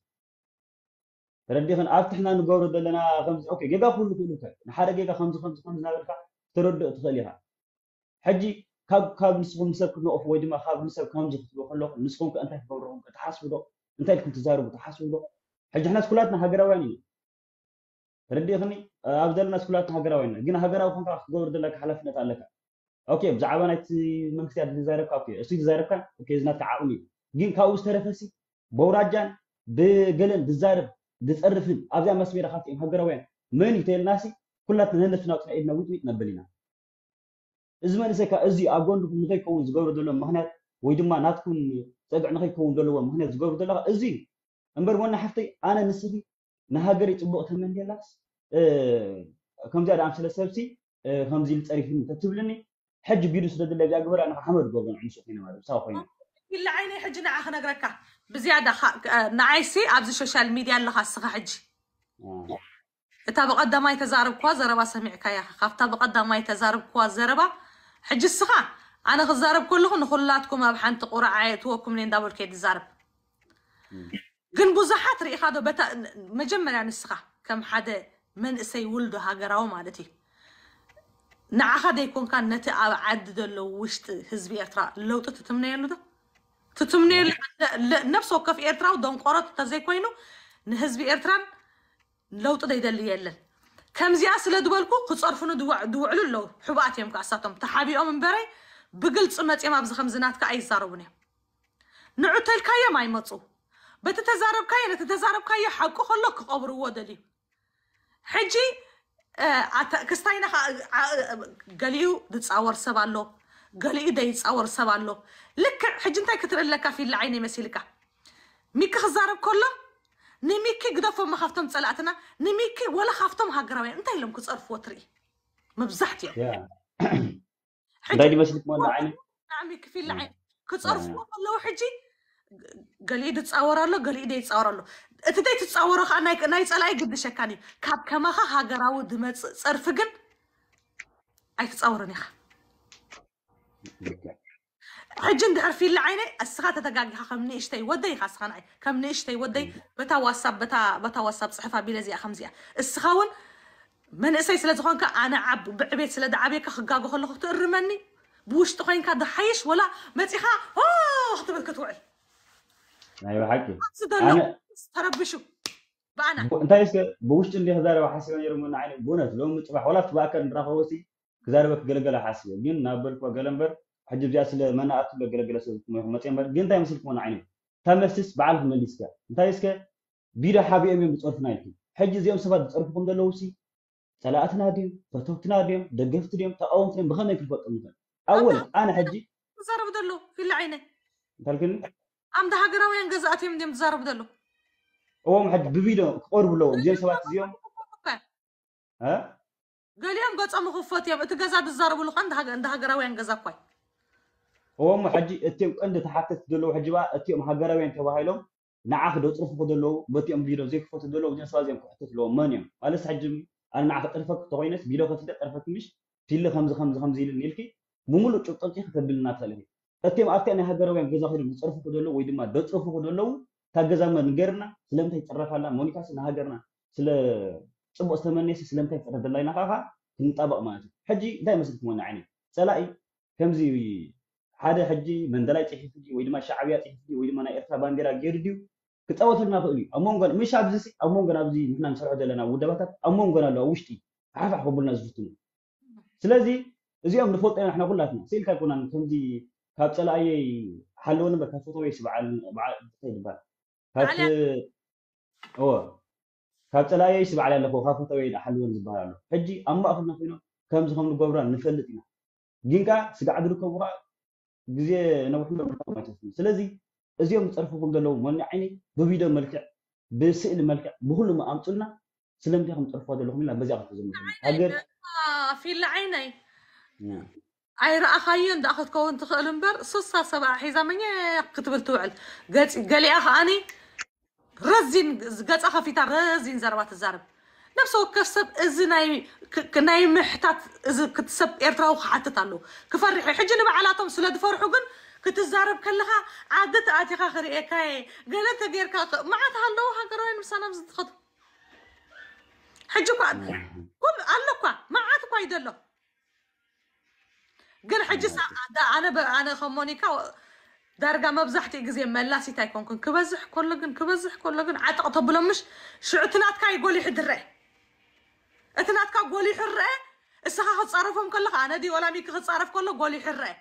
ተረዲኽን ኣብ ትሕና ንገብሮ ዘለና ከምዚ ጌጋ ኩሉ ክእሉ ንሓደ ጌጋ ከምዚ ከምዚ ከም ዝነበርካ تردو تخليها حجي كاب كاب نسخن نسب كنو ويدي ما خاب نسب كم زخت بخلق نسخن كأنت تبرهم تحاسب له أنت كنت تزارب تحاسب له حجي إحنا سكولاتنا هجراوين تردي خني أبدلنا سكولاتنا وين جينا هجراو كنت راح تدور دلك حلفنا تعلقها اوكي بዛዕባ ናይቲ መንግስትያት ዝዛረብካ እሱ ዝዛረብካ ዝና ተዓቕሚ ግን ካብኡ ዝተረፈሲ በውራጃን ብገለን ዝዛረብ ዝፀርፍን ኣብዛ መስሜራ ካብቲ هجرة وين من እዩ ناسي ኩላትና ነንነትና ጥራኢልና ውጥሚጥና በሊና እዚ መንእሰይ ከዓ እዚ ኣብ ጎንድኩም ንከይከውን ዝገብሩ ዘሎ ምክንያት ወይ ድማ ናትኩም ፀግዕ ንከይከውን ዘለዎ ምክንያት ዝገብሩ ዘለካ እዚ እምበር ወና ሓፍተይ ኣነ ንስሊ ንሃገር ይፅቡቅ ተመንደላስ ከምዚኣ ዳኣም ስለ ሰብሲ ከምዚ ዝፀሪፍኒ ተትብልኒ ሕጂ ቢሉ ስለ ዘለ እዚኣ ግበራ ሓመድ ጎብን ዕንሱ ኮይነ ማለት ሳብ ኮይኑ ይለዓይነ ሕጂ ንዓ ክነግረካ ብዝያዳ ንዓይሲ ኣብዚ ሶሻል ሚድያ ኣለካ ስኻ ሕጂ طابق قدام ماي تزارب كوا زربا سمعك يا خاف طابق قدام ماي تزارب كوا زربا حج السخا انا غزارب كلهم نخلاتكم ابحنت قرع عيتوكم لين دابل كيد زارب قن بوزحات ري خادو بتا مجمل عن السخا كم حدا من اسي ولدو هاجراو مالتي نع خاد يكون كان نتي عدد لو وشت حزب ارترا لو تتمني يلو ده تتمني نفسه كف ارترا ودون قرط تزي كوينو نحزب ارتران لو طدي دليلا كم زياس لدولكو كتصرفون دوا دوعلو لو حباتهم كاساتهم تحابيهم من بري بقلت امت يما بز خمزنات كاي زاروني نعتل كايا ما يمطو بتتزارب كايا نتتزارب كايا حقو خلو كقبر ودلي حجي كستاينا قليو دتصاور سبالو قليو دا يتصاور سبالو لك حجي انتي كتر لك في العين يمسيلك ميك خزارب كله نميكي قدفو ما خافتم تسلعتنا نميكي ولا خافتم هاقراوين انت لهم كتصرف وتري مبزحت يا دايلي باش لكمون عيني نعمي كفي العين كتصرف والله حجي ገሊኡ ዝፃወር ኣሎ ገሊኡ ደይ ዝፃወር ኣሎ እቲ ደይ ትፃወሮ ከዓ ናይ ፀላኢ ግድሸካን እዩ ها ከማኻ دم ዝመፅእ ፀርፊ اي تصورني ኢኻ حجند عرفين لعيني السخات تدقاق خمني اشتي ودي خاص خناي خمني اشتي ودي أيوة. بتا واتساب بتا بتا واتساب صحفة بلازي خمسيه السخاون من اسي سلا زخونك انا عب بعبيت سلا دعبيك خقاق خلو خط الرمني بوش تخينك ضحيش ولا متيخا اوه خطو بدك توعل ايوه حكي انا تربشو بانا انت ايش بوش اللي هزار وحاسبان يرمون عين بونت لو مطبح ولا تباكر نراخوسي كزاربك قلقله حاسبه جن نابل فقلنبر ሕጂ ስለ መናእቱ ገለገለ ሰብ መፅኦም ግን እንታይ መስልኩም ዓይነ ተመስስ በዓል ክመሊስከ እንታይ ስከ ቢዳ ሓቢኦም እዮም ዝፀርፉና ኢልኩም ሕጂ እዚኦም ሰባት ዝፀርፉኩም ዘለዉ ሲ ፀላእትና ድዮም ፈተውትና ድዮም ደገፍቲ ድዮም ተቃወምቲ ድዮም ብከመይ ክንፈልጦም ንክእል ኣወል ኣነ ሕጂ ትዛረብ ዘሎ ፊላ ዓይነ እንታልክኒ ኣምዳ ሃገራውያን ገዛእት እዮም ድዮም ትዛረብ ዘሎ እዎም ሕጂ ብቢዶ ክቆርቡ ኣለዎ እዚኦም ሰባት እዚኦም ገሊኦም ገፆም ክኽፈት እዮም እቲ ገዛ ትዛረብሉ ከ እንዳ ሃገራውያን ገዛ እኳይ هم حجي اتيم عند تحتت دلو حجبا اتيم هاجر وين تواهيلهم نعاخد وطرف فدلو بتيم بيرو زيك فوت دلو جنس لازم كحتت لو مانيم على سحجم انا نعاخد طرفك طوينس بيرو كتير طرفك مش تيل خمس خمس خمس زيل نيلكي مملو تشطل كي خد بالنا تالي اتيم اكتي انا هاجر وين غزا خير بتصرف فدلو ويد ما دتصرف فدلو تاجزا من غيرنا سلمت يترف على مونيكا سنا هاجرنا سل صبو استمنيس سلمت يترف دلاي نفافا تنطبق معناته حجي دايما سلك مو نعني سلاي كم هذا حجي من دلائل تحفيزي ويدما شعبيات تحفيزي ويدما أنا إرثا بانديرا جيرديو كتأوت ما فقولي أمون قال مش عبزي أمون قال عبزي نحن نسرع دلنا ودبات أمون قال لو وشتي عارف أحب الناس زوتنا سلازي زي أم نفوت إحنا كلاتنا سيل كان كنا نفندي كابس أي حلونا بس نفوت ويش بع بع تيجي بع كابس أوه كابس على أي سبع على اللي هو خافوا توي حلونا زبع له حجي أم بقى فينا كم زخم الجبران نفلتنا جينكا سقعد لكم ግዜ ነብርሎም ማለት እዩ ስለዚ እዚኦም ዝፀርፍኩም ዘለዉ ሞኒ ዓይኒ ብቪድዮ መልክዕ ብስእሊ መልክዕ ብኩሉ ኣምፁልና ስለምንታይ ከም ዝፀርፍዋ ዘለኹም ኢልና በዚኣ ክትዝም ሃገር ፊላ ዓይነይ ኣይረኣኻዮ እንዳ ክትከውን ትኽእል እምበር ስሳ ሰብዓ ሒዛ መኘ ክትብል ትውዕል ገሊኣ ከዓኒ ረዚን ገፃ ከፊታ ረዚን ዘረባ ትዛርብ نفسه كسب ازناي كناي محتات از كتسب إيرترا وخعتت له كفرح حجنا على طم سلاد كن كتزارب كلها عادت آتي خاخر إيكاي قالت غير كاك كاخ معتها اللوها قروين مسانا مزدخد حجوكا كل عاد معتكا يدلو قال حجي أنا ب... أنا خمونيكا دارجة ما بزحتي جزء ملاسي تايكون كن كبزح كل كبزح كل جن عتق شعتنات كاي يقولي حدره اتناتك قولي حرة السخا ختصارفهم كل خانة دي ولا ميك ختصارف كله قولي حرة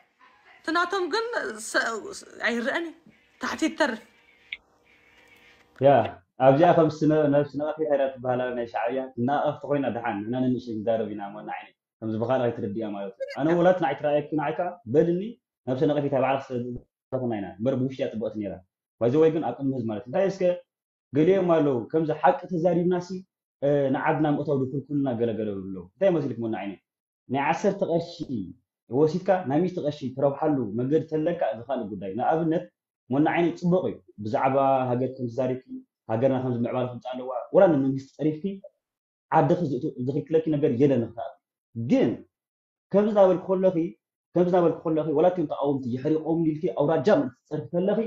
تناتهم قن س... عيرأني تحتي الترف يا أبجا خمس سنة نفس نوع في حيرات بهلا من الشعبية نا أفتحونا دحان أنا نمشي جدار بينا ما نعيني خمس بخارة تردي أما أنا ولات نعيت رأيك نعيتها بدني نفس نوع في تبع رخص تخنينا بربوش يا تبقى تنيرا وإذا وين أقوم هز مالت هاي إسكا قليل مالو كم زحك تزاري ناسي ንዓድና ምእታው ዝክልክሉና ገለገለ ብሎ እንታይ መሲልኩም ና ዓይነት ናይ ዓሰርተ ቀርሺ ወሲድካ ናይ ሚስተ ቀርሺ ትረብሓሉ መንገዲ ተለካ እዚ ካልእ ጉዳይ ንኣብነት ሞና ዓይነት ፅቡቅ እዩ ብዛዕባ ሃገር ከም ተዛሪብቲ ሃገርና ከም ዝምዕባል ክምፃ ኣለዋ ወላ ንመንግስቲ ፀሪፍቲ ዓደኺ ዝክልክለኪ ነገር የለን ክታብ ግን ከምዚ ናበልክ ከለኺ ከምዚ ናበልክ ከለኺ ወላ እትዮም ተቃወምቲ ይሕሪቆም ኢልኪ ኣውራጃ ምእንቲ ትፀርፊ ከለኺ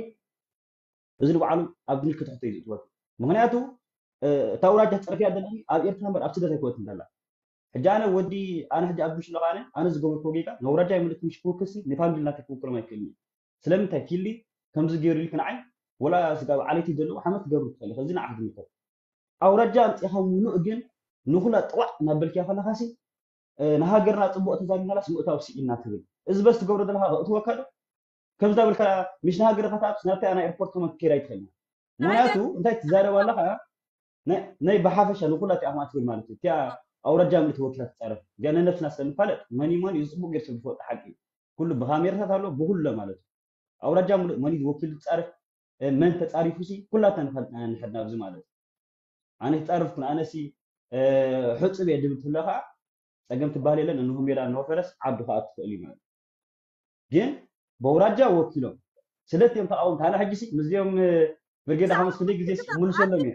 እዚ ንባዕሉ ኣብ ድንክትሕቶ እዩ ዝእትወኪ ምክንያቱ ተውራጅ ፀርፊ አይደለም ኣብ ኤርትራ በር ኣብ ስደት ኣይኮነትን ዘላ ሕጂ ኣነ ወዲ ኣነ ሕጂ ኣብ ምሽ ኣነ ኣነ ዝገበርኮ ጌጋ ነውራጃ ይምልት ምሽ ክውክሲ ንፋሚሊ ናተ ክውክሎም ኣይክእልኒ ስለምንታይ ፊሊ ከምዚ ገይሩ ገይሩሉ ክንዓይ ወላ ስጋብ ዓለይቲ ዘለዎ ሓመት ክገብሩ ትኽእል ከዚ ንዓኽ ግምቶ ኣውራጃ ኣምፅኻ ምሉእ ግን ንኩላ ጥዋዕ ናብ በልክያ ከለኻሲ ንሃገርና ፅቡቅ ተዛሪብናላስ ምእታው ስኢልና ትብል እዚ በስ ትገብሮ ዘለካ እትወካ ዶ ከምዝዳበልካ ምሽ ንሃገርካ ታኣብስ ናብታይ ኣና ኤርፖርት ከመ ክከይድ ምክንያቱ እንታይ ትዛረባ ኣለካ ናይ ብሓፈሻ ንኩላት እዮም ኣትብል ማለት እዩ እቲያ ኣውራጃ ምልቲ ወኪላ ትፃረፍ ገነ ነፍስና ስለንፋለጥ መኒ መኒ እዩ ፅቡቅ ጌር ዝፈወጥ ሓቂ ኩሉ ብካሜራታት ኣሎ ብኩሎ ማለት እዩ ኣውረጃ ምሉእ መኒ ወኪሉ ትፃርፍ መን ተፃሪፉ ሲ ኩላታ ንፈልጥና ንሕድና ብዚ ማለት እዩ ኣነ ክፃርፍኩን ኣነሲ ሕፁብ እየ ድብል ትብለ ከዓ ፀገም ትበሃል የለን እንሆ ሜዳ እንሆ ዓዱ ከዓ ትኽእል እዩ ማለት ግን ብኣውራጃ ወኪሎም ስለትዮም ተቃወምቲ ሃነ ሕጂ ሲ ምዚኦም ብርጌዳ ሓሙስ ክንደይ ግዜ ምልሰሎም እየ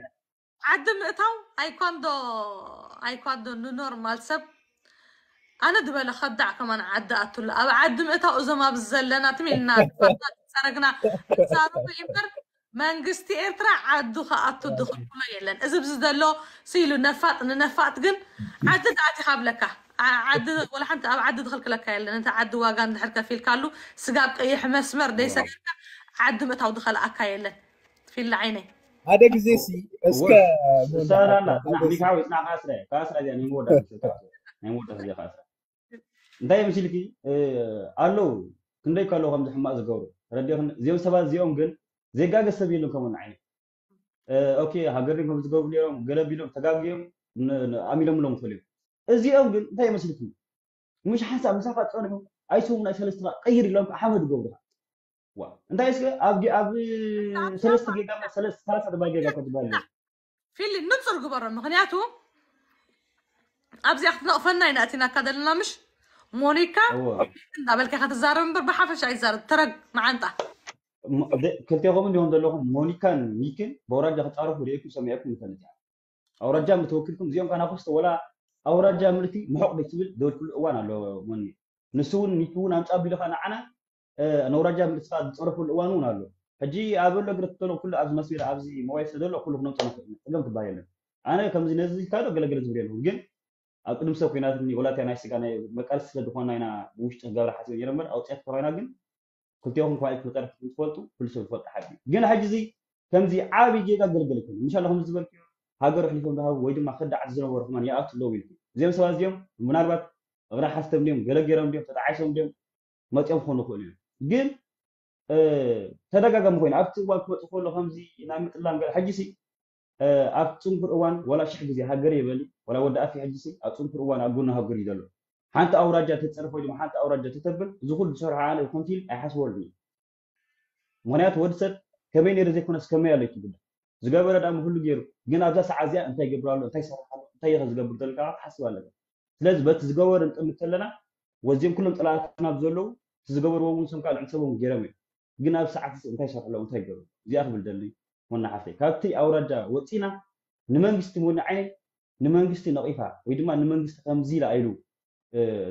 عاد مئتاو اي كوندو اي كوندو نو نورمال سب انا دبل خدع كمان عاد اتول او عاد مئتاو ازو ما بزلنا تمينا سرقنا سارو يمكن مانجستي ايرترا عاد دوخا اتو دوخا كما يلن ازو بزدلو سيلو نفات ان نفات قن عاد دعتي خابلكا عاد ولا حتى عاد دخلك لك يلن انت عاد واقان دحركا في الكالو سقاب قيح مسمر ديسا عاد مئتاو دخل اكا في العيني هذا جزي سي بس كا لا لا لا نيكاو اسنا خاسرة خاسرة يعني مو ده مو ده هي خاسرة ده يمشي لكي إيه، ألو كندي كلو هم زحمة زغور رديهم زيوم سبعة زيوم جن زي جاك السبيل لهم كمان عين إيه، أوكي هاجرين هم زغور ليهم قلب ليهم تجاقيهم عملهم لهم إيه، فلم زيوم جن ده يمشي لكي مش حاسة مسافة تقولهم أيشون ناس هالسرا غير لهم أحمد جورها وا انت اسكو ابي ابي ثلاث دقائق ثلاث ثلاث دقائق كنت بقول لك في اللي ننصر قبر المغنياتو ابزي اخذنا فنانه اتينا كذا لنا مش مونيكا قبل كي خاطر زار مبر بحفش عايز زار ترق مع انت كنت يغوم اليوم ده لهم مونيكا ميكن بوراجا تعرف وليكم سمعكم مثلا او رجع متوكلكم زيون كان اخص ولا او رجع ملتي محق بتبل دول كل وانا لو مني نسون نيكون عم تقابل انا نورجا ምጥፋእ ዝፀርፍሉ እዋን እውን ኣሎ ሕጂ ኣብ ዘሎ እግሪ ኩሉ ኣብዚ መስቢር ኣብዚ ሞባይል ስለዘሎ ኩሉ ክነምፅእ ፀገም ክባሃል የለን ኣነ ከምዚ ነዚ ካዶ ገለገለ ዝብል የለኹ ግን ኣብ ቅድም ሰብ ኮይና ወላታ ናይ ስጋ ናይ መቃልሲ ስለዝኮና ኢና ብውሽጢ ክገብራ ሓሲብ እየ ነበር ኣውፅያት ኮይና ግን ክልቲኹም ኳ ክጠርፍ ዝፈልጡ ኩሉ ሰብ ዝፈልጡ ሓቂ ግን ሕጂ እዚ ከምዚ ዓብዪ ጌጋ ገለገለ ይኮኑ ምሻለ ከምዚ ዝበልክዮ ሃገር ሕሊፎም ዝሃቡ ወይ ድማ ክዳዓት ዝነበሩ ክማን ይኣቱ ኣለዉ ኢልኩ እዚኦም ሰባት እዚኦም ምናልባት እግራ ሓስተም ድዮም ገለገሮም ድዮም ተጣዓይሶም ድዮም መፅኦም ክኾኑ ይኽእሉ እዮም ግን ተደጋጋሚ ኮይኑ ኣብቲ እዋን ክመፅእ ከሎ ከምዚ ናብ ምጥላም ሕጂሲ ኣብ ፅንኩር እዋን ወላ ሽሕ ግዜ ሃገር የበሊ ወላ ወዲ ኣፊ ሕጂሲ ኣብ ፅንኩር እዋን ኣብ ጎና ሃገር እዩ ዘሎ ሓንቲ ኣውራጃ ተፀርፈ ወይ ድማ ሓንቲ ኣውራጃ ተተብል እዚ ኩሉ ዝሰርሖ ኣነ ኮንቲ ኢል ኣይሓስበሉን እዩ ምክንያቱ ወዲ ሰብ ከመይ ነይረ ዘይኮነስ ከመይ ኣሎ ይትብል ዝገበረ ዳ ኩሉ ገይሩ ግን ኣብዛ ሰዓ እዚኣ እንታይ ገብር እንታይ ሰርሕ እንታይ ኢኸ ዝገብር ዘለካ ትሓስብ ኣለካ ስለዚ በቲ ዝገበረ ንጥምት ከለና ወዚኦም ኩሎም ጠላትና ብዘለዉ ዝገበርዎ እውን ሰምካ ንዕንሰቦም ገይሮም እዮም ግን ኣብ ሰዓት እንታይ ሸርሕሎም እንታይ ገበሩ እዚኣ ክብል ደሊ ወናሓፍተይ ካብቲ ኣውራዳ ወፂና ንመንግስቲ ምውንዓይ ንመንግስቲ ነቂፋ ወይ ድማ ንመንግስቲ ከምዚ ኢላ ኢሉ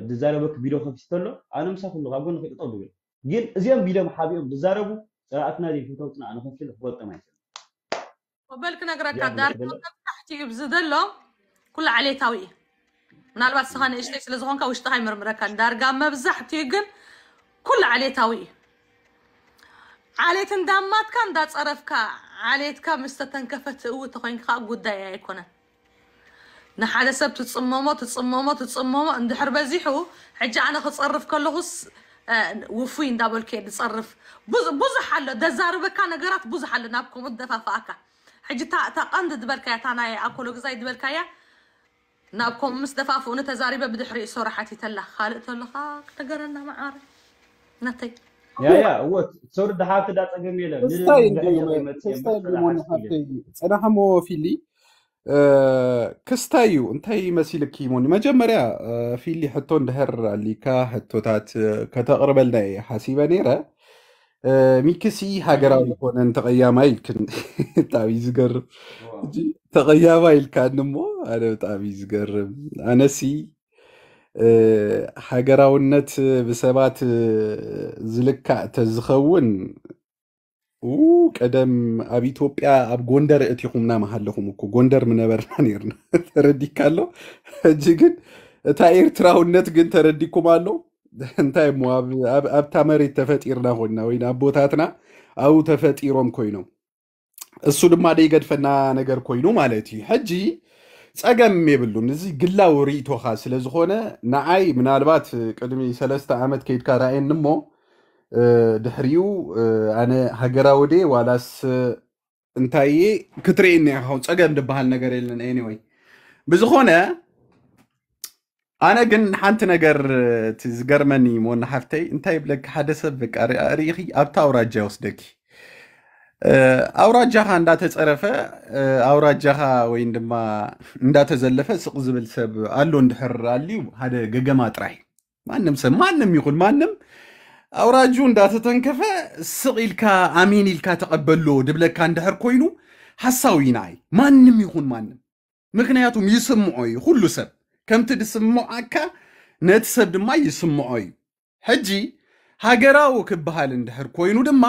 ዝዛረበክ ቢዶ ከፊት ከሎ ኣነ ምሳ ኩሉ ካብ ጎኒ ክቅጠብ ዝብል ግን እዚኦም ቢዶም ሓቢኦም ዝዛረቡ ፀላእትና ዘይፈተውትና ኣነ ከፊል ክፈልጠማ ይክእል በልክ ነገረካ ዳርታሕቲ እዩ ብዝደሎ ኩሉ ዓሌታዊ እዩ ምናልባት ስኻ ንእሽተይ ስለ ዝኾንካ ውሽጢኻ ይምርምረካ ዳርጋ መብዛሕትኡ ግን كل عليه عليتاوي عليت اندامات كان دا عليه مستتن تصرفك عليتك مستتنكفت وتخينك قداي ايكونه نحال سب تتصممه تتصممه عند حرب زيحو حجي انا كله خص آه، وفين دابل كيد تصرف بز بز حل على دزاربك انا قرات بز حل نابكم الدفافاكا حجي تا تا قند دبلكايا تانا يا اكولوك زاي دبلكايا نابكم مستفافو نتزاربه بدحري سرحتي تلا خالق تلا خا تقرنا معارف nothing. ያ ያ ወት ሰው ድሃት ዳ ፀገም የለም ስታይ ድሞን ሃብተይ ፀናሐሞ ፊሊ ክስታይ እዩ እንታይ መሲልክ ሞኒ መጀመርያ ፊሊ ሕቶ እንድሕር ኣሊካ ሕቶታት ከተቕርበልና እየ ሓሲበ ነይረ ሚክሲ ሃገራዊ ኮነን ተቀያማይ ኢልክን ብጣዕሚ ዝገርም ተቀያማይ ኢልካ ንሞ ኣነ ብጣዕሚ ዝገርም ኣነሲ ሃገራውነት ብሰባት ዝልካ ተዝኸውን ቀደም ኣብ ኢትዮጵያ ኣብ ጎንደር እቲኹምና መሃለኹም እኮ ጎንደር ምነበርና ነርና ተረዲካ ኣሎ ሕጂ ግን እታ ኤርትራውነት ግን ተረዲኩም ኣሎ እንታይ ሞ ኣብታ መሬት ተፈጢርና ኮይና ወይ ኣብ ቦታትና ኣብ ተፈጢሮም ኮይኖም እሱ ድማ ደይገድፈና ነገር ኮይኑ ማለት እዩ ሕጂ ፀገም የብሉን እዚ ግላዊ ርእቶኻ ስለ ንዓይ ምናልባት ቅድሚ ሰለስተ ዓመት ከይድካ ራእየኒ እሞ ድሕሪኡ ኣነ ሃገራ ወዴ ዋላስ እንታይየ ክትርእየኒ ኢኻ ፀገም ድበሃል ነገር የለን ኤኒወይ ብዝኾነ ኣነ ግን ሓንቲ ነገር ዝገርመኒ ናሓፍተይ እንታይ ብለኪ ሓደ ሰብ በቃ ርእኺ ኣብታ ኣውራጃ ይወስደኪ አውራጃኻ እንዳተፀረፈ አውራጃኻ ወይ ድማ እንዳተዘለፈ ስቅ ዝብል ሰብ ኣሎ እንድሕር ኣልዩ ሓደ ገገማ ጥራይ ማንም ሰብ ማንም ይኹን ማንም ኣውራጁ እንዳተተንከፈ ስቅ ኢልካ ኣሚን ኢልካ ተቐበሎ ድብለካ እንድሕር ኮይኑ ሓሳዊ ንኣይ ማንም ይኹን ማንም ምክንያቱም ይስምዖ እዩ ኩሉ ሰብ ከምቲ ድስምዓካ ነቲ ሰብ ድማ ይስምዖ እዩ ሕጂ ሃገራዊ ክበሃል እንድሕር ኮይኑ ድማ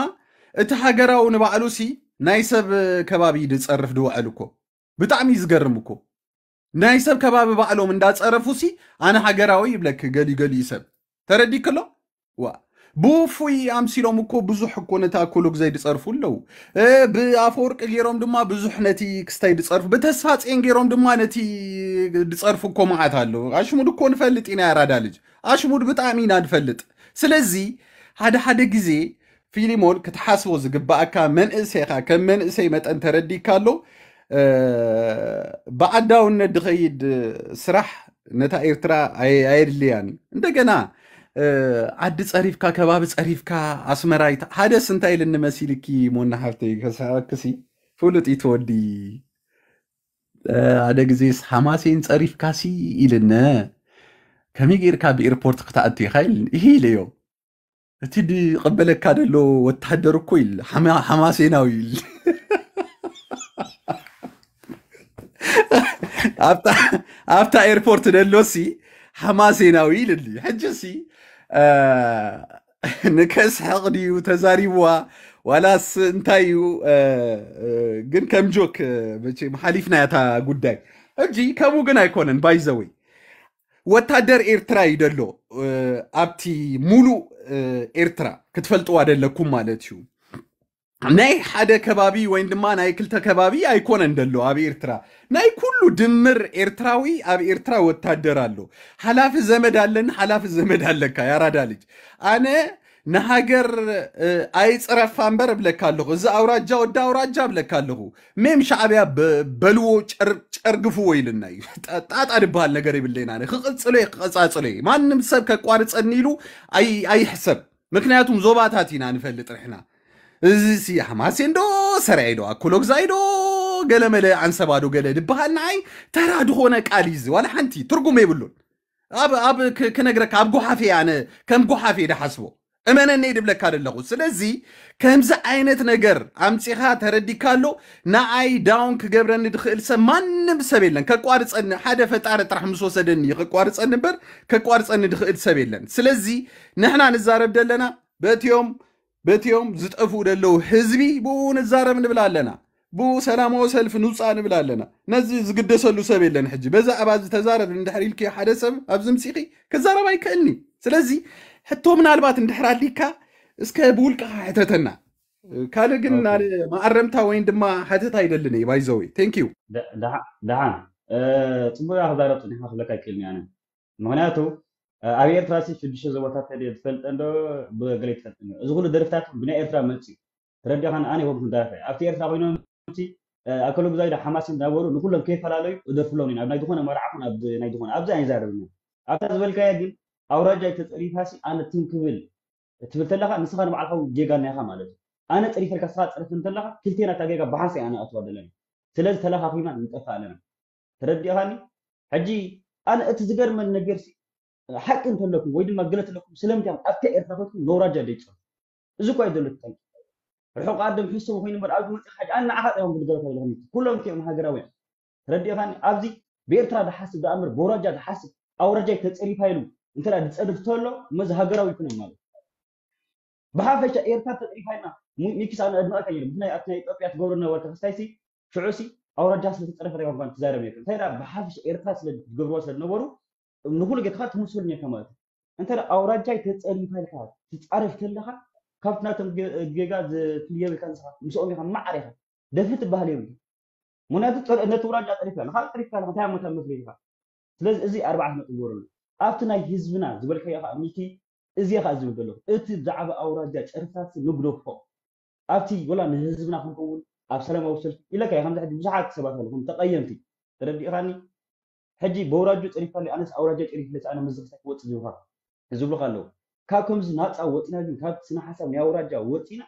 እቲ ሃገራዊ ንባዕሉ ሲ ናይ ሰብ ከባቢ ድፀርፍ ድውዕል እኮ ብጣዕሚ እዩ ዝገርም እኮ ናይ ሰብ ከባቢ ባዕሎም እንዳፀረፉ ሲ ኣነ ሃገራዊ ይብለክ ገሊገሊ ሰብ ተረዲ ከሎ ዋ ብውፉይ ኣምሲሎም እኮ ብዙሕ እኮ ነቲ ኣኮሎ ግዘይ ድፀርፉ ኣለው ብኣፈወርቂ ገይሮም ድማ ብዙሕ ነቲ ክስታይ ድፀርፉ ብተስፋፅን ገይሮም ድማ ነቲ ድፀርፉ እኮ መዓት ኣለዉ ኣሽሙድ እኮ ንፈልጥ ኢና ያራዳ ልጅ ኣሽሙድ ብጣዕሚ ኢና ንፈልጥ ስለዚ ሓደ ሓደ ግዜ ፊሊሞን ክትሓስቦ ዝግባእካ መንእሰይኻ ከም መንእሰይ መጠን ተረዲእካሎ ብኣዳውነት ድኸይድ ስራሕ ነታ ኤርትራ ኣየድልያን እንደገና ዓዲ ፀሪፍካ ከባቢ ፀሪፍካ ኣስመራይታ ሓደስ እንታይ ኢልኒ ሞና ሞናሃብተይ ክሳክሲ ፍሉጥ እዩ ትወዲ ሓደ ግዜ ሓማሴን ፀሪፍካሲ ኢልነ ከመይ ጌርካ ብኤርፖርት ክተኣቱ ኢኻ ኢልኒ ይሂ ኢለዮም أنت قبلك كان لو وتحدر كويل حما حماسي ناويل أفتا أفتا إيربورت دلوسي حماسي ناويل اللي حجسي آه نكس حقني وتزاري وا ولا سنتايو جن كم جوك آه محالفنا يا تا قدك أجي كمو جن أيكونن باي ذا ወታደር ኤርትራ ይደሎ ኣብቲ ሙሉእ ኤርትራ ክትፈልጥዎ ኣደለኩም ማለት እዩ ናይ ሓደ ከባቢ ወይ ድማ ናይ ክልተ ከባቢ ኣይኮነን ደሎ ኣብ ኤርትራ ናይ ኩሉ ድምር ኤርትራዊ ኣብ ኤርትራ ወታደር ኣሎ ሓላፊ ዘመድ ኣለኒ ሓላፊ ዘመድ ኣለካ ያራዳ ልጅ ኣነ ንሃገር አይፅረፍ እምበር እብለካለኹ እዚ ኣውራጃ ወዲ ኣውራጃ እብለካለኹ ሜም ሻዕብያ በልዎ ጨርግፉ ወይልና እዩ ጣጣ ድበሃል ነገር ይብለና ክቅፅሎ የ ክቐፃፅሎ የ ማንም ሰብ ከቋርፀኒ ኢሉ ኣይሕሰብ ምክንያቱም ዞባታት ኢና ንፈልጥ ርሕና እዚ ሲ ሓማሴ እንዶ ሰራይ ዶ ኣኮሎግዛይ ዶ ገለ መለ ዓንሰባዶ ገለ ድበሃል ንዓይ ተራ ድኾነ ቃል እዩዚ ዋላ ሓንቲ ትርጉም የብሉን ኣብ ኣብ ክነግረካ ኣብ ጎሓፌ ኣነ ከም ጎሓፌ ዳሓስቦ እመነኔ ድብለካ ዘለኹ ስለዚ ከምዚ ዓይነት ነገር ኣምፂኻ ተረዲካሎ ንኣይ ዳውን ክገብረኒ ድኽእል ሰብ ማንም ሰብ የለን ከቋርፀኒ ሓደ ፈጣሪ ጥራሕ ምስ ወሰደኒ ክቋርፀኒ ከቋርፀኒ እምበር ከቋርፀኒ ድኽእል ሰብ የለን ስለዚ ንሕና ንዛረብ ደለና በትዮም በትዮም ዝጠፍኡ ደለዉ ህዝቢ ብኡ ንዛረብ ንብል ኣለና ብኡ ሰላማዊ ሰልፊ ንውፃእ ንብል ኣለና ነዚ ዝግደሰሉ ሰብ የለን ሕጂ በዛ ኣባዚ ተዛረብ እንድሕር ኢልክ ሓደ ሰብ ኣብዚ ምፅኺ ክዛረብ ኣይክእልኒ ስለዚ حتى من البات اندحرا ليكا اسكا بولك حتتنا كان قلنا ما قرمتها وين دما حتت هاي دلني باي زوي ثانك يو دها دها ثم يا هذا رتن هذا لك كلمة أنا مهناتو أبي أترى في دشة زوجة تدي تفلت عنده بغلط فلت عنده زغلو درفتا بناء أترى ملتي ترد يا خان أنا هو من دافع أبي أترى بينه ملتي أكلوا بزاي ده حماس إن دابورو نقول لهم كيف فلالي ودرفلوني أبناي دخون أمر عفون أبناي دخون أبزاي زارو أبزاي زوال كايا اوراجاي تصريفاسي انا تنكبل تبل تلقى نسخه مع الخو جيجا نيها مالك انا تصريف لك صات صرف تلقى كلتين تا جيجا بحاسي انا اتوادلني سلاز تلقى فيما نتفى لنا تردي هاني حجي انا اتزجر من نجر حق انت لكم ويد ما قلت لكم سلم جام افتي ارتفعت نورا جديد زكو يدل التاني رحوق قدم حسوا فين مر اجو حاجه انا احد يوم بدل كلهم كلهم كيما هاجراوين تردي هاني ابزي بيرترا ده حاسب ده امر بورجا ده حاسب او رجا تصريف هاي له እንትራ ድፀድፍ ተሎ መዝ ሃገራዊ ይኩነን ማለት ብሓፈሻ ኤርትራ ተጥሪፋይና ሚኪስ ኣነ ኣድናቀካ እየ ናይ ኢትዮጵያ ትገብሮ ነበርካ ክስታይሲ ሽዑሲ ኣውራጃ ስለተፀረፈ ሪባ ትዛረብ ነርካ እንታይ ብሓፈሻ ኤርትራ ስለዝገብርዎ ስለዝነበሩ ንኩሉ ጌርካ ትምስሉ ነርካ ማለት እዩ እንተ ኣውራጃይ ተፀሪፋ ኢልካ ትፃረፍ ከለካ ካብቲ ናቶም ጌጋ ዝትልየ ንስኻ ምስኦም ኢኻ ማዓር ኢኻ ደፊ ትባሃል የብሉ ምክንያቱ ነቲ ውራጃ ጠሪፍካ ኣለካ ጠሪፍካ ኣለካ እንታይ ኣብ ሞታ መስለ ኢልካ ስለዚ እዚ ኣርባዕት ነጥቢ ገበረሉ ኣብቲ ናይ ህዝብና ዝበልካዮ ከዓ ሚቲ እዚ ከዓ ዝብል ዘሎ እቲ ብዛዕባ ኣውራጃ ጨርሳት ንግደፎ ኣብቲ ወላ ንህዝብና ክንከውን ኣብ ሰላማዊ ሰልፊ ኢለካ ከምዚ ሕ ብዙሓት ሰባት ኣለኹም ተቀየምቲ ተረዲእካኒ ሕጂ ብኣውራጆ ፀሪፍካ ኣነስ ኣውራጃ ፀሪፍለ ኣነ ምዝክሳይ ክወፅ ዝብልካ ዝብልካ ኣለዉ ካብ ከምዚ ናፃ ወፂና ግን ካብ ስነ ሓሳብ ናይ ኣውራጃ ወፂና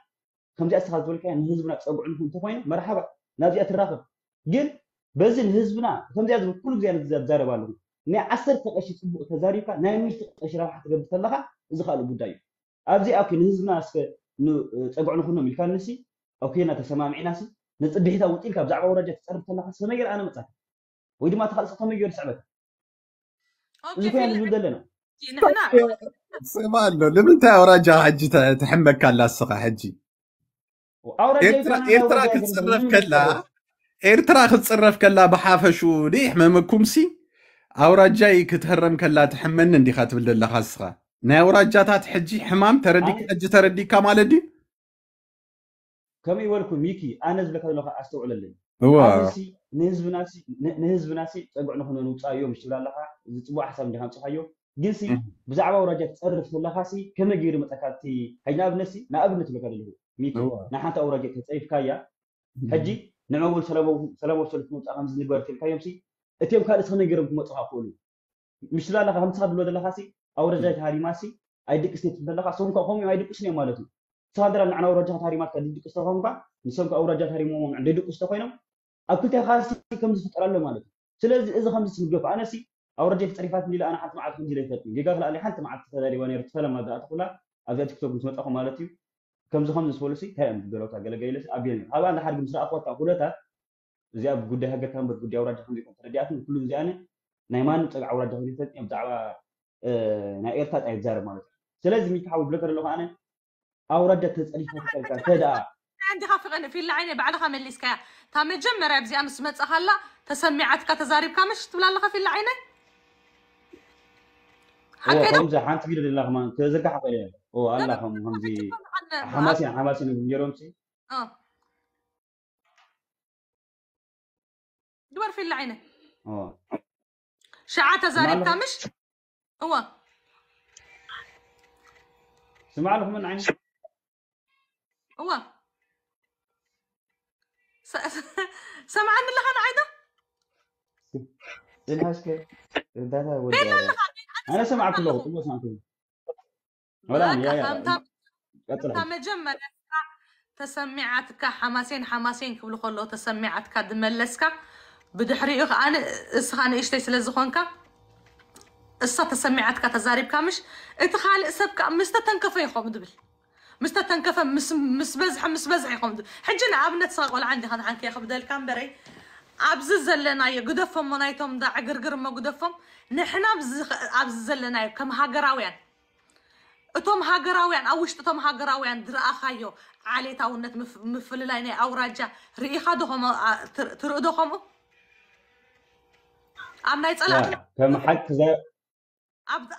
ከምዚኣ ስኻ ዝበልካ ንህዝብና ፀጉዕ ንኩ እንተኮይኑ መርሓባ ናብዚኣ ትራኸብ ግን በዚ ንህዝብና ከምዚኣ ዝብል ኩሉ ግዜ ዛረባ ኣለኹም ناي عصر تقشي تبو تزاريكا ناي ميش تقشي راح تجيب تلاها زخالو بداي أبزي أوكي نزنا أسف نتقعد نخونه ملكان نسي أوكي أنا تسمع معي ناسي نتبيه تا وطين كاب زعبا ورجع تسرب تلاها سميجر أنا متى ويدي ما تخلص سميجر سعبك أوكي فين الجود لنا سمعنا لما انت اوراجا حجي تحمك كان لاصقه حجي ايرتراك تصرف كلا ايرتراك تصرف كلا بحافه شو سي أوراجاي كتهرم كلا تحمن ندي እንዲኻ ትብል ዘለኻ ስኻ ናይ ኣውራጃታት ሕጂ ሕማም ተረዲካ ሕጂ ترديك كمال ድዩ كم يقولكم ميكي أنا زبلك هذا لقى أستوعب لله هو نهزب ناسي نهزب ناسي تبع نحن نوتى يوم شتولا لها تبع حسب جهان صحيو جنسي بزعبة ورجع تعرف الله خاسي كم جير متكاتي هينا بنسي نا ابنت بكر له ميكي نحن تا ورجع كايا هجي نعول سلام سلام وصلت موت أمز نبرت الكايمسي እቲዮም ካልእ ስክነገሮም ክመፁካ ክእሉ ምስላ ኣለካ ከም ሎ ዘለካ ኣውረጃት ሃማት ኣይ ድቂ ስካ ከምም ኣይቂ ስኒዮም ማት እዩ ራ ዕ ኣውረጃትሃማትም ንም ኣውጃ ሃቂዝተ ኮይኖም ኣብ ክልካከምዝፍጥር ኣሎማት እ ስለዚ እዚ ከምዚ ምገፍ ኣነ ኣውረጃይፀሪፋት ሓቲ ዓ ይፈጥጋፍ ሓንቲ መዓል ተባ ፈለማ ኣትኩላኣ ኣክቶክመፃኹም ማለት እዩ ከምዚ ከምዚ ስፈሉ ገኣካብኣ ሓደ ምስኣኮ ት እዚኣ ብጉዳይ ሃገርካን يكون ጉዳይ ኣውራጃ كل زيانة نيمان እዚኣነ ናይ ማንም يفتح ኣውራጃ ከይተፈፂም ብዛዕባ ናይ ኤርትራ ما له ማለት እዩ ስለዚ ሚትሓዊ ብሎ ከለኹ ኣነ ኣውራጃ ተፀሪፋ ተፀሪፋ ተደኣ عندك فقن في العين بعدها اللي سكا تام جمرة بزي أمس مت أخلا تسمعت كتزاريب كامش تقول لها في العين هو خمسة حانت كبيرة لله ما تزكى حقيقة هو الله خمسة حماسي حماسي من يومسي آه دوار في اللعنه اه شعاتها زاري بتامش هو سمع لهم من عين هو س... سمع عن اللحن عايده الهاش كيف انا سمع كل لغة هو سمع كله ولا يا يا مجمل تسمعتك حماسين حماسين كل خلو تسمعتك دملسك بدحريوخ انا اسخان ايش تي سلاز خونكا الصا تسمعاتك تزاربك مش اتخال سبك مستا تنكفي خوم دبل مستا تنكف مس مس بزح مس بزح خوم حج انا ابن تصاغول عندي هذا عنك يا خبد الكامبري ابز زلنا يا قدفهم منايتهم دا عقرقر ما قدفهم نحنا ابز زلنا كم هاجراويان اتوم هاجراويان اوش تتوم هاجراويان درا خايو علي تاونت مف مفللاني او راجا ريخا دهم ترودهم تر ኣምና ይፀላእ ከም ሓቂ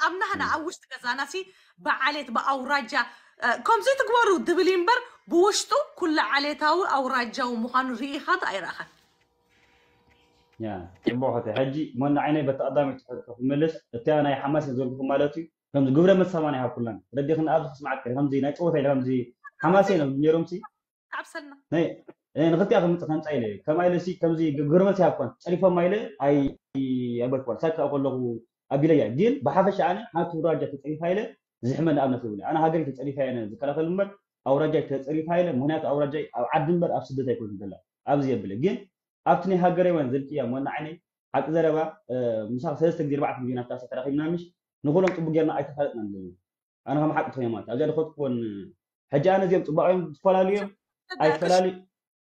ኣምና ሃና ኣብ ውሽጢ ገዛና ሲ ብዓሌት ብኣውራጃ ከምዚ ትግበሩ ትብል እምበር ብውሽጡ ኩላ ዓሌታዊ ኣውራጃዊ ምዃኑ ርኢኻት ኣይረእኻን ፅቡቅ እህተይ ሕጂ ሞኒ ዓይነይ በቲ ቀዳሚት ክምልስ እታ ናይ ሓማስ ዘልኩኩም ማለት እዩ ከምዚ ግብረ መሰባን ይሃብኩላን ረዲኽን ኣብዚ ክስማዓት ከምዚ ናይ ፀወታ ኢለ ከምዚ ሓማስ ኢሎም ነሮምሲ ኣብሰልና نغطي أقوم تخم تايلة كم أيلة شيء كم زي غرمة شيء أقوم ألف ما أيلة أي أبغى أقول ساك أقول له أبي لا يجيل بحافش أنا ما تراجع تألف أيلة زحمنا أنا سوولي أنا هاجري تألف أيلة ذكر في المر أو راجع تألف أيلة مهنات أو راجع أو عدل مر أفسد ذا يكون دلها أبزي أبلا جيل أبتني هاجري وين زلك يا مهنا عيني حتى إذا ربع مشاق سيرست كبير بعد مدينة تاسع ترى خي نامش نقولهم تبغى جرنا أي تفرق من دلوقتي. أنا هم حق تخيمات أجد خد كون حجانا زيم تبغى أي فلالي أي فلالي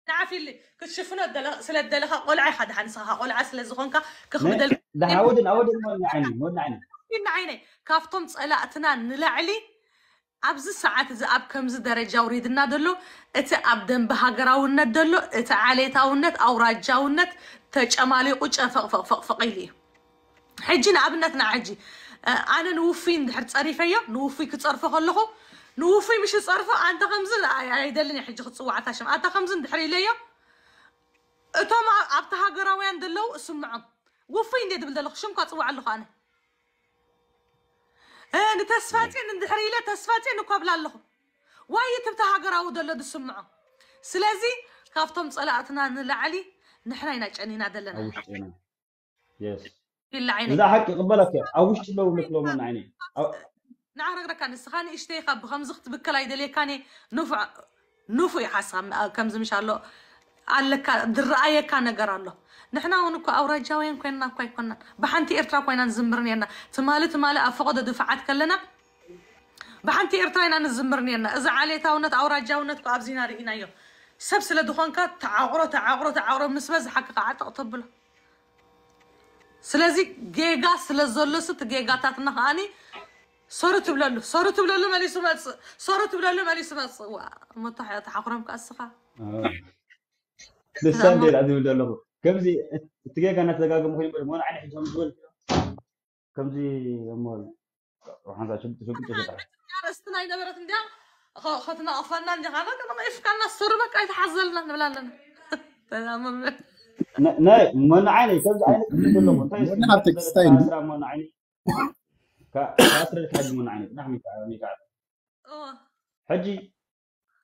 تعرفي اللي كنت شفنا سلا دلخا قول عاي حد حنصها قول عاي سلا زخونكا كخو نعم. دل ده إيه، عودن عودن مول نعيني مول نعيني مول نعيني كافتون تسألا أتنان نلعلي أبز ساعات زي أب كمز درجة وريد النادلو إتي أب دن بهاقرا وندلو إتي عالي تاونت أو راجا ونت تج أمالي قج أفقيلي حجينا أبنتنا عجي أنا نوفين دحر تصريفية نوفي كتصرفه اللغو نوفي مش صرفة أنت خمسة عيدلني يعني حج خصوا تاشم أنت خمسة دحري ليا أتوم عبتها قراوين دلو سمعهم وفي ندي بل دلو خشم كاتوا على خانة أنا تسفاتي ان دحري تسفاتي تسفاتين قبل الله واي تبتها قراو دلو دسمعهم سلازي كافتم صلاتنا لعلي نحنا جنينا دلنا يس في العين إذا حق قبلك أوش لو مثلو من عيني نعرق كان السخان اشتيخة بخمزخت بكلا يدلي كاني نفع نفع حسام كم زمش على الله علك درأي كان جرى له نحنا ونكو أوراج جوين كنا كوي كنا بحنتي إرترا كنا نزمرني أنا تمال تمال أفقد دفعات كلنا بحنتي إرترا أنا نزمرني أنا إذا عليه تاونت أوراج ونت كو أبزينا رجينا يوم سب سلا دخانك تعورة تعورة تعاورة مسبز حق قاعد أطبله سلازي جيجا سلازولو ست جيجا تاتنا هاني صورت بلالو صورت بلالو مالي سمات صورت بلالو مالي سمات وما طاح طاح قرام كاسفا آه. بس سان ديال عدي بلالو كمزي تقي كان تلقى كم خيب ما انا حيت هم دول كمزي امال روح انا شفت شفت شفت شفت استنى اذا برات ندي خاطنا افنا ندي هذا كان ما يفكر لنا الصور ما كاين تحزلنا بلالنا تمام نا من عيني كمزي عيني كمزي كلهم من عيني فاتري حجي من عيني نحمي تعالى مي قاعد حجي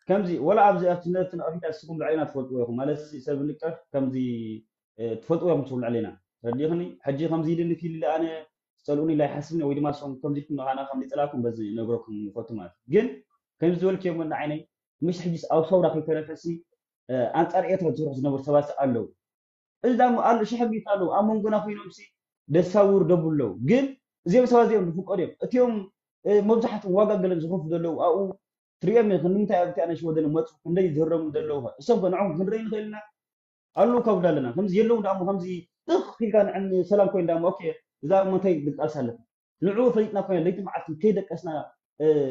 كم زي ولا عبد زي أتنت أفي قاعد سكون بعينا تفوت وياهم على سبب لك كم زي تفوت وياهم تقول علينا رديهني حجي خمسة زيد اللي في اللي أنا سألوني لا يحسبني ويدي ما سوهم كم زي كنا أنا خم لي تلاكم بس نقولكم فوتوا معي جن كم زي ولا كم من عيني مش حجي أو صورة في تلفزي آه، أنت أريت وتروح نبر سبعة سألو إذا ما قال شو حبيت قالو أمون قنا في نمسي ده صور دبلو جن እዚኦም ሰባት እዚኦም ንፍቀድ እዮም እትዮም መብዛሕትኡ ዋጋ ገለ ዝኸፍሉ ዘለዉ ኣብኡ ትሪኦም ኢኹ ንምንታይ ኣብቲ ኣነሽ ወደን መፁ ክንደይ ዝህረሙ ዘለዉ ኸ እሶም ከ ንዖም ክንርኢ ንኽእል ኢና ኣለዉ ካብሉ ኣለና ከምዚ የለዉ ዳሞ ከምዚ ጥኽ ኢልካ ንዕኒ ሰላም ኮይኑ ዳሞ ኦኬ እዛ እሞንታይ ግጣልስ ኣለና ንዕኡ ፈሊጥና ኮይና ለይቲ መዓልቲ ከይደቀስና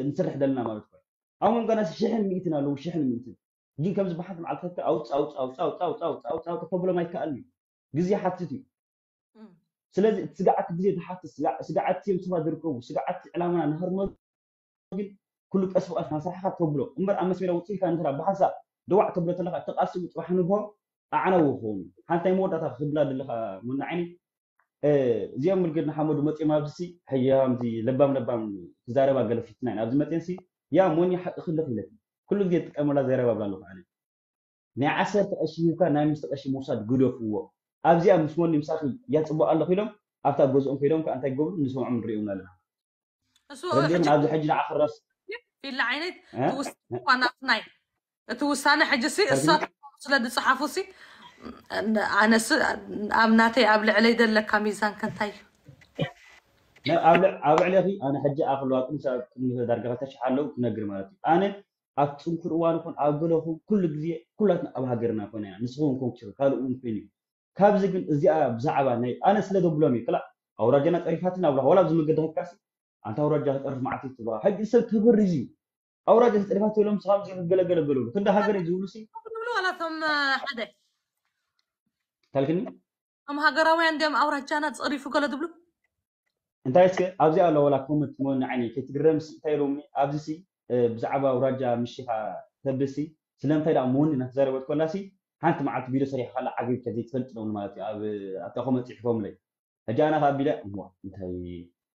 ንስርሕ ዘለና ማለት ኮይኑ ኣብ መንጎናስ ሽሕን ሚእትን ኣለዉ ሽሕን ሚእትን ግን ከምዚ ብዙሓት መዓልትታት ኣውፅ ኣውፅ ኣውፅ ኣውፅ ኣውፅ ኣውፅ ኣውፅ ተከብሎም ኣይከኣልን እዩ ግዜ ሓትት እዩ سلازي سقعت بزيد حتى سقعت تيم سوا دركو سقعت علامنا نهر ما قل كلك أسوأ أسوأ صراحة تقبله أمر أمس من أوتيل كان ترى بحسا دوا تقبله تلقى تقاسم راح نبهم أنا وهم حتى يمر ده تقبله اللي من عيني زيام القرن حمد ومتى ما بسي هيا مدي لبام لبام زارا بقال في اثنين أبز متى نسي يا موني حق خلف لك كل جيت أمر زارا بقال له عليه نعسر تأشيوكا نعمل تأشي موساد جلوفوه ابزي ام سمون نمساخي يا تبو الله خيلهم افتا غوزهم خيلهم كانت غوب نسمع من ريون الله اسو حجي ابزي حجي اخر راس في العينيت وانا ناي توسانا حجي سي الصوت سلاد صحافوسي انا س... امناتي ابل علي دل كاميزان كنتاي لا ابل ابل علي اخي انا حجي اخر الوقت مثل درجه فتش حالو نجر مالتي انا اكتم كروانكم اقولهم كل جزيه كلاتنا ابهاجرنا كنا نسخون كوكتشر قالوا امكنيه كاب زين زي بزعبة ناي أنا سلدو بلومي كلا أو رجعنا تعرفاتنا ولا ولا بزمن قدها كاس أنت أو رجعنا تعرف معتي تبا هاي جسر كبر رزي أو رجعنا تعرفات ولا مصاب زين قبل قبل بلوم كندا هذا رجول سي بلوم أنا ثم حدا تلكني أم هاجر أوي عندهم أو رجعنا تعرفوا كلا دبلوم أنت عايز كه أبزي على ولا كم تمون يعني كتجرم تيرومي أبزي سي بزعبة أو رجع مشيها تبسي سلام تيرا مون نهزار وتكلاسي ሓንቲ መዓልቲ ቪድዮ ሰሪሕ ካላ ዓግቢ ተዘይ ትፈልጥ ሎም ማለት እዩ ኣብ ኣታኹም መፅሕፎም ለይ ሕጂ ኣና ካብ ቢለ እንታይ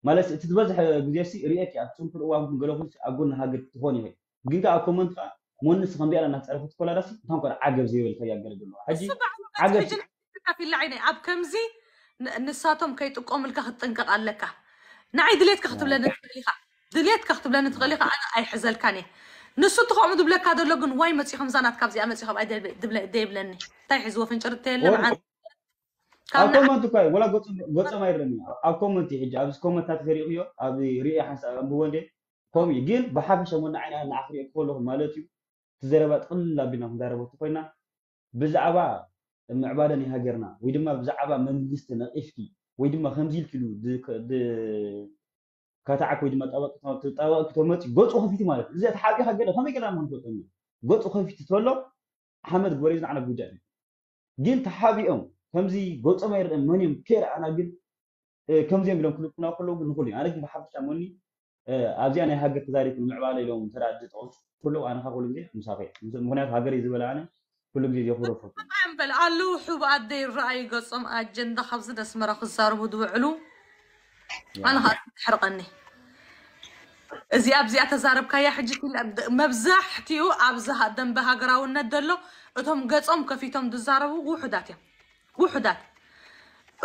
ማለት እቲ ዝበዝሐ ግዜ ሲ ሪኤት ኣብ ፅንኩር እዋን ክንገለኩ ኣብ ጎኒ ሃገር ትኾን ይኸ ግን ከዓ ኮመንት ከዓ ሞንስ ከምዚ ኣላ እናትፀረፈት ኮላ ዳሲ እንታን ኮነ ዓገብ ዘይበልካ እያገለ ዘሎ ሕጂ ዓገብ ይላዓይነ ኣብ ከምዚ ንሳቶም ከይጥቀሙልካ ክትጥንቀቕ ኣለካ ንዓይ ድሌትካ ክትብለኒ ትኽእል ኢኻ ድሌትካ ክትብለኒ ትኽእል ኢኻ ኣነ ኣይሕዘልካን እየ نسو تخوم دبلة كادر لقن واي ما تيخم زانات كاب زي أمس يخوم أدل دبلة ديب لني تايح زو فنشر تيل لما عن أكو ما تقول ولا قط قط ما يرمي أكو ما تيجي أبس كوم تاتفري أيو أبي ريح حس بوندي كوم يجيل بحب شو من عينه نعفري كله مالتي تزربت كل بنا مدربو تقولنا بزعبا معبادة نهاجرنا ويدما بزعبا من جستنا إفكي ويدما خمزيل كيلو دك دك كتعك وجمع طبق طبق تومت غوص خفيت ማለት እዚ እቲ ሓቂ ሃገረ ከመይ ገና ምን ተጠም غوص خفيት ተሎ ሓመድ ጎሪዝና على ጉዳይ ግን ተሓቢኦም ከምዚ ጎጾም ኣይርአን መን እዮም ኬር ኣና ግን ከምዚኦም ኢሎም ክልቁና ከለዉ ንኽእሉ እዩ ኣነ ግን ብሓፈሻ መኒ ኣብዚኣ ናይ ሃገር ተዛሪብኩም ምዕባለ ኢሎም እንተ ዝጠቕሱ ኩለው ኣነኻ ኩሉ ግዜ ምሳኺ ምክንያቱ ሃገር እዩ ዝበለ ኣነ ኩሉ ግዜ ዘኽብሮ ፈ በል ኣለዉ ሕቡ ኣደ ይረኣዩ ገጾም ኣጀንዳ ካብዚ ደስመራ ክዛርቡ ዝውዕሉ ኣነኻ ትሕርቀኒ እዚኣ ኣብዚኣ ተዛረብካያ ሕጂ መብዛሕትኡ ኣብዚ ደንበ ሃገራውነት ዘሎ እቶም ገጾም ከፊቶም ዝዛረቡ ውሑዳት እዮም ውሑዳት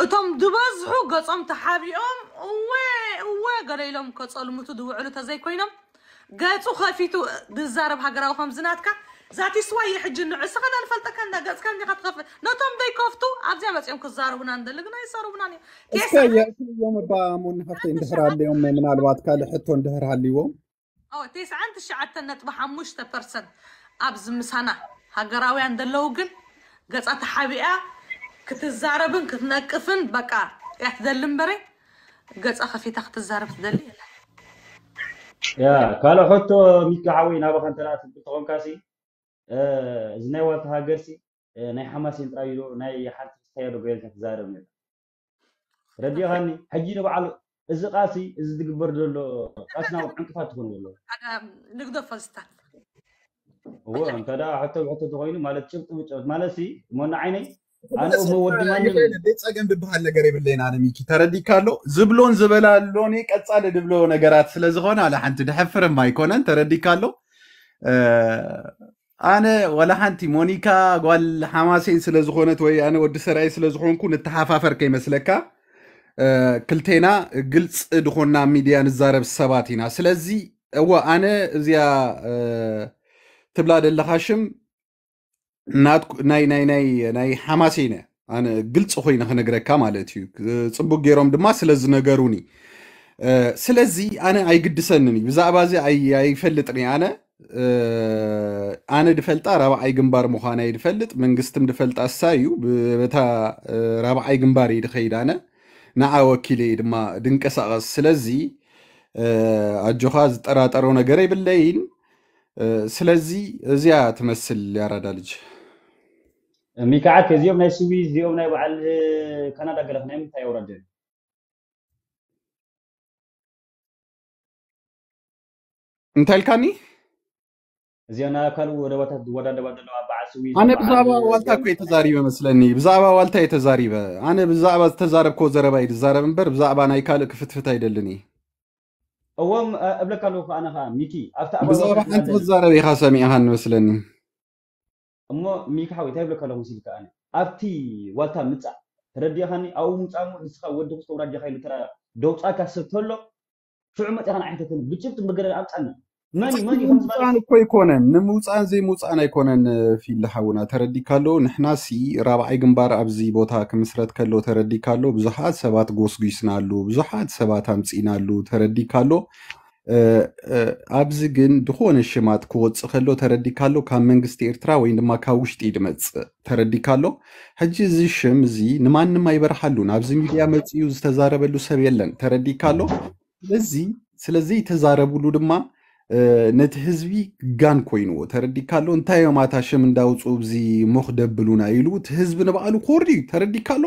እቶም ዝበዝሑ ገጾም ተሓቢኦም እወ እወ ገለ ኢሎም ከጸልሙቱ ዝውዕሉ ተዘይኮይኖም ገጹ ከፊቱ ዝዛረብ ሃገራዊ ከምዝናትካ زاتي سوايا حج النعس غدا الفلطه كان داكاز كان ديغا تخاف نوتوم دي كوفتو ابزي ما تيمكو زارو بنا ندلقنا يصارو بنا ني تيسايا يوم با مون نفطي ندهر علي يوم من الوات كان حتو ندهر علي يوم او تيس عند الشعات نتبح مشتا بيرسن ابز مسانا هاغراوي عندلو كن غصا تحابيا كتزاربن كتنقفن بقى يا تدلم بري غصا خفي تاخت الزارب تدلي يا كالا حتو ميكا عوي نابا كان ثلاث بتقون كاسي ዝናይ ወልቲ ሃገርሲ ናይ ሓማስ እየን ጥራይ ኢሉ ናይ ሓንቲ ዝተያዶ ጎይልካ ትዛረብ ነር ረዲኻኒ ሕጂ ንባዕሉ እዚ ቃሲ እዚ ዝግበር ዘሎ ቃሲ ናብ ዕንቅፋት ትኾን ዘሎ ንግደፎ ዝታል እዎ እንተዳ ሕቶ ብሕቶ ተኮይኑ ማለት ጭብጢ ብጭብጥ ማለት ሲ ሞና ዓይነይ ኣነ መወዲ ፀገም ዝበሃል ነገር የብለይና ነሚኪ ተረዲካ ኣሎ ዝብሎን ዝበላሎኒ ቀፃሊ ድብሎ ነገራት ስለዝኾነ ኣላ ሓንቲ ድሕፍርማ ኣይኮነን ተረዲካ ኣሎ ኣነ ዋላ ሓንቲ ሞኒካ ጓል ሓማሰይ ስለዝኮነት ወይ ኣነ ወዲ ሰራይ ስለዝኮንኩ ንተሓፋፈር ከይመስለካ ክልቴና ግልፅ ድኮና ሚድያ ንዛረብ ሰባት ኢና ስለዚ እወ ኣነ እዚያ ትብላ ደለካ ሽም ናይ ሓማሰይነ ኣነ ግልፂ ኮይነ ክነግረካ ማለት እዩ ፅቡቅ ገይሮም ድማ ስለዝነገሩኒ ስለዚ ኣነ ኣይግድሰንን እዩ ብዛዕባ እዚ ኣይፈልጥኒ ኣነ ኣነ ድፈልጣ ራብዓይ ግንባር ምዃና ይድፈልጥ መንግስትም ድፈልጣ እሳ እዩ በታ ረብዓይ ግንባር እዩ ኣነ ንዓ ወኪል ድማ ድንቀሳቐስ ስለዚ ኣጆኻ ዝጠራጠሮ ነገር ይብለይን ስለዚ እዚያ ትመስል ያራዳ ልጅ ሚከዓ ከዚኦም ናይ ስዊ እዚኦም ናይ በዓል ካናዳ ገለክ ናይ ምንታይ የውረድን እንታይ ኢልካኒ እዚያና አካል ወደ ወታ ወደ እንደባደለ አባዓሱ አነ ብዛባ ዋልታ እኮ የተዛሪ በመስለኒ ብዛባ ዋልታ የተዛሪ በ አነ ብዛባ ተዛረብኮ ዘረባ ይዛረብ እንበር ብዛባ ናይ ካልእ ክፍትፍት አይደለኒ እዎም እብለካሉ አነ ኸ ሚኪ ኣብታ ብዛባ ሓንቲ ክትዛረብ ኢኻ ሰሚዕኻ ንመስለኒ እሞ ሚኪ ሓዊ እንታይ ይብለካሎ መሲልካ ኣነ ኣብቲ ዋልታ ምፃእ ተረዲእኻኒ ኣብኡ ምፃሙ ንስኻ ወዲ ክስተውራ ዲኻ ኢሉ ደውፃካ ሰብ ተሎ ሽዑ መፅኻ ንዓይንተትን ብጭብጥ መገደል ኣምፃኒ ምውፃን እኮ ይኮነን ንምውፃን ዘይ ምውፃን ኣይኮነን ፊልካ እውና ተረዲካ ኣለዎ ንሕና ሲ ራብዓይ ግንባር ኣብዚ ቦታ ክምስረት ከሎ ተረዲካ ኣሎ ብዙሓት ሰባት ጎስጒስናሉ ብዙሓት ሰባት ኣምፂናሉ ተረዲካ ኣሎ ኣብዚ ግን ድኾነ ሽማት ክወፅእ ከሎ ተረዲካ ኣሎ ካብ መንግስቲ ኤርትራ ወይ ድማ ካብ ውሽጢ ድመፅእ ተረዲካ ኣሎ ሕጂ እዚ ሽም እዚ ንማንም ኣይበርሓሉ ናብዚ ሚድያ መፅኡ ዝተዛረበሉ ሰብ የለን ተረዲካ ኣሎ ስለዚ ስለዘይተዛረብሉ ድማ ነቲ ህዝቢ ጋን ኮይኑዎ ተረዲካ ኣሎ እንታይ እዮም ኣታ ሽም እንዳውፁ ብዚ ሞኽ ደብሉና ኢሉ እቲ ህዝቢ ንባዕሉ ኮርድዩ ተረዲካ ኣሎ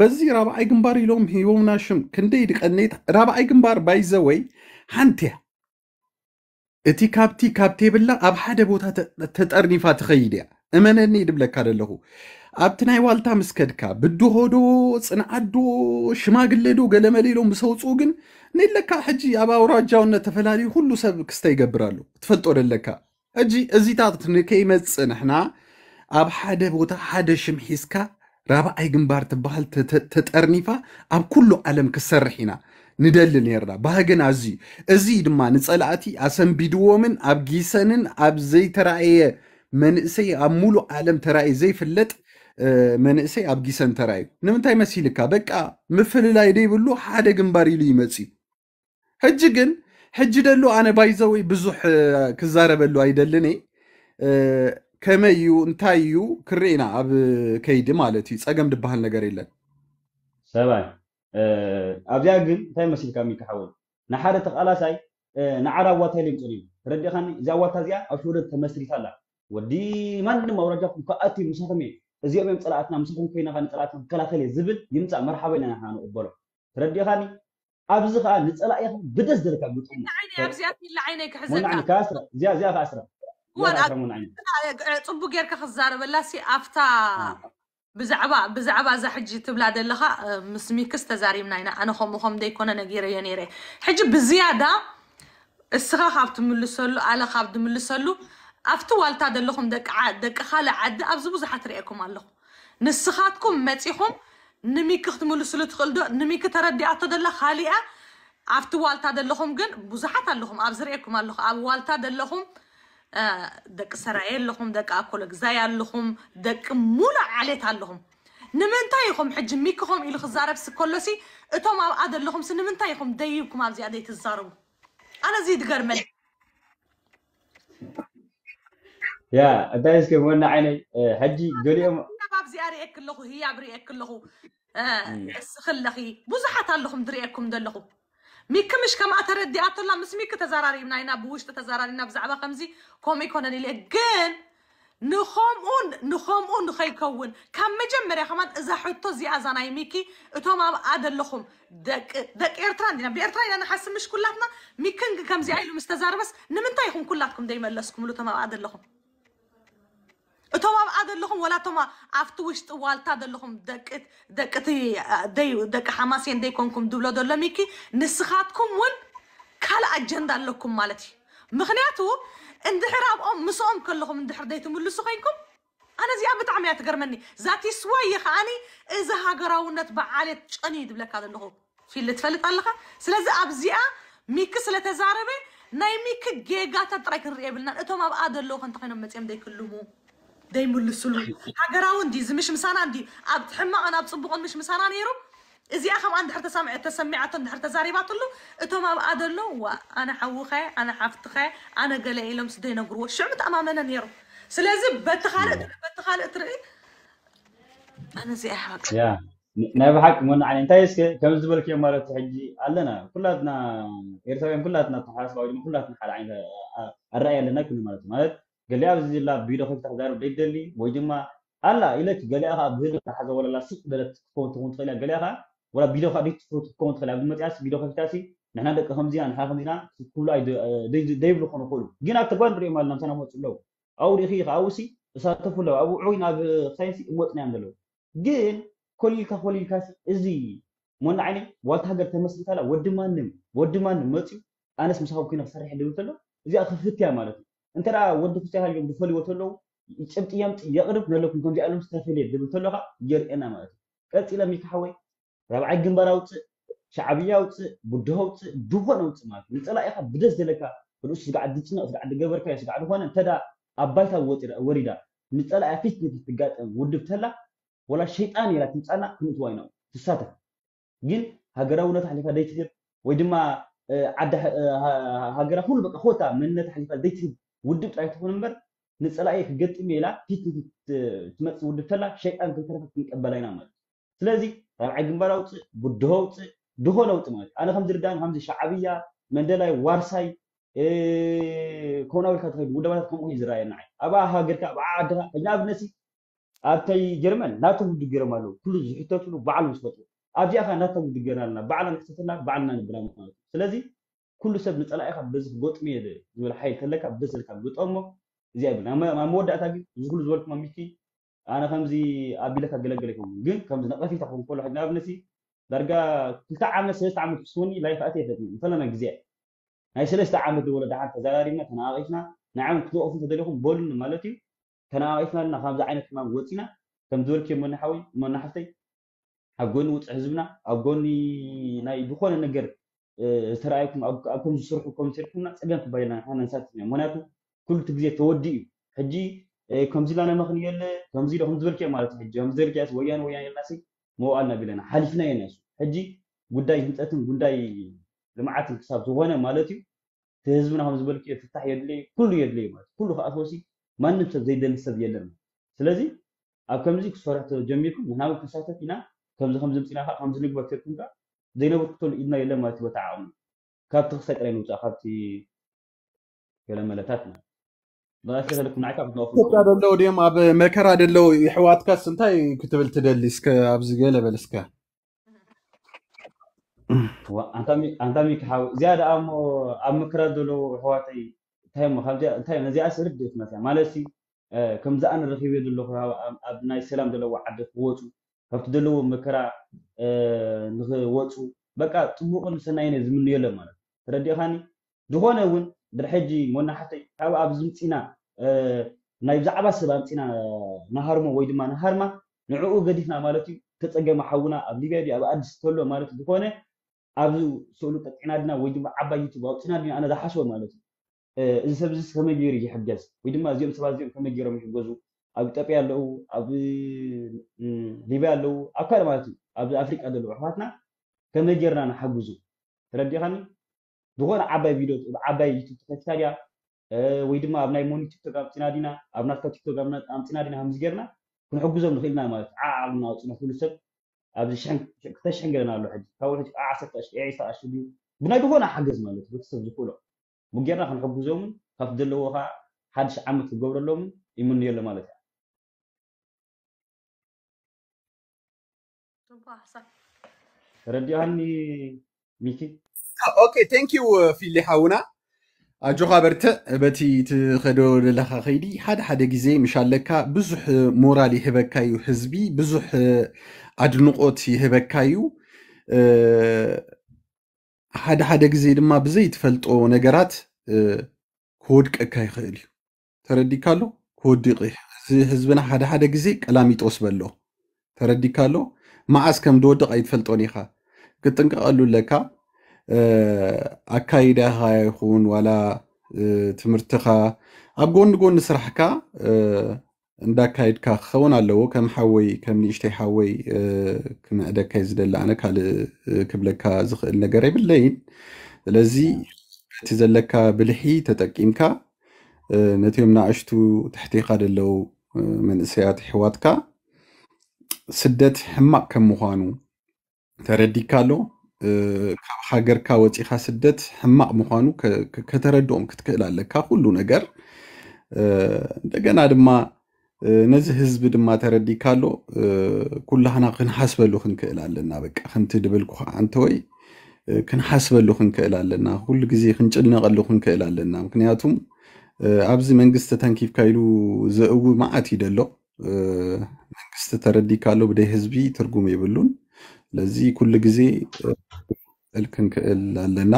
በዚ ራብዓይ ግንባር ኢሎም ሂቦምና ሽም ክንደይ ድቀኒ ራብዓይ ግንባር ባይዘ ወይ ሓንቲ እያ እቲ ካብቲ ካብቲ የብላ ኣብ ሓደ ቦታ ተጠርኒፋ ትኸይድ እያ እመነኒ ድብለካ ዘለኹ ኣብቲ ናይ ዋልታ ምስከድካ ብድሆዶ ፅንዓዶ ሽማግለዶ ገለመለ ኢሎም ብሰውፅኡ ግን እኔ ለካ ሕጂ ኣብ ኣውራጃውነት ተፈላለዩ ኩሉ ሰብ ክስተ ይገብራሉ ትፈልጦ ደለካ ሕጂ እዚታት ንከይመፅእ ንሕና ኣብ ሓደ ቦታ ሓደ ሽም ሒዝካ ራብኣይ ግንባር ትበሃል ተጠርኒፋ ኣብ ኩሉ ዓለም ክሰርሕ ኢና ንደሊ ነርና ባህግን ኣዝዩ እዚ ድማ ንፀላእቲ ኣሰንቢድዎምን ኣብ ጊሰንን ኣብ ዘይተረእየ መንእሰይ ኣብ ሙሉእ ዓለም ተራእዩ ዘይፍለጥ መንእሰይ ኣብ ጊሰን ተራእዩ ንምንታይ መሲልካ በቃ ምፍልላይ ደይብሉ ሓደ ግንባር ኢሉ ይመፅ እዩ ሕጂ ግን ሕጂ ደሎ ኣነ ባይዘወይ ብዙሕ ክዛረበሉ ኣይደልን ከመይ እዩ እንታይ እዩ ክርኢና ኣብ ከይዲ ማለት እዩ ፀገም ድበሃል ነገር የለን ሰባይ ኣብዚኣ ግን እንታይ መሲልካ ሚካሓወል ንሓደ ተቃላሳይ ንዓዳ ኣዋታ ኢለ ይምፅን እዩ ተረዲእኻኒ እዚ ኣዋታ እዚኣ ኣብ ሽወደት ተመስሪታ ኣላ ወዲ ማንም ኣብ ራጃኩም ከኣት ምሳኹም እየ እዚኦም እዮም ፀላእትና ምስኹም ኮይናኻ ንፀላእትና ክከላኸል እየ ዝብል ይምፃእ መርሓበ ኢና ንቕበሎ ተረዲእኻኒ ابزخ انا نصلا يخم بدس ذلك عيني ابزيات اللي عينيك حزن من عينك اسره زيا زيا فاسره هو من عينك طب غير كخزار ولا سي افتا بزعبا بزعبا زحجي حجي تبلاد لها مسمي كست زاري من عينا انا خوم خوم دي كون انا ينيره حجي بزياده السخا خابت ملسلو على خابت ملسلو افتو والتا دلهم دك عاد دك خاله عد ابزبو زحت رايكم الله نسخاتكم متيخوم ንሚክ ክትምሉ ስለ ትኽእል ዶ ንሚክ ተረዲኣቶ ደላ ካሊኣ ኣብቲ ዋልታ ዘለኹም ግን ብዙሓት ኣለኹም ኣብ ዝርኤኩም ኣለኹ ኣብ ዋልታ ዘለኹም ደቂ ሰራኤ ኣለኹም ደቂ ኣኮሎ ግዛይ ኣለኹም ደቂ ሙሉእ ዓሌት ኣለኹም ንምንታይ ኢኹም ሕጂ ሚክኹም ኢሉ ክዛረብ ስከሎሲ እቶም ኣብኣ ዘለኹም ሲ ንምንታይ ኢኹም ደይብኩም ኣብዚኣ ዘይትዛረቡ ኣነ እዚ ትገርመኒ ያ እንታይ እስኪ ምወና ዓይነይ ሕጂ ገሊኦም شباب زياري اكل لغو هي عبري اكل لغو اسخل لغي بوزحات اللغم دري اكم دلغو ميك مش كما تردي اطلع مسميك تزاراري من اينا بوش تزاراري نبزعبا خمزي كومي كونني لقين نخوم اون نخوم اون نخي كون كم مجمري خمان اذا حطو زي ازاناي ميكي اتو ما ادل لخوم دك دك ايرتران دينا بي ايرتران انا حاسم مش كلاتنا ميكنج كم زي ايلو مستزار بس نمنتايخون كلاتكم دايما لسكم لو تمام ادل لخوم اتوما ادلهم ولا توما افتو وش طوالتا ادلهم دقت دقتي دي دق حماسين دي كونكم دبلو دول ميكي نسخاتكم ون كال اجندا لكم مالتي مخنياتو اندحر اب ام مسوم كلهم اندحر ديتم لسخينكم انا زي ابي تعمي اتقرمني ذاتي سوي خاني اذا هاغراونت بعالت قني دبلك ادلهم في اللي تفلت الله سلازي ابزيا ميكس لتزاربي ناي ميك جيجا تترك الريبلنا اتوما ادلهم انت خينا متيم دي كلهم ዘይምልስሉ ሃገራዊ እንዲ ዝምሽ ምሳና እንዲ ኣብ ሕማቕን ኣብ ፅቡቕን ምሽ ምሳና ነይሮም እዚኣ ከምኣ እንድሕር ተሰሚዓቶ እንድሕር ተዛሪባትሉ እቶም ኣብኣ ዘሎ ዋ ኣነ ሓዊኻየ ኣነ ሓፍትኻየ ኣነ ገለ ኢሎም ስደይነግርዎ ሽዑ ተኣማመነ ነይሮም ስለዚ በቲ ካልእ በቲ ካልእ ትርኢ ኣነ እዚኣ ይሓቅ ናይ ብሓቂ ሞን ዓለ እንታይ እስከ ከም ዝበልክዮ ማለት ሕጂ ኣለና ኩላትና ኤርትራውያን ኩላትና ተሓስባ ወይ ድማ ኩላትና ሓደ ዓይነት ኣረኣይ ኣለና ክብል ማለት ማለት قال لي ابز لا بيدو فتح دار بيدلي ويجما الا الك قال لي اخا بيدو تحز ولا لا سوق دلت كونت تكون تخيل قال لي اخا ولا بيدو خدي تفوت كونت تخيل ابو متاس بيدو فتاسي نحنا دك خمزي انا خمزينا كل اي ديبلو كون كله جينا تكون بري مالنا مثلا موت لو او ريخي خاوسي ተሳተፉ ለው ኣብኡ ዑይና ብሳይንስ ይቕወፅና እዮም ዘለዉ ግን ኮሊልካ ኮሊልካሲ እዚ ሞና ዓይኒ ዋልታ ሃገር ተመስሪታላ ወዲ ማንም ወዲ ማንም መፅኡ ኣነስ ምሳኹም ኮይነ ክሰርሕ ድብል ከሎ زي أخفت يا እዩ እንተ ወዲ ተስተካከለ ዝፈልይዎ ተለው ጭብጢ የቅርብ ዘለኩም ከምዚ ኢሎም ዝተፈልየ ዝብል ተለካ የርእየና ማለት እዩ ቀፂሎም ሚካ ሓወይ ራብዓይ ግንባር ኣውፅእ ሻዕብያ ኣውፅእ ቡድሃ ኣውፅእ ድኾን ኣውፅእ ማለት እዩ ንፅላ ኢካ ብደስ ዘለካ ርእሱ ስጋዕ ድጭነቕ ስጋዕ ድገበርካዮ ስጋዕ ድኾነ እንተዳ ኣብ ባይታ ወሪዳ ንፀላ ያ ፊት ንፊት ትጋጠም ውድብ ተላ ወላ ሸይጣን የላ ትምፃና ክንእትዋ ኢና ትሳተፍ ግን ሃገራዊ ነት ሓሊፋ ዘይትህብ ወይ ድማ ዓዳ ሃገራ ኩሉ በ ኮታ መንነት ሓሊፋ ዘይትህብ ውድብ ጣይቱ እምበር ንፀላኢ ክገጥም ኢላ ፊት ክትመፅእ ውድብ ተላ ሸይጣን ክንተረፈ ክንቀበላ ኢና ማለት ስለዚ ራብዓይ ግንባር ኣውፅእ ጉድሆ ኣውፅእ ድሆ ነውጥ ማለት ኣነ ከምዚ ርዳን ከምዚ ሻዕብያ መንደላይ ዋርሳይ ኮናዊልካ ትኸይዱ ውደባታት ከምኡ እዩ ዝረኣየና ዓይ ኣብኣ ሃገርካ ኣብኣ ዓድካ ሕጂ ንኣብነት ኣብተይ ጀርመን ናቶም ውድብ ገይሮም ኣለዉ ኩሉ ዝሕተትሉ ባዕሎም ዝፈጥሩ ከ ናቶም ውድብ ገይርና ኣለና ባዕልና ንሕተትና ባዕልና ንብላ ማለት እዩ ስለዚ ኩሉ ሰብ ንፀላእ ኢኻ በዚ ክጎጥሚ እየ ዝብል ሓይል ከለካ ብደስ ዝልካ ግጠሞ እዚ ኣይብልን ኣብ መወዳእታ ግን እዚ ኩሉ ሚኪ ኣነ ከምዚ ኣቢለካ ገለገለ ይኸውን ግን ከምዚ ነቐፊታ ክኸውን ከሎ ንኣብነሲ ዳርጋ ክልተ ዓመት ሰለስተ ዓመት ክስውኒ ላይ ክኣትየ የፈጥኒ ንፈለና ግዜ ናይ ሰለስተ ዓመት ወለዳ ሓንቲ ተዘራሪብና ተነቓቒፍና ንዓም ክትወቕፉ ተደሊኹም በሉኒ ማለት እዩ ተነቓቒፍና ኣለና ከምዚ ዓይነት ሕማም ወፂና ከም ዝበልክ መናሓወይ መናሓፍተይ ኣብ ጎኒ ውፅእ ህዝብና ኣብ ጎኒ ናይ ዝኾነ ነገር ስራይኩም ኣብኩም ዝስርሑ ከም ዝስርሑና ፀገም ክባይና ሓነንሳት ኢና ምክንያቱ ኩሉ እቲ ግዜ ተወዲ እዩ ሕጂ ከምዚ ኢላ ነመኽን የለ ከምዚ ኢለ ዝበልክዮ ማለት እዩ ሕጂ ከምዝበልክያስ ወያን ወያነ ኢልናሲ መውኣልና ቢለና ሓሊፍና የና ሱ ሕጂ ጉዳይ ህንፀትን ጉዳይ ልምዓትን ክሳብ ዝኮነ ማለት እዩ እቲ ህዝብና ከም ዝበልክዮ ፍታሕ የድልየ ኩሉ የድልየ ማለት ኩሉ ከኣትወሲ ማንም ሰብ ዘይደሊ ሰብ የለን ስለዚ ኣብ ከምዚ ክሰርሕ ጀሚርኩም ምናዊ ክንሳተፍ ኢና ከምዚ ከምዚ ምፅና ከዓ ከምዚ ንግበር ትርኩም ከዓ ዘይነበርክተሉ ኢድና የለ ማለት እዩ በተዓቕሙ ካብቲ ክሳይ ጥራይ ንውፃእ ካብቲ ገለመለታት ማለት ኢትዮጵያ ደለው ድዮም ኣብ መከራ ደለው ኣሕዋትካስ እንታይ ክትብል ትደሊ እስከ ኣብዚ ገለ በለስካ ኣንታሚ ክሓብ እዚኣ ደኣ እሞ ኣብ መከራ ዘለዎ ኣሕዋተይ እንታይ እንታይ ነዚኣስ ርድት መስያ ማለት ከምዝኣ ንረኪበ ዘለኹ ኣብ ናይ ሰላም ዘለዎ ዓዲ ክወፁ ካብቲ ዘለዎ መከራ ንክወፁ በቃ ፅቡቅን ሰናይነ ዝምንዮ ሎም ማለት ተረዲእካኒ ዝኮነ እውን ድሕጂ መናሓተይ ካብ ኣብ ዝምፅና ናይ ብዛዕባ ሰብ ኣምፅና ናሃርሞ ወይ ድማ ናሃርማ ንዕኡ ገዲፍና ማለት እዩ ተፀገመ ሓውና ኣብ ሊብያ ድዩ ኣብ ኣዲስ ተሎ ማለት እዩ ዝኮነ ኣብዚ ስእሉ ቀጢዕና ድና ወይ ድማ ዓባይ ዩቱብ ኣውፅና ድና ኣነ ዝሓስቦ ማለት እዩ እዚ ሰብ ዚ ከመይ ገይሩ ይሕገዝ ወይ ድማ እዚኦም ሰባት እዚኦም ከመይ ገይሮም ይሕገዙ ኣብ ኢትዮጵያ ኣለዉ ኣብ ሊብያ ኣለዉ ኣብ ካልእ ማለት እዩ ኣብ ኣፍሪቃ ዘለዉ ኣሕዋትና ከመይ ጌርና ንሓግዙ ተረዲእኻኒ ዝኾነ ዓባይ ቪድዮ ዓባይ ዩቱብ ተከፊታ ድያ ወይ ድማ ኣብ ናይ ሞኒ ቲክቶክ ኣምፂና ዲና ኣብ ናትካ ቲክቶክ ኣምፂና ዲና ከምዚ ጌርና ክንሕግዞም ንኽእል ኢና ማለት እዩ ዓዓሉ ናውፅነ ኩሉ ሰብ ኣብዚ ክተሽሕን ገለና ኣሎ ሕጂ ካብኡ ሕጂ ዓሰርተ ዒስተ ቅርሺ ድዩ ብናይ ዝኾነ ሓገዝ ማለት እዩ ቤተሰብ ዝኽእሎ ብጌርና ክንሕግዞምን ካብቲ ዘለዎ ከዓ ሓድሽ ዓመት ክገብረሎምን ይምንየሎ ማለት እዩ ረዲኣኒ ሚኪ ኦኬ ቴንኪዩ ፊሊሓ ውና ኣጆኻ በርትዕ በቲ ትኸዶ ዘለካ ከይዲ ሓደ ሓደ ግዜ ምሻለካ ብዙሕ uh, ሞራል ይህበካ ህዝቢ ብዙሕ ኣድንቆት uh, uh, ሓደ ሓደ ግዜ ድማ ብዘይትፈልጦ ነገራት ክወድቀካ ይኽእል እዩ ህዝብና ሓደ ሓደ ግዜ ቀላሚጦስ በሎ ተረዲካሎ ኣሎ ما عز كم دود قاعد فلتوني خا قلت انك قالوا لك اكايدا ها يكون ولا تمرتخا ابغون نقول نسرحكا عندك كايد كخون على لو كم حوي كم نيشتي حوي كم ادا كايز دل انا كال كبل كاز نقريب الليل لذي تزلك بلحي تتكينكا نتيوم ناعشتو تحتيقا لو من سيات حواتكا ስደት ሕማቅ ከም ምዃኑ ተረዲካ ካብ ሃገርካ ወፂኻ ስደት ሕማቅ ምኳኑ ከተረድኦም ክትክእል ኣለካ ኩሉ ነገር እንደገና ድማ ነዚ ህዝቢ ድማ ተረዲካሎ ኩላህና ክንሓስበሉ ክንክእል ኣለና በቃ ከምቲ ድብልኩ ከዓ ወይ ክንሓስበሉ ክንክእል ኣለና ኩሉ ግዜ ክንጭነቀሉ ክንክእል ኣለና ምክንያቱም ኣብዚ መንግስቲ ተንኪፍካ ኢሉ ዘእዊ መዓት እዩ ደሎ መንግስት ተረዲ ካለው ብደ ህዝቢ ትርጉም የብሉን ለዚህ ኩል ጊዜ ክክእል ኣለና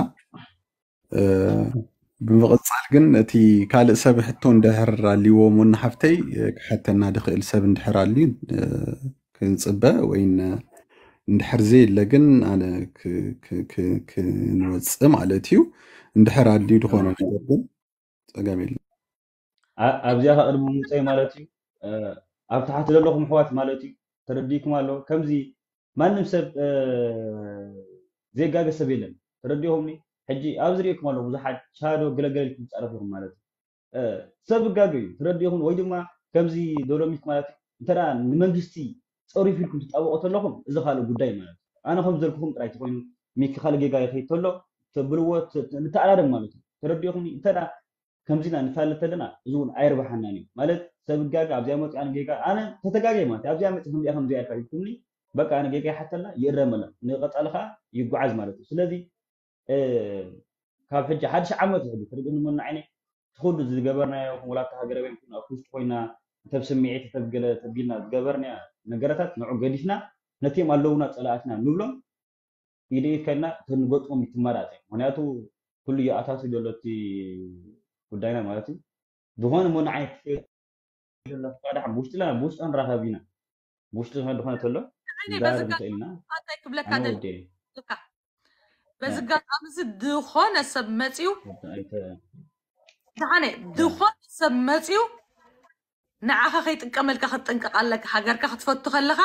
ብምቕፃል ግን እቲ ካልእ ሰብ ሕቶ እንድሕር ኣልዎ እውን ሓፍተይ ክሕተና ድኽእል ሰብ እንድሕር ኣልዩ ክንፅበ ወይ እንድሕር ዘ የለ ግን ኣነ ክንወፅእ ማለት እዩ እንድሕር ኣልዩ ድኾነ ነገር ግን ፀገም የለን ኣብዚኣ ከቅድሚ ምውፀይ ማለት እዩ ኣብ ታሕቲ ዘለኹም ኣሕዋት ማለት እዩ ተረዲእኩም ኣሎ ከምዚ ማንም ሰብ ዘጋገ ሰብ የለን ተረዲኹምኒ ሕጂ ኣብ ዝሪእኩም ኣለኹ ብዙሓት ሻዶ ገለገለ ኢልኩም ማለት እዩ ሰብ ጋገ እዩ ተረዲኹም ወይ ድማ ከምዚ ደሎሚት ማለት እዩ እንተደኣ ንመንግስቲ ፀሪፉ ኢልኩም ትጣበቑ ተለኹም እዚ ካልእ ጉዳይ ማለት እዩ ኣነ ከም ዘልኩኹም ጥራይቲ ኮይኑ ሚክ ካልእ ጌጋ ይኸይድ ተሎ ተብልዎ ንተኣዳደም ማለት እዩ ተረዲኹም እንተ ከምዚና ንፋለጥ ኣለና እዚ እውን ኣይርባሓናን እዩ ማለት sabigaaga ኣብዚ መፅ aan geega ana ተተጋጋይ ማለት ኣብዚ መፅ ከምዚኣ ከምዚኣ ኢልካ ኢልኩምኒ በቃ ኣነ ጌጋ ይሓተላ ይእረመለ ንቀፃልካ ይጓዓዝ ማለት እዩ ስለዚ ካብ ሕጂ ሓድሽ ዓመት ይሕሉ ትርኢ ንምና ዓይነ ትኩሉ ዝገበርናዮ ወላካ ሃገረቤን ኣብ ውሽጢ ኮይና ተብ ስሚዒት ተብገለ ተቢልና ዝገበርና ነገራታት ንዑ ገዲፍና ነቲም ኣለውና ፀላእትና ንብሎም ኢደ ኢድ ከድና ተንገጥሞም ይትመራፅ እዩ ምክንያቱ ኩሉ ይኣታትዩ ዘሎ እቲ ጉዳይና ማለት እዩ ዝኾነ ሞን ዓይነት ስለላትካ ድሓ ውሽጢና ብውሽጢ ንራኸብ ኢና ብውሽጢ ዝኾነ ድኾነ ተሎ ዛረብ ይኽእልና ክብለካ በዝጋ ኣብዚ ድኾነ ሰብ መፅኡ ድሓነ ድኾነ ሰብ መፅኡ ንዓኻ ከይጥቀመልካ ክትጥንቀቕ ኣለካ ሃገርካ ክትፈቱ ከለካ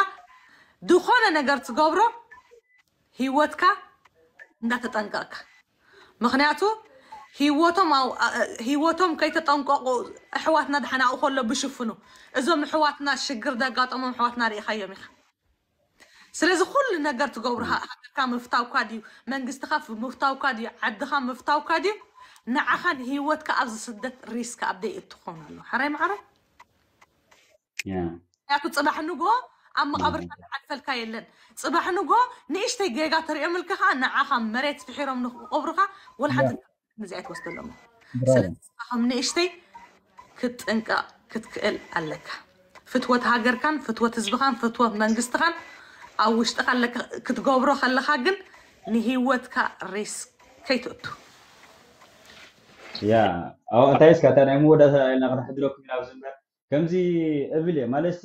ድኾነ ነገር ትገብሮ ሂወትካ እንዳተጠንቀቕካ ምክንያቱ هيوتهم أو هيوتهم كي تتنققوا حواتنا دحنا أو خلا بشوفنو إذا حواتنا الشجر ده قات أمم حواتنا ريخي ميخ سلاز كل نجار تجورها كام مفتاو كاديو من جستخاف مفتاو كاديو عدها مفتاو كاديو نعخن هيوت كأبز سدت ريس كأبدي تخون له حرام معرف يا كنت صباح نجوا أما قبر حتى الكايلن صباح نجوا نيشتي جيجا تريم الكخان نعخن مريت في حرم نخ قبرها ولا ንዚኣት ወስደሎም ስለዚስኻኹም ንእሽተይ ክትጥንቀቕ ክትክእል ኣለካ ፍትወት ሃገርካን ፍትወት ህዝብኻን ፍትወት መንግስትኻን ኣብ ውሽጢኻ ክትገብሮ ከለካ ግን ንሂወትካ ሪስ ከይትእቱ ያ ኣብኡ እንታይ ስካታ ናይ መወዳእታ ኢልና ክተሕድረኩም ኢና ኣብዚ እምበር ከምዚ እብል እየ ማለትሲ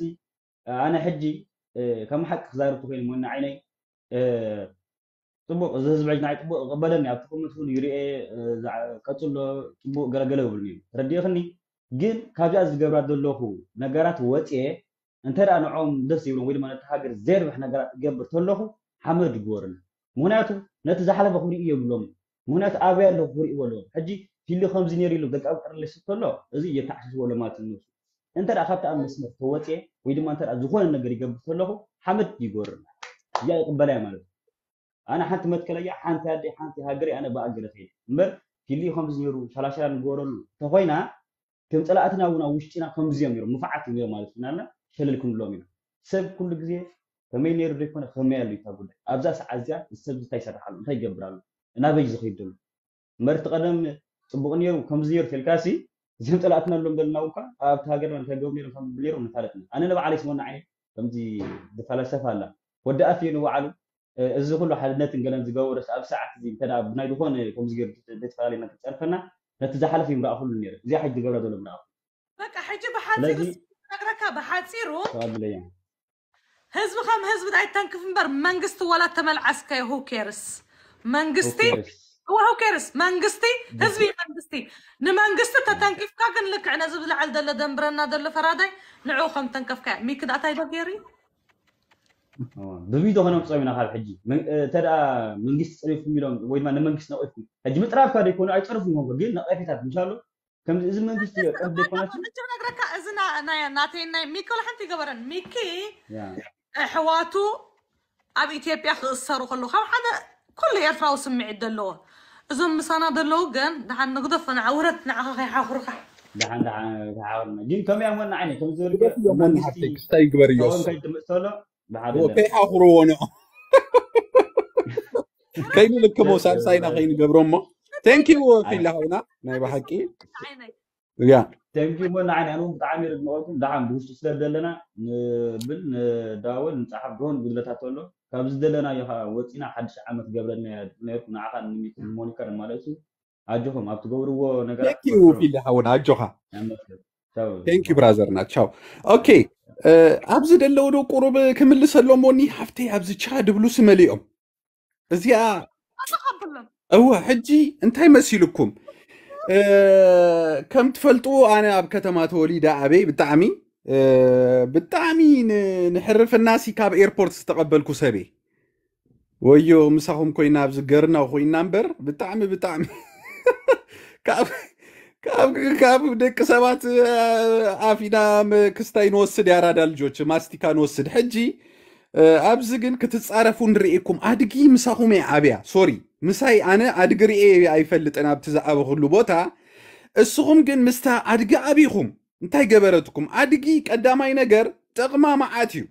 ኣነ ሕጂ ከም ሓቂ ክዛርብቲ ኮይኑ ሞኒ ዓይነይ ፅቡቅ እዚ ህዝቢ ዕጅና ፅቡቅ ይቕበለኒ ኣብቲ ቁመት እውን ይርአ ቀፅሎ ፅቡቅ ገለገለ ይብልኒ እዩ ረዲእኽኒ ግን ካብዚኣ ዝገብራት ዘለኹ ነገራት ወፅየ እንተደኣ ንዖም ደስ ይብሎም ወይ ድማ ነቲ ሃገር ዘይርብሕ ነገራት ክገብር ተለኹ ሓመድ ይግበርኒ ምክንያቱ ነቲ ዝሓለፈ ክሪኡ የብሎም ምክንያቱ ኣበይ ኣለኹ ክሪእዎ ኣለዎም ሕጂ ፊሉ ከምዚ ነይሩ ኢሉ ደቂ ኣብቅርለስ ከሎ እዚ እየተዓሽሽዎ ሎማለት ንሱ እንተ ደኣ ካብቲ ኣብ መስመር ተወፅየ ወይ ድማ እንተ ዝኮነ ነገር ይገብር ከለኹ ሓመድ ይጎርና እዚኣ ይቕበላያ ማለት እዩ ኣነ ሓንቲ መትከለያ ሓንቲ ኣደ ሓንቲ ሃገር ኣነ ብኣገረ እየ እምበር ክሊ ከምዚ ነይሩ ሸላሸላ ንገበረሉ እንተኮይና ከም ፀላእትና እውን ኣብ ውሽጢና ከምዚዮም ሮም ነሮም ንፉዓት እዮም ማለት ኢና ሸለል ክንብሎም ኢና ሰብ ኩሉ ግዜ ከመይ ነይሩ ዘይኮነ ከመይ ኣሉ ይታ ጉዳይ ኣብዛ ሰዓ እዚኣ ሰብ እንታይ ይሰርሓሉ እንታይ ይገብራሉ እናበይ ዝኸይድ ዘሎ መርቲ ቀደም ፅቡቅ ነሩ ከምዚ ነሩ ተልካሲ እዚም ፀላእትና ኣሎም ዘለና እውካ ኣብቲ ሃገርና እንተገብሩ ሮም ነይሮም ንፋለጥና ኣነ ንባዕለይ ስሞና ዓይነት ከምዚ ዝፈላሰፋ ኣላ ወዲ ኣፍየ ንባዕሉ እዚ ኩሉ ሓድነትን ገለን ዝገበሩ ኣብ ሰዓት እዚ እንተ ብናይ ዝኾነ ከምዚ ገር ዝተፈላለየ ነገር ፀርፈና ነቲ ዝሓለፈ ይምራእ ኩሉ ነረ እዚ ሓጂ ዝገብራ ዘሎ ምራእ በቃ ሕጂ ብሓፂሩ ነግረካ ብሓፂሩ ህዝቢ ከም ህዝቢ ኣይተንክፍ እምበር መንግስቲ ዋላ ተመልዓስከዮ ሁኬርስ መንግስቲ هو كيرس مانغستي هزبي مانغستي نمانغستي تتنكف كاكن لك عنا زبل على دل دمبرنا دل فراداي نعو خم تنكف كا مي كدا تايبا كيري ብቢቶ ክነምፆ ኢና ካብ ሕጂ እንተደኣ መንግስቲ ፀሪፉ ኢሎም ወይ ንመንግስቲ ነቂፉ ሕጂ ምጥራፍካ ደይኮኑ ኣይፀርፉን ኮንኩ ግን ነቀፊታት ምሻሎ ከምዚ እዚ መንግስቲ ቀፍ ደይኮናት ነግረካ እዚ ናተይ ናይ ሚኪ ሓንቲ ይገበረን ሚኪ ኣሕዋቱ ኣብ ኢትዮጵያ ክእሰሩ ከለዉ ካብ ሓደ ኩሉ ኤርትራዊ ስምዒት ዘለዎ እዞም ምሳና ዘለዉ ግን ድሓን ንግደፍ ንዓውረት ንዓኻ ከይሓኽሩካ ድሓን ድሓን ግን ከመይ ወና ዓይነት ከም ዝበልክ መንግስቲ ክስታይ ከይሓኽርዎ ንዑ ከይንልከቦ ሳልሳይና ከይንገብሮሞ ተንኪዩ ፊላ ኮይና ናይ ብሓቂ ያ ተንኪዩ ሞ ንዓይና ኑ ብጣዕሚ ርድመቐልኩም ዳዓም ብውሽጢ ስለ ዘለና ንብል ንዳወል ንፃሓፍ ድሆን ጉድለታት ኣሎ ካብዚ ዘለናዮ ወፂና ሓድሽ ዓመት ገብረና ነርኩም ንዓኻ ንሚት ሞኒከር ማለት እዩ ኣጆኹም ኣብ ትገብርዎ ነገራት ፊላ እውን ኣጆኻ ተንኪዩ ብራዘርና ቻው ኦኬ ኣብዚ ደለው ዶ ቁሩብ ክምልሰሎም ወኒ ሃፍተ ኣብዚ ቻ ድብሉ ስመሊኦም እዚኣ እወ ሕጂ እንታይ መሲልኩም ከም ትፈልጥዎ ኣነ ኣብ ከተማ ተወሊዳ ኣበይ ብጣዕሚ ብጣዕሚ ንሕርፍናሲ ካብ ኤርፖርት ዝተቐበልኩ ሰበ ወዮ ምሳኹም ኮይና ኣብዚ ገርና ኮይና እምበር ብጣዕሚ ብጣዕሚ ደቂ ሰባት ኣፊና ክስታይ ንወስድ ያራዳ ልጆች ማስቲካ ንወስድ ሕጂ ኣብዚ ግን ክትፃረፉ ንሪኤኩም ኣድጊ ምሳኹም እየ ዓብያ ሶሪ ምሳይ ኣነ ኣድጊ ርኤ ኣይፈልጥን ኣብቲ ዝዓበክሉ ቦታ እስኹም ግን ምስታ ኣድጊ ዓብኹም እንታይ ገበረትኩም ኣድጊ ቀዳማይ ነገር ጥቕማ መዓት እዩ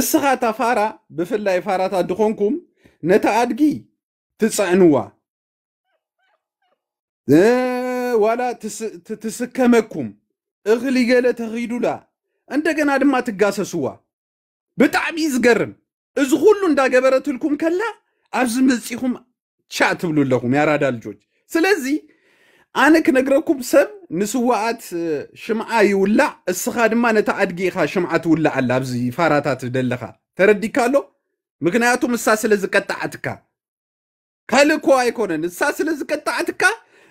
እስኻ እታ ፋራ ብፍላይ ፋራታት ድኾንኩም ነታ ኣድጊ ትፀዕንዋ ዋላ ትስከመኩም እኽሊ ገለ ተኺዱላ እንደገና ድማ ትጋሰስዋ ብጣዕሚ እዩ ዝገርም እዚ ኩሉ እንዳገበረትልኩም ከላ ኣብዚ መፂኹም ቻ ትብሉ ኣለኹም የኣራዳ ልጆች ስለዚ ኣነ ክነግረኩም ሰብ ንስዋኣት ሽምዓ ይውላዕ እስኻ ድማ ነታ ኣድጊ ኢኻ ሽምዓ ትውላዕ ኣላ ኣብዚ ፋራታት ደለኻ ተረዲካ ኣሎ ምክንያቱም እሳ ስለ ዝቀጣዓትካ ካልእ ኮ ኣይኮነን እሳ ስለ ዝቀጣዓትካ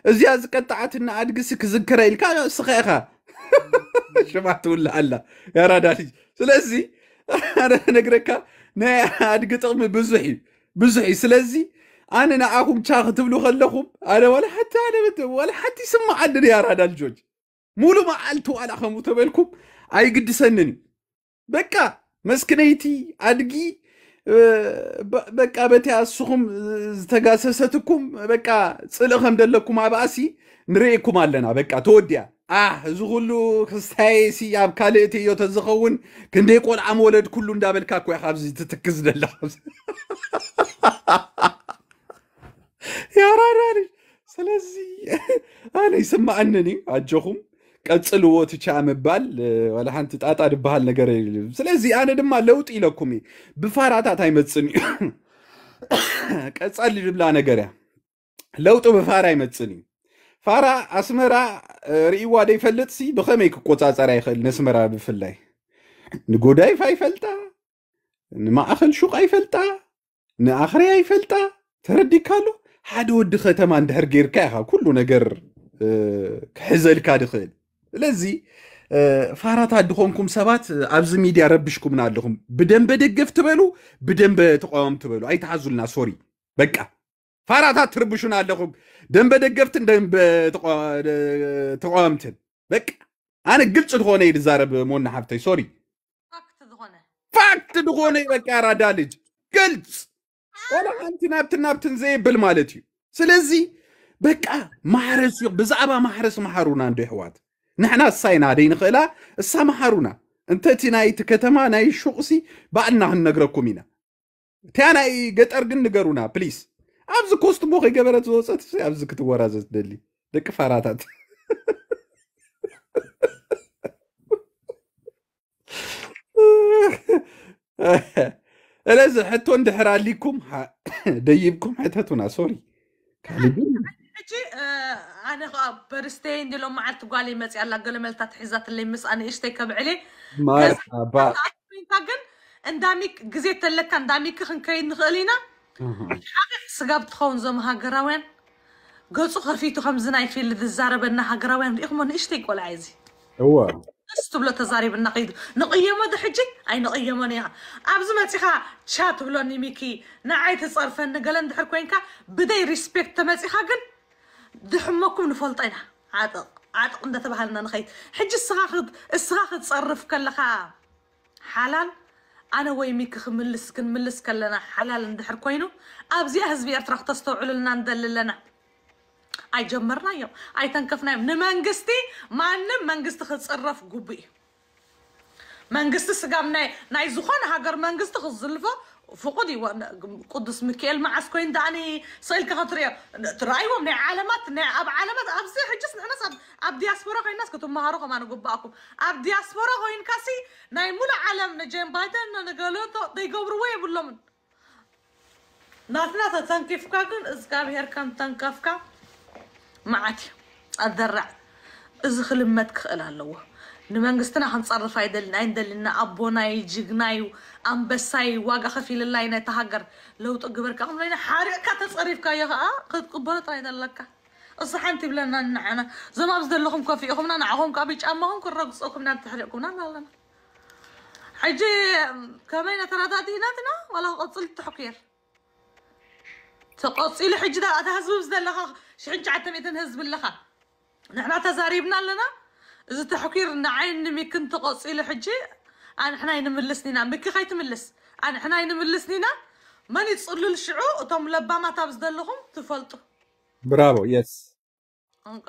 እዚኣ ዝቀጥዓትና ኣድግሲ ክዝክረ ኢልካ ንስኸ ኢኻ ሽማ ትውላ ኣላ ያራዳ ልጅ ስለዚ ኣነ ነግረካ ናይ ኣድጊ ጥቕሚ ብዙሕ እዩ ብዙሕ እዩ ስለዚ ኣነ ንዓኹም ቻ ክትብሉ ከለኹም ኣነ ወላ ሓቲ ወላ ሓቲ ይስማዓልን ያራዳ ልጆች ሙሉ መዓልቲ ዋላ ከምኡ ተበልኩም ኣይግድሰንን እዩ በቃ መስክነይቲ ኣድጊ በቃ በቲያ ንስኹም ዝተጋሰሰት በቃ ፅልእ ከም ደለኩም ኣብኣሲ ንሪኢኩም ኣለና በቃ ተወዲያ ኣህ እዚ ኩሉ ክስታየሲ ኣብ ካልእ እቲ እዮ ተዝኸውን ክንደይ ቆልዓ መወለድ ኩሉ እንዳበልካ ኮይ ካብዚ ትትክዝ ደላ ያራዳሪ ስለዚ ኣነ ይስማዓንን እዩ ኣጀኹም ቀጽልዎ ትቻ ምባል ዋላ ሓንቲ ጣጣ ድበሃል ነገር ስለዚ ኣነ ድማ ለውጢ ኢለኩም እዩ ብፋራታት ኣይመፅን እዩ ቀጸል ድብላ ነገር እያ ለውጢ ብፋራ ኣይመፅን እዩ ፋራ ኣስመራ ርእይዋ ደይፈልጥ ሲ ብኸመይ ክቆፃፀራ ይኽእል ንኣስመራ ብፍላይ ንጎዳይፍ ኣይፈልጣ ንማእኸል ሹቕ ኣይፈልጣ ንኣኽሪ ኣይፈልጣ ተረዲካሎ ሓደ ወዲ ከተማ እንድሕር ጌርካ ኢኻ ኩሉ ነገር ክሕዘልካ ድኽእል ስለዚህ ፋራት አድኾንኩም ሰባት ኣብዚ ሚድያ ረብሽኩምና ኣለኹም ብደን ደገፍ ትበሉ ብደን በተቃዋም ትበሉ ኣይተሓዙልና ሶሪ በቃ ፋራታት ትርብሹን ኣለኹም ደንበ ደገፍትን ደንበ ተቃዋምትን በቃ ኣነ ግልፂ ዝኾነ እዩ ዝዛረብ ሞና ሓፍተይ ሶሪ ፋክት ዝኾነ እዩ በቃ ኣራዳ ልጅ ግልፅ ዋላ ሓንቲ ናብትን ናብትን ዘየብል ማለት እዩ ስለዚ በቃ ማሕረስ እዩ ብዛዕባ ማሕረስ ማሓሩና እንዶ ይሕዋት نحنا الساين عارين خلا السامحارونا انت تناي تكتما ناي شوقسي بعدنا هنقركم هنا تانا اي قد ارقن نقرونا بليس عبز كوست بوخي قبرت وصات عبز كتورا زت دلي دك فاراتات الازل حتى عند حرال لكم ديبكم حتى تنا سوري كالبين انا برستي عندي لو معت قالي ما يلا قال مال تحزات اللي مس انا ايش تكب علي ما با كان اندامك غزيت لك كان دامك خنكاين خلينا حقيقه سقاب تخون زوم هاغراوين قلت خفيتو خمزنا في الزاره بان هاغراوين ريخ من ايش تيك ولا عايزي هو استو بلا تزاري بالنقيض نقيه ما دحجي اي نقيه مانيا ابز ما تيخا تشات بلا نيميكي نعيت صرف ان قال ندحر كوينكا بدا ريسبكت تما تيخا قال دحمكم نفلطينا عاتق عاتق انت تبهلنا نخيت حج الصغاخد الصغاخد تصرف كلها حلال انا وي ميك خملس كن ملس كلنا حلال ندحر كوينو ابزي اهز بيرت راح تستوعل لنا ندل لنا اي جمرنا يوم اي تنكفنا يوم نمانقستي ما نم منقستي ختصرف قبي منقستي سقام ناي ناي زخان هاقر منقستي خزلفه فقدي قدس مكيل مع سكوين داني سيل كاتريا ترايو من علامات نع أب علامات أب سي حجس نحن صد أب دياسبورا غي ناس كتب مهارو كمان قبعكم أب دياسبورا غين كاسي نايمولا علم نجيم بايدن انا قالو تو they go away بلمن ناتنا كيف كاكن از كاب إزكاب كان تنكف كافكا معاتي أذرع از خلمتك خلال لوه نمانغستنا هنصار الفايدل نايندل لنا أبوناي جيغناي أمبساي واقع خفي للاينا تهجر لو تقبر كام لنا حارق كاتل صريف كايا ها قد قبرت عيدا لك الصح انت بلنا نعنا زما بزدل لهم كافي اخم نانا عهم كابيج اما هم كن رقص اخم نان تحرقكم نانا لنا حجي كمينة ثلاثة ديناتنا ولا قصيل تحقير تقصيل حجي ده اتهزب بزدل لخا شحج عتميتن هزب لخا نحنا تزاريبنا لنا እዚ ተሕኪር ንዓይን ንሚክን ተቐፂሉ ሕጂ ኣነ ሕናይ ንምልስኒና ሚኪ ከይትምልስ ኣነ ሕናይ ንምልስኒና መን ይፅልል ሽዑ እቶም ለባማት ኣብ ዝደለኹም ትፈልጡ ብራቮ የስ እንቃ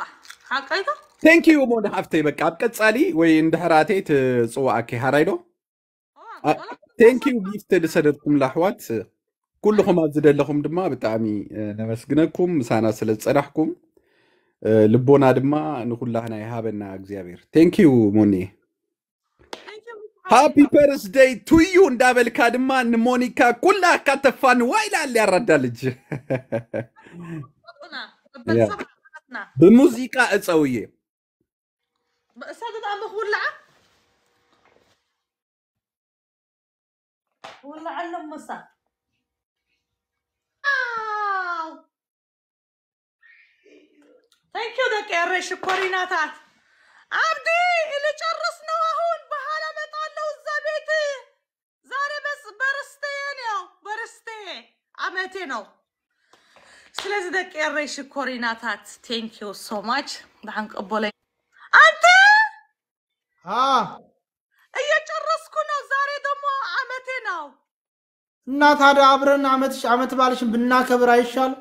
ሓቀይቶ ቴንክ ዩ ሞድ ሃፍተይ በቃ ኣብ ቀፃሊ ወይ እንድሕራተይ ትፅዋዕኪ ሃራይ ዶ ቴንክ ዩ ጊፍት ዝሰደድኩምላ ኣሕዋት ኩልኩም ኣብ ዝደለኹም ድማ ብጣዕሚ ነመስግነኩም ምሳና ስለ ዝፀናሕኩም ልቦና ድማ ንኩላህና ይሃበና እግዚኣብሔር ቴንኪዩ ሞኒ ሃፒ ፐርስደይ ቱዩ እንዳበልካ ድማ ንሞኒካ ኩላ ካተፋን ዋይላል ያራዳ ልጅ ብሙዚቃ እፀውየ ولعلهم ታንኪ ደቀ ያረሽ ኮሪናታት አብዲ ልጨርስ ነው አሁን። በኋላ እመጣለሁ እዛ ቤት። ዛሬ በርስቴ ነው በርስቴ አመቴ ነው። ስለዚህ ደቀ ያረሽ ኮሪናታት ቴንኪ ሶ ማች ዳን ቀበለ አንተ አ እየጨረስኩ ነው። ዛሬ ደግሞ አመቴ ነው እና ታዲያ አብረን አመትሽ አመት ባልሽን ብናከብር አይሻል?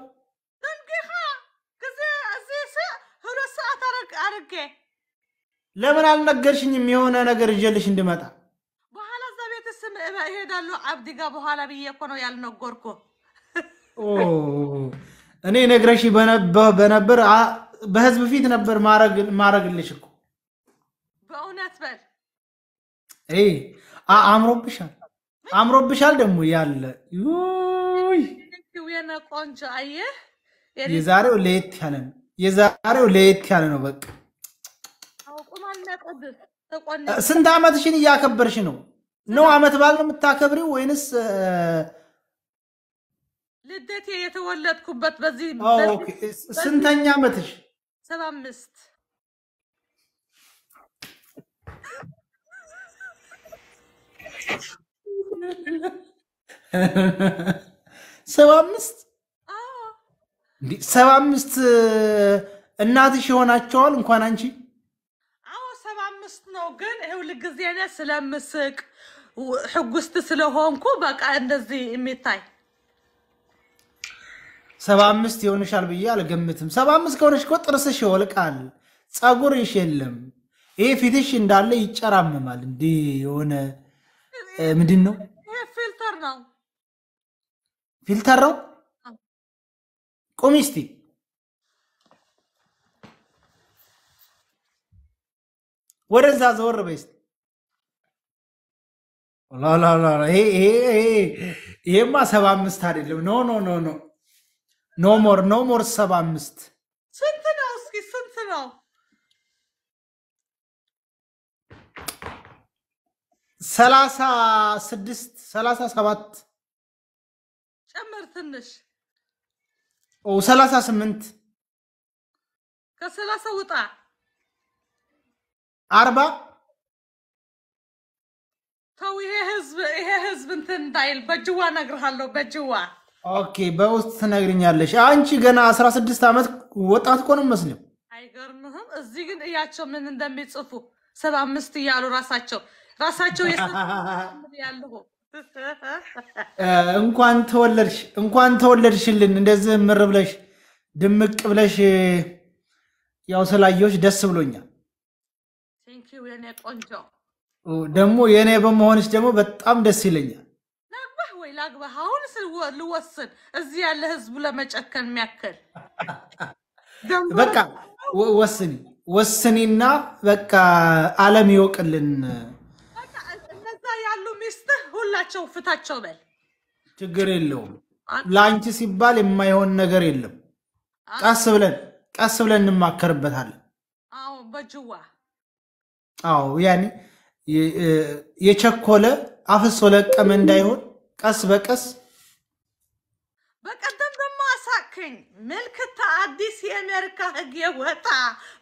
ለምን አልነገርሽኝም? የሆነ ነገር እጀልሽ እንድመጣ በኋላ እዛ ቤት ስም እሄዳለሁ አብዲ ጋር በኋላ ብዬ እኮ ነው ያልነገርኩ። እኔ ነግረሽ በነበር በህዝብ ፊት ነበር ማረግልሽ እኮ። በእውነት በል አምሮብሻል፣ አምሮብሻል ደግሞ ያለ ቆንጆ። አየህ የዛሬው ለየት ያለ ነው። የዛሬው ለየት ያለ ነው በቃ ስንት ዓመትሽን እያከበርሽ ነው? ነው ዓመት በዓል ነው የምታከብሪው ወይንስ ልደቴ የተወለድኩበት በዚህ ስንተኛ ዓመትሽ? ሰባ አምስት ሰባ አምስት ሰባ አምስት እናትሽ ይሆናቸዋል እንኳን አንቺ ድሮ ግን ሁል ጊዜ እኔ ስለምስቅ ሕጉስት ስለሆንኩ በቃ እንደዚህ የሚታይ ሰባ አምስት ይሆንሻል ብዬ አልገምትም። ሰባ አምስት ከሆነች እኮ ጥርስሽ ይወልቃል፣ ጸጉርሽ የለም፣ ይሄ ፊትሽ እንዳለ ይጨራምማል። እንዲህ የሆነ ምንድን ነው? ፊልተር ነው ፊልተር ነው። ቁሚ እስቲ ወደዛ ዘወር በይስ። ይሄማ ሰባ አምስት አይደለም። ኖ ኖ ኖ ኖ ኖ ሞር ኖ ሞር ሰባ አምስት ስንት ነው? እስኪ ስንት ነው? ሰላሳ ስድስት ሰላሳ ሰባት ጨመር ትንሽ ሰላሳ ስምንት ከሰላሳ ውጣ አርባ ተው፣ ይሄ ህዝብ ይሄ ህዝብ እንትን እንዳይል በጅዋ እነግርሃለሁ። በጅዋ ኦኬ፣ በውስጥ ትነግርኛለሽ። አንቺ ገና አስራ ስድስት ዓመት ወጣት እኮ ነው መስለው። አይገርምህም? እዚህ ግን እያቸው ምን እንደሚጽፉ ሰባ አምስት እያሉ ራሳቸው ራሳቸው ያለሁ እንኳን ተወለድሽ እንኳን ተወለድሽልን። እንደዚህ ምር ብለሽ ድምቅ ብለሽ ያው ስላየሁሽ ደስ ብሎኛል። የኔ ቆንጆ ደግሞ የእኔ በመሆንሽ ደግሞ በጣም ደስ ይለኛል። ላግባህ ወይ ላግባህ፣ አሁን ልወስን። እዚህ ያለ ህዝቡ ለመጨከን የሚያክል በቃ ወስኒ ወስኒና፣ በቃ አለም ይወቅልን። እነዛ ያሉ ሚስትህ ሁላቸው ፍታቸው በል፣ ችግር የለውም። ለአንቺ ሲባል የማይሆን ነገር የለም። ቀስ ብለን ቀስ ብለን እንማከርበታለን። አዎ በጅዋ አዎ ያኔ የቸኮለ አፍሶ ለቀመ እንዳይሆን ቀስ በቀስ በቀደም ደሞ አሳክኝ ምልክት አዲስ የአሜሪካ ህግ የወጣ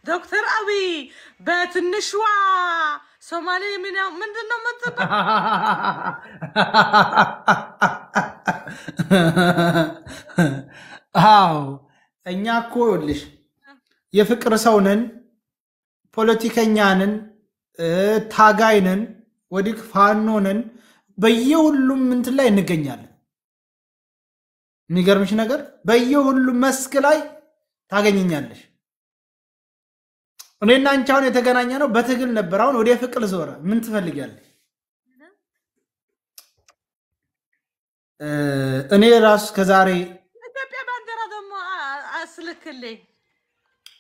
ዶክተር አብይ በትንሿ ሶማሌ የሚናው ምንድን ነው ምትበ አዎ እኛ እኮ ይኸውልሽ የፍቅር ሰውንን ፖለቲከኛንን ታጋይነን ወዲህ ፋኖነን በየሁሉም ምንትን ላይ እንገኛለን። የሚገርምሽ ነገር በየሁሉም መስክ ላይ ታገኘኛለሽ። እኔና አንቺ አሁን የተገናኘ ነው በትግል ነበር። አሁን ወደ ፍቅር ዞረ። ምን ትፈልጊያለሽ? እኔ ራሱ ከዛሬ ኢትዮጵያ ባንዲራ ደግሞ አስልክልኝ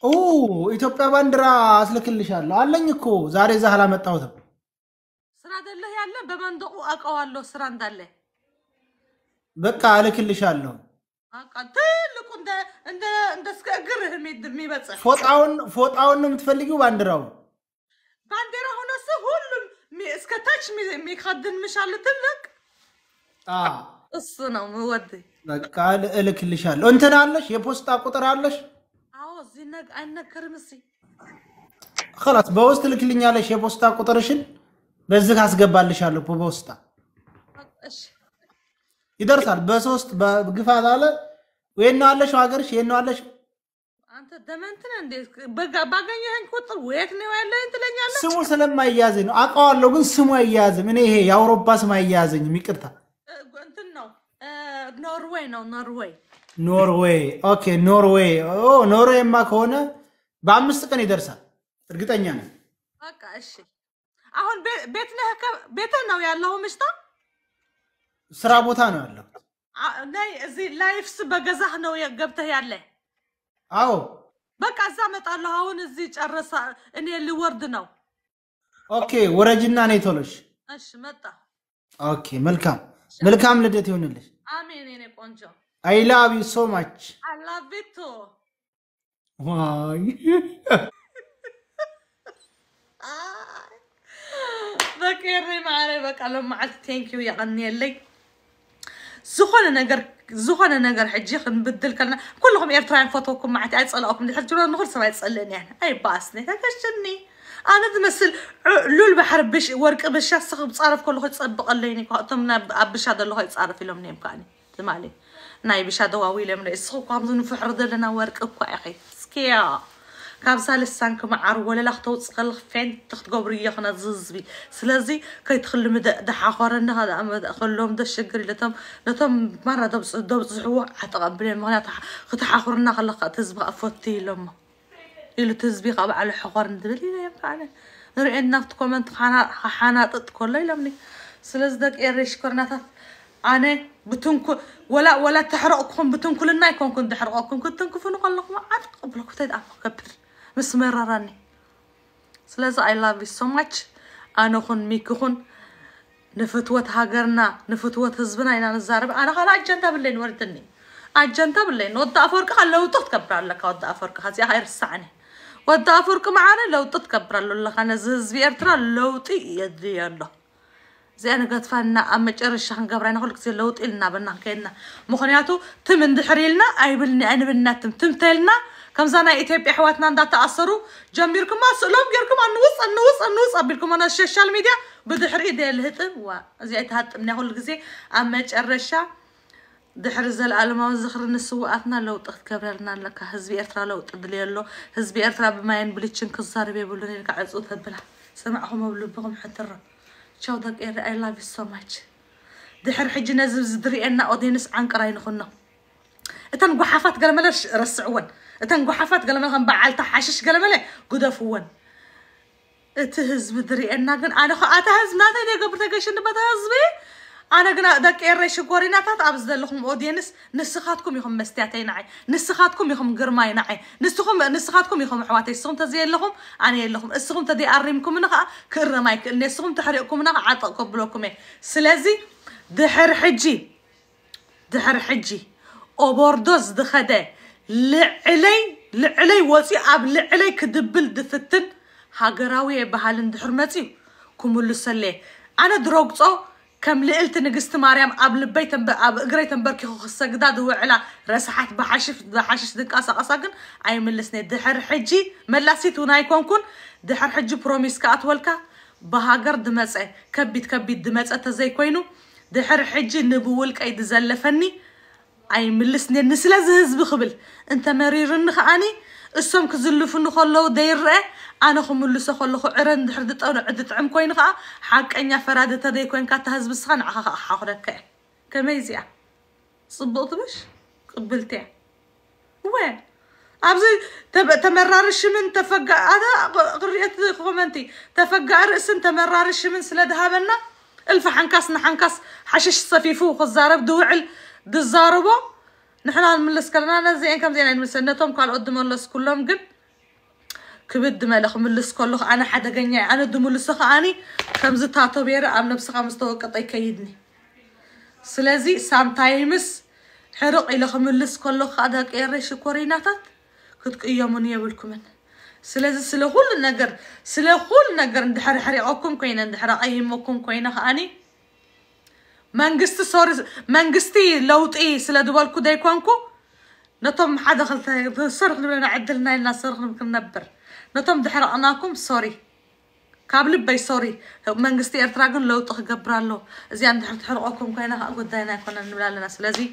ኢትዮጵያ ባንዲራ አስልክልሻለሁ አለኝ እኮ ዛሬ እዛ አላመጣሁትም። ስራ አይደለህ ያለ በመንደቁ አውቀዋለሁ ስራ እንዳለ በቃ አልክልሻለሁ። ትልቁ እንደ እስከ እግር የሚበጽ ፎጣውን ፎጣውን ነው የምትፈልጊው? ባንዲራው ባንዲራ ሆነ ስ ሁሉም እስከ ታች የሚካድን ምሻል ትልቅ እሱ ነው ምወድ በቃ እልክልሻለሁ። እንትን አለሽ የፖስታ ቁጥር አለሽ? አይነገርም። እስኪ በውስጥ ልክልኛለሽ የፖስታ ቁጥርሽን በዚህ አስገባልሻለሁ። በፖስታ ይደርሳል። በሶስት በግፋት አለ ወይ ነው አለሽ ሀገርሽ የት ነው አለሽ? አንተ ደመንትን እንዴ ባገኘኸኝ ቁጥር ወየት ነው ያለህ ትለኛለህ። ስሙ ስለማያያዘኝ ነው አውቀዋለሁ፣ ግን ስሙ አያያዝም። እኔ ይሄ የአውሮፓ ስም አያያዘኝም። ይቅርታ እንትን ነው ኖርዌይ ነው ኖርዌይ ኖርዌይ ኦኬ፣ ኖርዌይ ኖርዌይማ ከሆነ በአምስት ቀን ይደርሳል፣ እርግጠኛ ነው። በቃ እሺ። አሁን ቤት ነው ያለው? ምሽታ ስራ ቦታ ነው ያለው? እዚህ ላይፍስ በገዛህ ነው ገብተህ ያለ? አዎ። በቃ እዛ እመጣለሁ። አሁን እዚህ ጨረሰ እኔ ልወርድ ነው። ኦኬ፣ ወረጅና እኔ ቶሎሽ። እሺ፣ መጣ። ኦኬ፣ መልካም መልካም ልደት ይሆንልሽ። አሜን፣ የኔ ቆንጆ I love you so much. I love you too. Why? ذكرني ما عرفك قال مع ثانك يو يغني لي زخنا نقر زخنا نقر حجيخ نبدل كلنا كلهم ايرتراين فوتوكم معتي اسالكم تحجون النهار سوا يتسالني انا اي باسني تكشني انا تمثل لول بحر بش ورق بش صخب تصعرف كله يتصبق ليني تمنا بش هذا اللي هو يتصعرف لهم نيم كاني تمالي ناي بشادو واويلا من إسخو قامزن في حرد لنا ورك أكو أخي سكيا كابسا لسان كما عر ولا لختو تسقل فين تخت قبرية خنا ززبي سلازي كي تخل مد دحاخر إن هذا أما خلهم ده الشجر لتم لتم مرة دبس دبس هو حتقبلين ما نتح خدحاخر إن خلق تزبق أفوتي لما إلو تزبيق أبع على حقر ندبل إلى ينفعني نرى إن نفط كومنت حنا حنا تتكلم لمني سلازدك إيرش كرناتات أنا بتنكو ولا ولا تحرقكم بتنكو لنا يكون كنت تحرقكم كنت تنكو فنو قال لكم عاد قبلك تيد أبو كبر مسمر راني سلاز I love you so much أنا خن ميكو خن نفتوة هاجرنا نفتوة هزبنا إنا نزارب أنا خلا أجنتا بالليل وردني أجنتا بالليل وضع أفرك خلا وطت كبر لك وضع أفرك هزي هاي رسعني وضع أفرك معانا لو تتكبر لك أنا زهز بيرترا لو تي يدي الله زين قطفنا أما ترش عن قبرنا نقول زي لو تقلنا بنا كنا مخنياتو تم اندحريلنا أي بلنا أنا بلنا تم تم تلنا كم زنا إتيب إحواتنا عندها تأثروا جنبيركم ما سلام جيركم النوس النوس النوس أبيركم أنا السوشيال ميديا بدحر إيدي الهتم وزيت هات من هول زي أما دحر زل ترشا ድሕሪ ዘለኣለማዊ ዝኽሪ ንስውኣትና ለውጢ ክትገብረልና ኣለካ ህዝቢ ኤርትራ ለውጢ ድልየ ኣሎ ህዝቢ ኤርትራ ብማይን ብልችን ክዛረብ የብሉን ኢልካ ዕፁ ተብላ ሰማዕኹም ኣብ ልብኹም ሕትርብ شودك إير I love you so much دحر حجنا زبزدري أن أودينس عنكرا ينخنا إتن قحافات قال ملش رسعون إتن قحافات قال ملهم بعالتا حشش قال ملي قدفون إتهز بدري أن أنا خ أتهز نادي قبل تكشن بتهز بيه أنا جنا دك إيري شجوري ناتات أبزد لهم أودينس نسخاتكم يهم مستعتي نعي نسخاتكم يهم قرماي نعي نسخم نسخاتكم يهم حواتي سهم تزي لهم أنا لهم السهم تدي أرمكم نخا كرماي نسخم تحرقكم نخا عطا بلوكم سلازي دحر حجي دحر حجي أوبوردوز دخدا لعلي لعلي وسي أب لعلي كدبل دفتن هاجراوي بحال دحر كمل سلي أنا دروغتو كم لقلت نجست مريم قبل بيت ب أب قريت بركي خص هو وعلا رسحت بحشف بحشش دك أسا أساقن أي من ملسني دحر حجي ملاسيت وناي كون كون دحر حجي بروميس كأتولكا بهاجر دمزة كبيت كبيت دمزة تزاي كوينو دحر حجي نبولك أي فني أي من ملسني نسلا زهز بخبل أنت مريرن النخاني السمك كزلفن خلو دير رأي أنا خم اللي سخل خو عرن حردت أنا عدت عم كوين خا حق أني فرادة تدي كوين كات هزب سخان عخ عخ حورك كميزيا صبقت بش قبلتي وين أبزي تب تمرار الشمن تفقع هذا قرية خومنتي تفقع رأس تمرار الشمن سلدها بنا الف حنكاس نحنكاس حشش صفيفو خزارب دوعل دزاربو نحنا نملس كلنا زين كم زين نملس نتهم قال قدموا لس كلهم قد كبد ملخ ملس كله أنا حدا جنيع أنا دم ملسخ أني خمسة تاتو بيرة أم نبسخ خمسة أي كيدني سلازي سامتايمس حرق إلى خملس كله هذا كيرش كوريناتات كنت أيامون يقولكمن سلزي سلخول نجر سلخول نجر ندحر حري عكم كوين ندحر أي مكم كوين أني منجست صار منجستي لو تي سلدوالكو دايكوانكو نطم حدا خلته صرخ لنا عدلنا لنا صرخ نبكر نبر نتم دحر أناكم سوري كابل بي سوري من قصتي أرتراغن لو طخ قبرالو زي عند حر تحر أكم كينا أقول دينا كنا نبلا لنا سلازي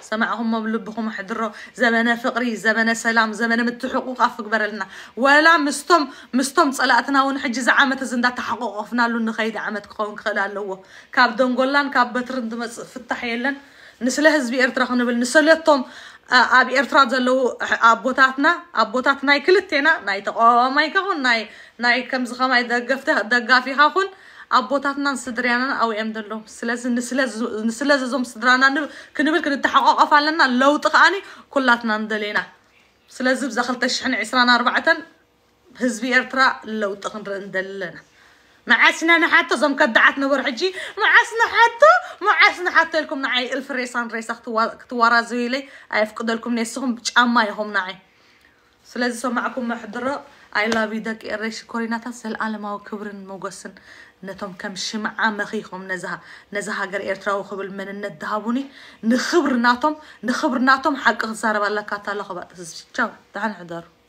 سمعهم بلبهم حدرو زمنا فقري زمنا سلام زمنا متو حقوق أفق برلنا ولا مستم مستم تسألاتنا ونحجز عامة زندا تحقوق أفنا لون نخيد عامة كون خلال لو كاب دونغولان كاب بترندم في التحيلن نسلهز بي أرتراغن بل أب إرتراز لو أبوتاتنا أبوتاتنا كلتنا ناي تقول ما يكون ناي ناي كم زخم أي دقفت دقافي هاكون أبوتاتنا صدرنا أو إم دلهم سلز نسلز نسلز زوم صدرنا نب كنبل كنتحقق فعلنا لو تقاني كلاتنا ندلينا سلز بزخلت الشحن عسرنا أربعة هزبي إرترا لو تقدر ندلنا معسنا نحطه زم كدعتنا ورحجي معسنا حتى معسنا حطه لكم نعي الف ريسان ريسا اختوارا زويلي افقد لكم نيسهم اما يهم نعي سلازي سو معكم محضرة اي لافي دك الريش كوريناتا سل عالما وكبرن موغسن نتم كم شمعة مخيخهم نزها نزها غير ارتراو خبل من الندهابوني نخبر ناتهم نخبر ناتهم حق خسارة بالله كاتا لخبات تشاو تعال حضارو